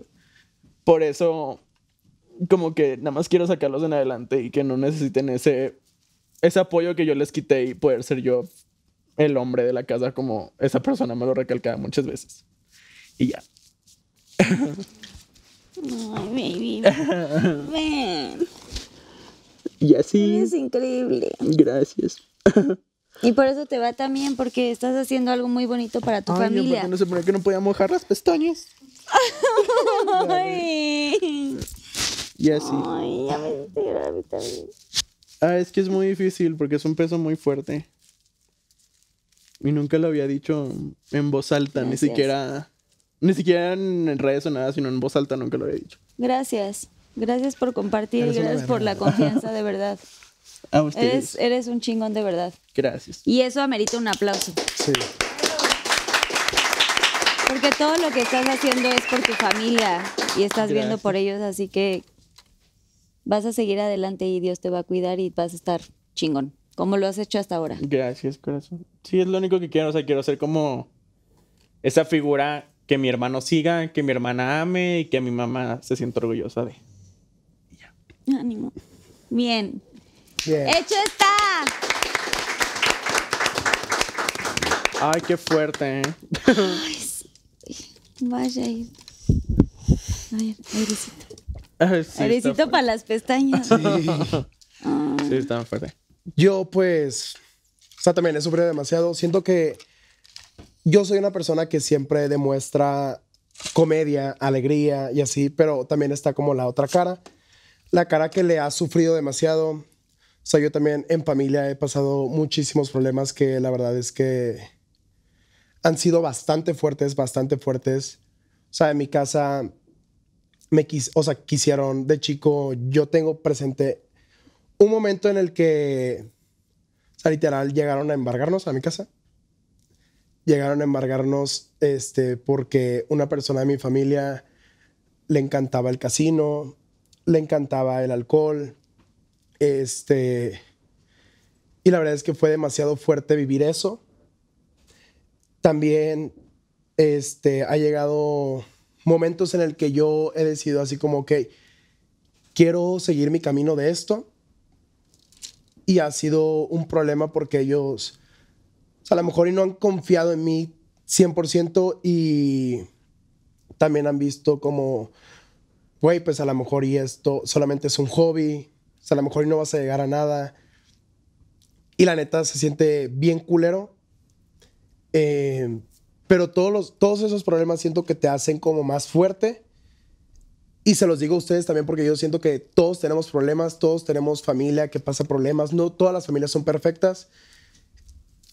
por eso como que nada más quiero sacarlos en adelante y que no necesiten ese, ese apoyo que yo les quité y poder ser yo el hombre de la casa como esa persona me lo recalcaba muchas veces. Y ya. Ay, baby. Y así. Es increíble. Gracias. Y por eso te va también, porque estás haciendo algo muy bonito para tu Ay, familia. no se por que no podía mojar las pestañas. Y así. Ay, ya me a mí Ah, es que es muy difícil porque es un peso muy fuerte. Y nunca lo había dicho en voz alta, ni siquiera ni siquiera en redes o nada, sino en voz alta, nunca lo había dicho. Gracias. Gracias por compartir y gracias por la confianza, de verdad. A ustedes. Eres, un chingón de verdad. Gracias. Y eso amerita un aplauso. Sí. Porque todo lo que estás haciendo es por tu familia y estás viendo por ellos, así que vas a seguir adelante y Dios te va a cuidar y vas a estar chingón, como lo has hecho hasta ahora. Gracias, corazón. Sí, es lo único que quiero, o sea, quiero ser como esa figura que mi hermano siga, que mi hermana ame y que mi mamá se sienta orgullosa de. Y Ánimo. Ah, Bien. Bien. Hecho está. Ay, qué fuerte. ¿eh? Vaya. A ver, airecito. airecito para las pestañas. Sí. sí, fuerte. Yo, pues, o sea, también he sufrido demasiado. Siento que yo soy una persona que siempre demuestra comedia, alegría y así, pero también está como la otra cara, la cara que le ha sufrido demasiado. O sea, yo también en familia he pasado muchísimos problemas que la verdad es que han sido bastante fuertes, bastante fuertes. O sea, en mi casa me quis, o sea, quisieron de chico, yo tengo presente un momento en el que, o sea, literal, llegaron a embargarnos a mi casa llegaron a embargarnos este, porque una persona de mi familia le encantaba el casino, le encantaba el alcohol, este, y la verdad es que fue demasiado fuerte vivir eso. También este, ha llegado momentos en el que yo he decidido así como, que quiero seguir mi camino de esto. Y ha sido un problema porque ellos a lo mejor y no han confiado en mí 100% y también han visto como, güey, pues a lo mejor y esto solamente es un hobby, a lo mejor y no vas a llegar a nada. Y la neta se siente bien culero. Eh, pero todos, los, todos esos problemas siento que te hacen como más fuerte. Y se los digo a ustedes también porque yo siento que todos tenemos problemas, todos tenemos familia que pasa problemas, no todas las familias son perfectas.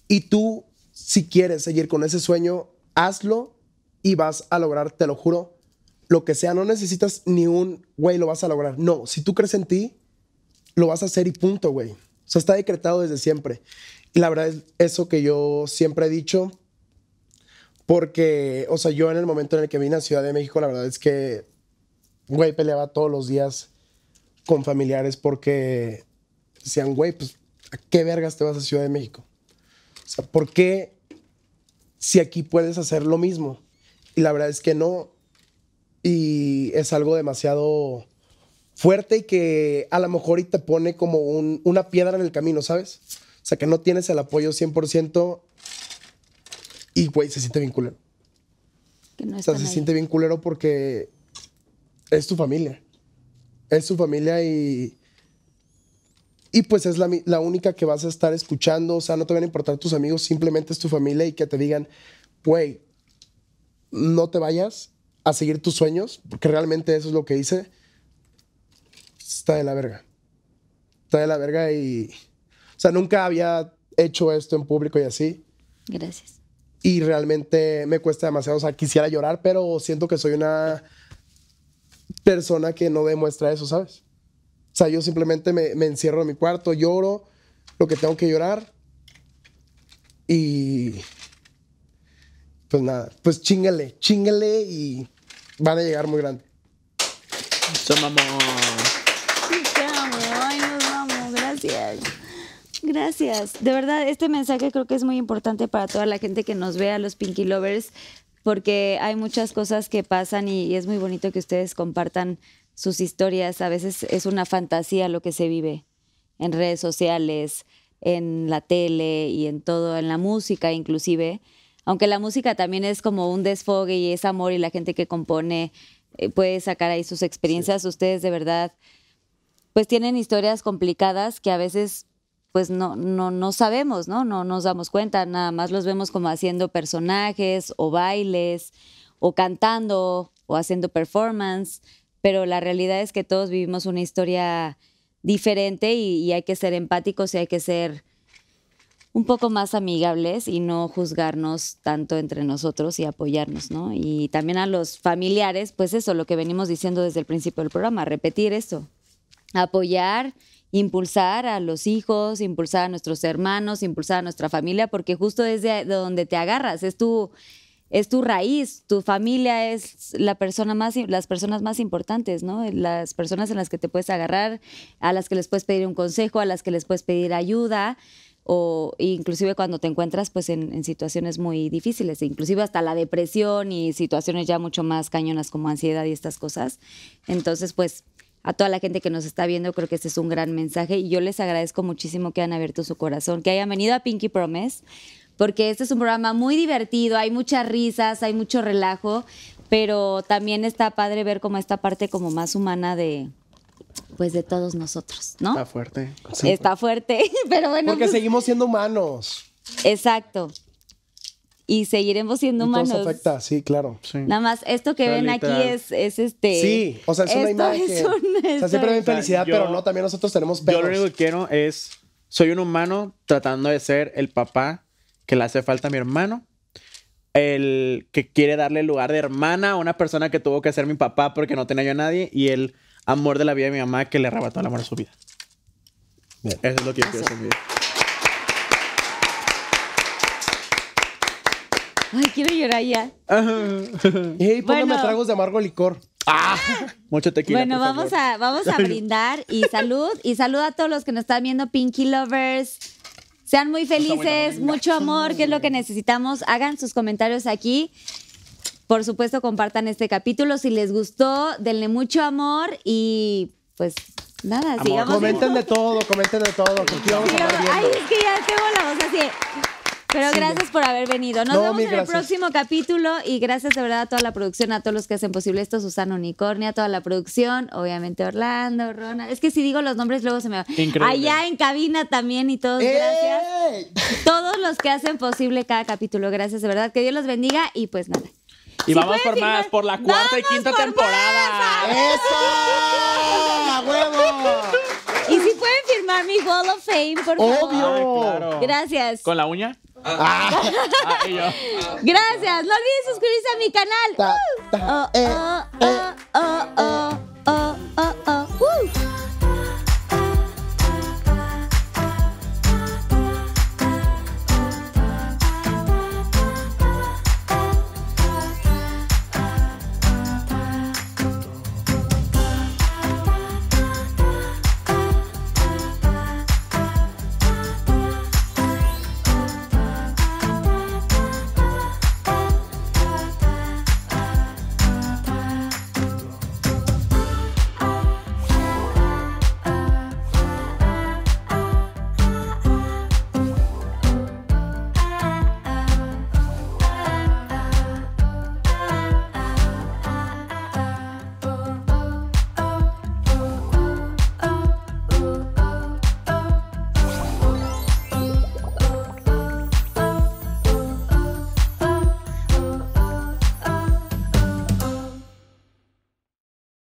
Y tú, si quieres seguir con ese sueño, hazlo y vas a lograr, te lo juro, lo que sea. No necesitas ni un, güey, lo vas a lograr. No, si tú crees en ti, lo vas a hacer y punto, güey. O sea, está decretado desde siempre. Y la verdad es eso que yo siempre he dicho, porque, o sea, yo en el momento en el que vine a Ciudad de México, la verdad es que, güey, peleaba todos los días con familiares porque decían, güey, pues, ¿a qué vergas te vas a Ciudad de México? O sea, ¿por qué si aquí puedes hacer lo mismo? Y la verdad es que no. Y es algo demasiado fuerte y que a lo mejor y te pone como una piedra en el camino, ¿sabes? O sea, que no tienes el apoyo 100% y, güey, se siente bien culero. no o sea, se siente bien culero porque es tu familia. Es tu familia y y pues es la, única que vas a estar escuchando. O sea, no te van a importar tus amigos, simplemente es tu familia y que te digan, güey, no te vayas a seguir tus sueños, porque realmente eso es lo que hice. Está de la verga. Está de la verga y. O sea, nunca había hecho esto en público y así. Gracias. Y realmente me cuesta demasiado. O sea, quisiera llorar, pero siento que soy una persona que no demuestra eso, ¿sabes? O sea, yo simplemente me, encierro en mi cuarto, lloro lo que tengo que llorar y pues nada, pues chingale, chingale y van a llegar muy grande. Somamos. Ay, nos vamos, gracias. Gracias. De verdad, este mensaje creo que es muy importante para toda la gente que nos ve, a los Pinky Lovers, porque hay muchas cosas que pasan y es muy bonito que ustedes compartan sus historias. A veces es una fantasía lo que se vive en redes sociales, en la tele y en todo, en la música inclusive. Aunque la música también es como un desfogue y es amor y la gente que compone eh, puede sacar ahí sus experiencias. Ustedes de verdad, pues tienen historias complicadas que a veces pues no, no, no sabemos, ¿no? No nos damos cuenta, nada más los vemos como haciendo personajes o bailes o cantando o haciendo performance, pero la realidad es que todos vivimos una historia diferente y, hay que ser empáticos y hay que ser un poco más amigables y no juzgarnos tanto entre nosotros y apoyarnos, ¿no? Y también a los familiares, pues eso, lo que venimos diciendo desde el principio del programa, repetir eso, apoyar, impulsar a los hijos, impulsar a nuestros hermanos, impulsar a nuestra familia, porque justo es de donde te agarras, es tu es tu raíz, tu familia es la persona más, las personas más importantes, ¿no? Las personas en las que te puedes agarrar, a las que les puedes pedir un consejo, a las que les puedes pedir ayuda, o inclusive cuando te encuentras pues en, situaciones muy difíciles, inclusive hasta la depresión y situaciones ya mucho más cañonas como ansiedad y estas cosas. Entonces, pues a toda la gente que nos está viendo, creo que este es un gran mensaje y yo les agradezco muchísimo que han abierto su corazón, que hayan venido a Pinky Promise, porque este es un programa muy divertido, hay muchas risas, hay mucho relajo, pero también está padre ver como esta parte como más humana de, pues de todos nosotros, ¿no? Está fuerte. Está fuerte, pero bueno. Porque pues seguimos siendo humanos. Exacto. Y seguiremos siendo humanos. afecta, sí, claro. Nada más, esto que ven aquí es, este. Sí, o sea, es una imagen. o sea, siempre ven felicidad, pero no, también nosotros tenemos Yo lo único que quiero es. Soy un humano tratando de ser el papá que le hace falta a mi hermano. El que quiere darle el lugar de hermana a una persona que tuvo que ser mi papá porque no tenía yo a nadie. Y el amor de la vida de mi mamá que le arrebató el amor de su vida. Eso es lo que quiero decir. Ay, quiero llorar ya. Hey, póngame tragos de amargo licor. Ah, mucho tequila. Bueno, vamos a vamos a brindar y salud y salud a todos los que nos están viendo Pinky Lovers. Sean muy felices, mucho amor, ¿Qué es lo que necesitamos. Hagan sus comentarios aquí. Por supuesto, compartan este capítulo. Si les gustó, denle mucho amor y pues nada, amor. Comenten de todo, comenten de todo. Que que ya tengo la así. Pero gracias por haber venido. Nos vemos en el próximo capítulo y gracias de verdad a toda la producción, a todos los que hacen posible esto, Susana Unicornia, toda la producción, obviamente Orlando, Rona Es que si digo los nombres luego se me va. Allá en cabina también y todos, Todos los que hacen posible cada capítulo, gracias de verdad. Que Dios los bendiga y pues nada. Y vamos por más, por la cuarta y quinta temporada. ¡Eso! ¡A huevo! Y si pueden firmar mi Hall of Fame, por favor. Obvio. Gracias. ¿Con la uña? Ah. Ah, Gracias. No olviden suscribirse a mi canal.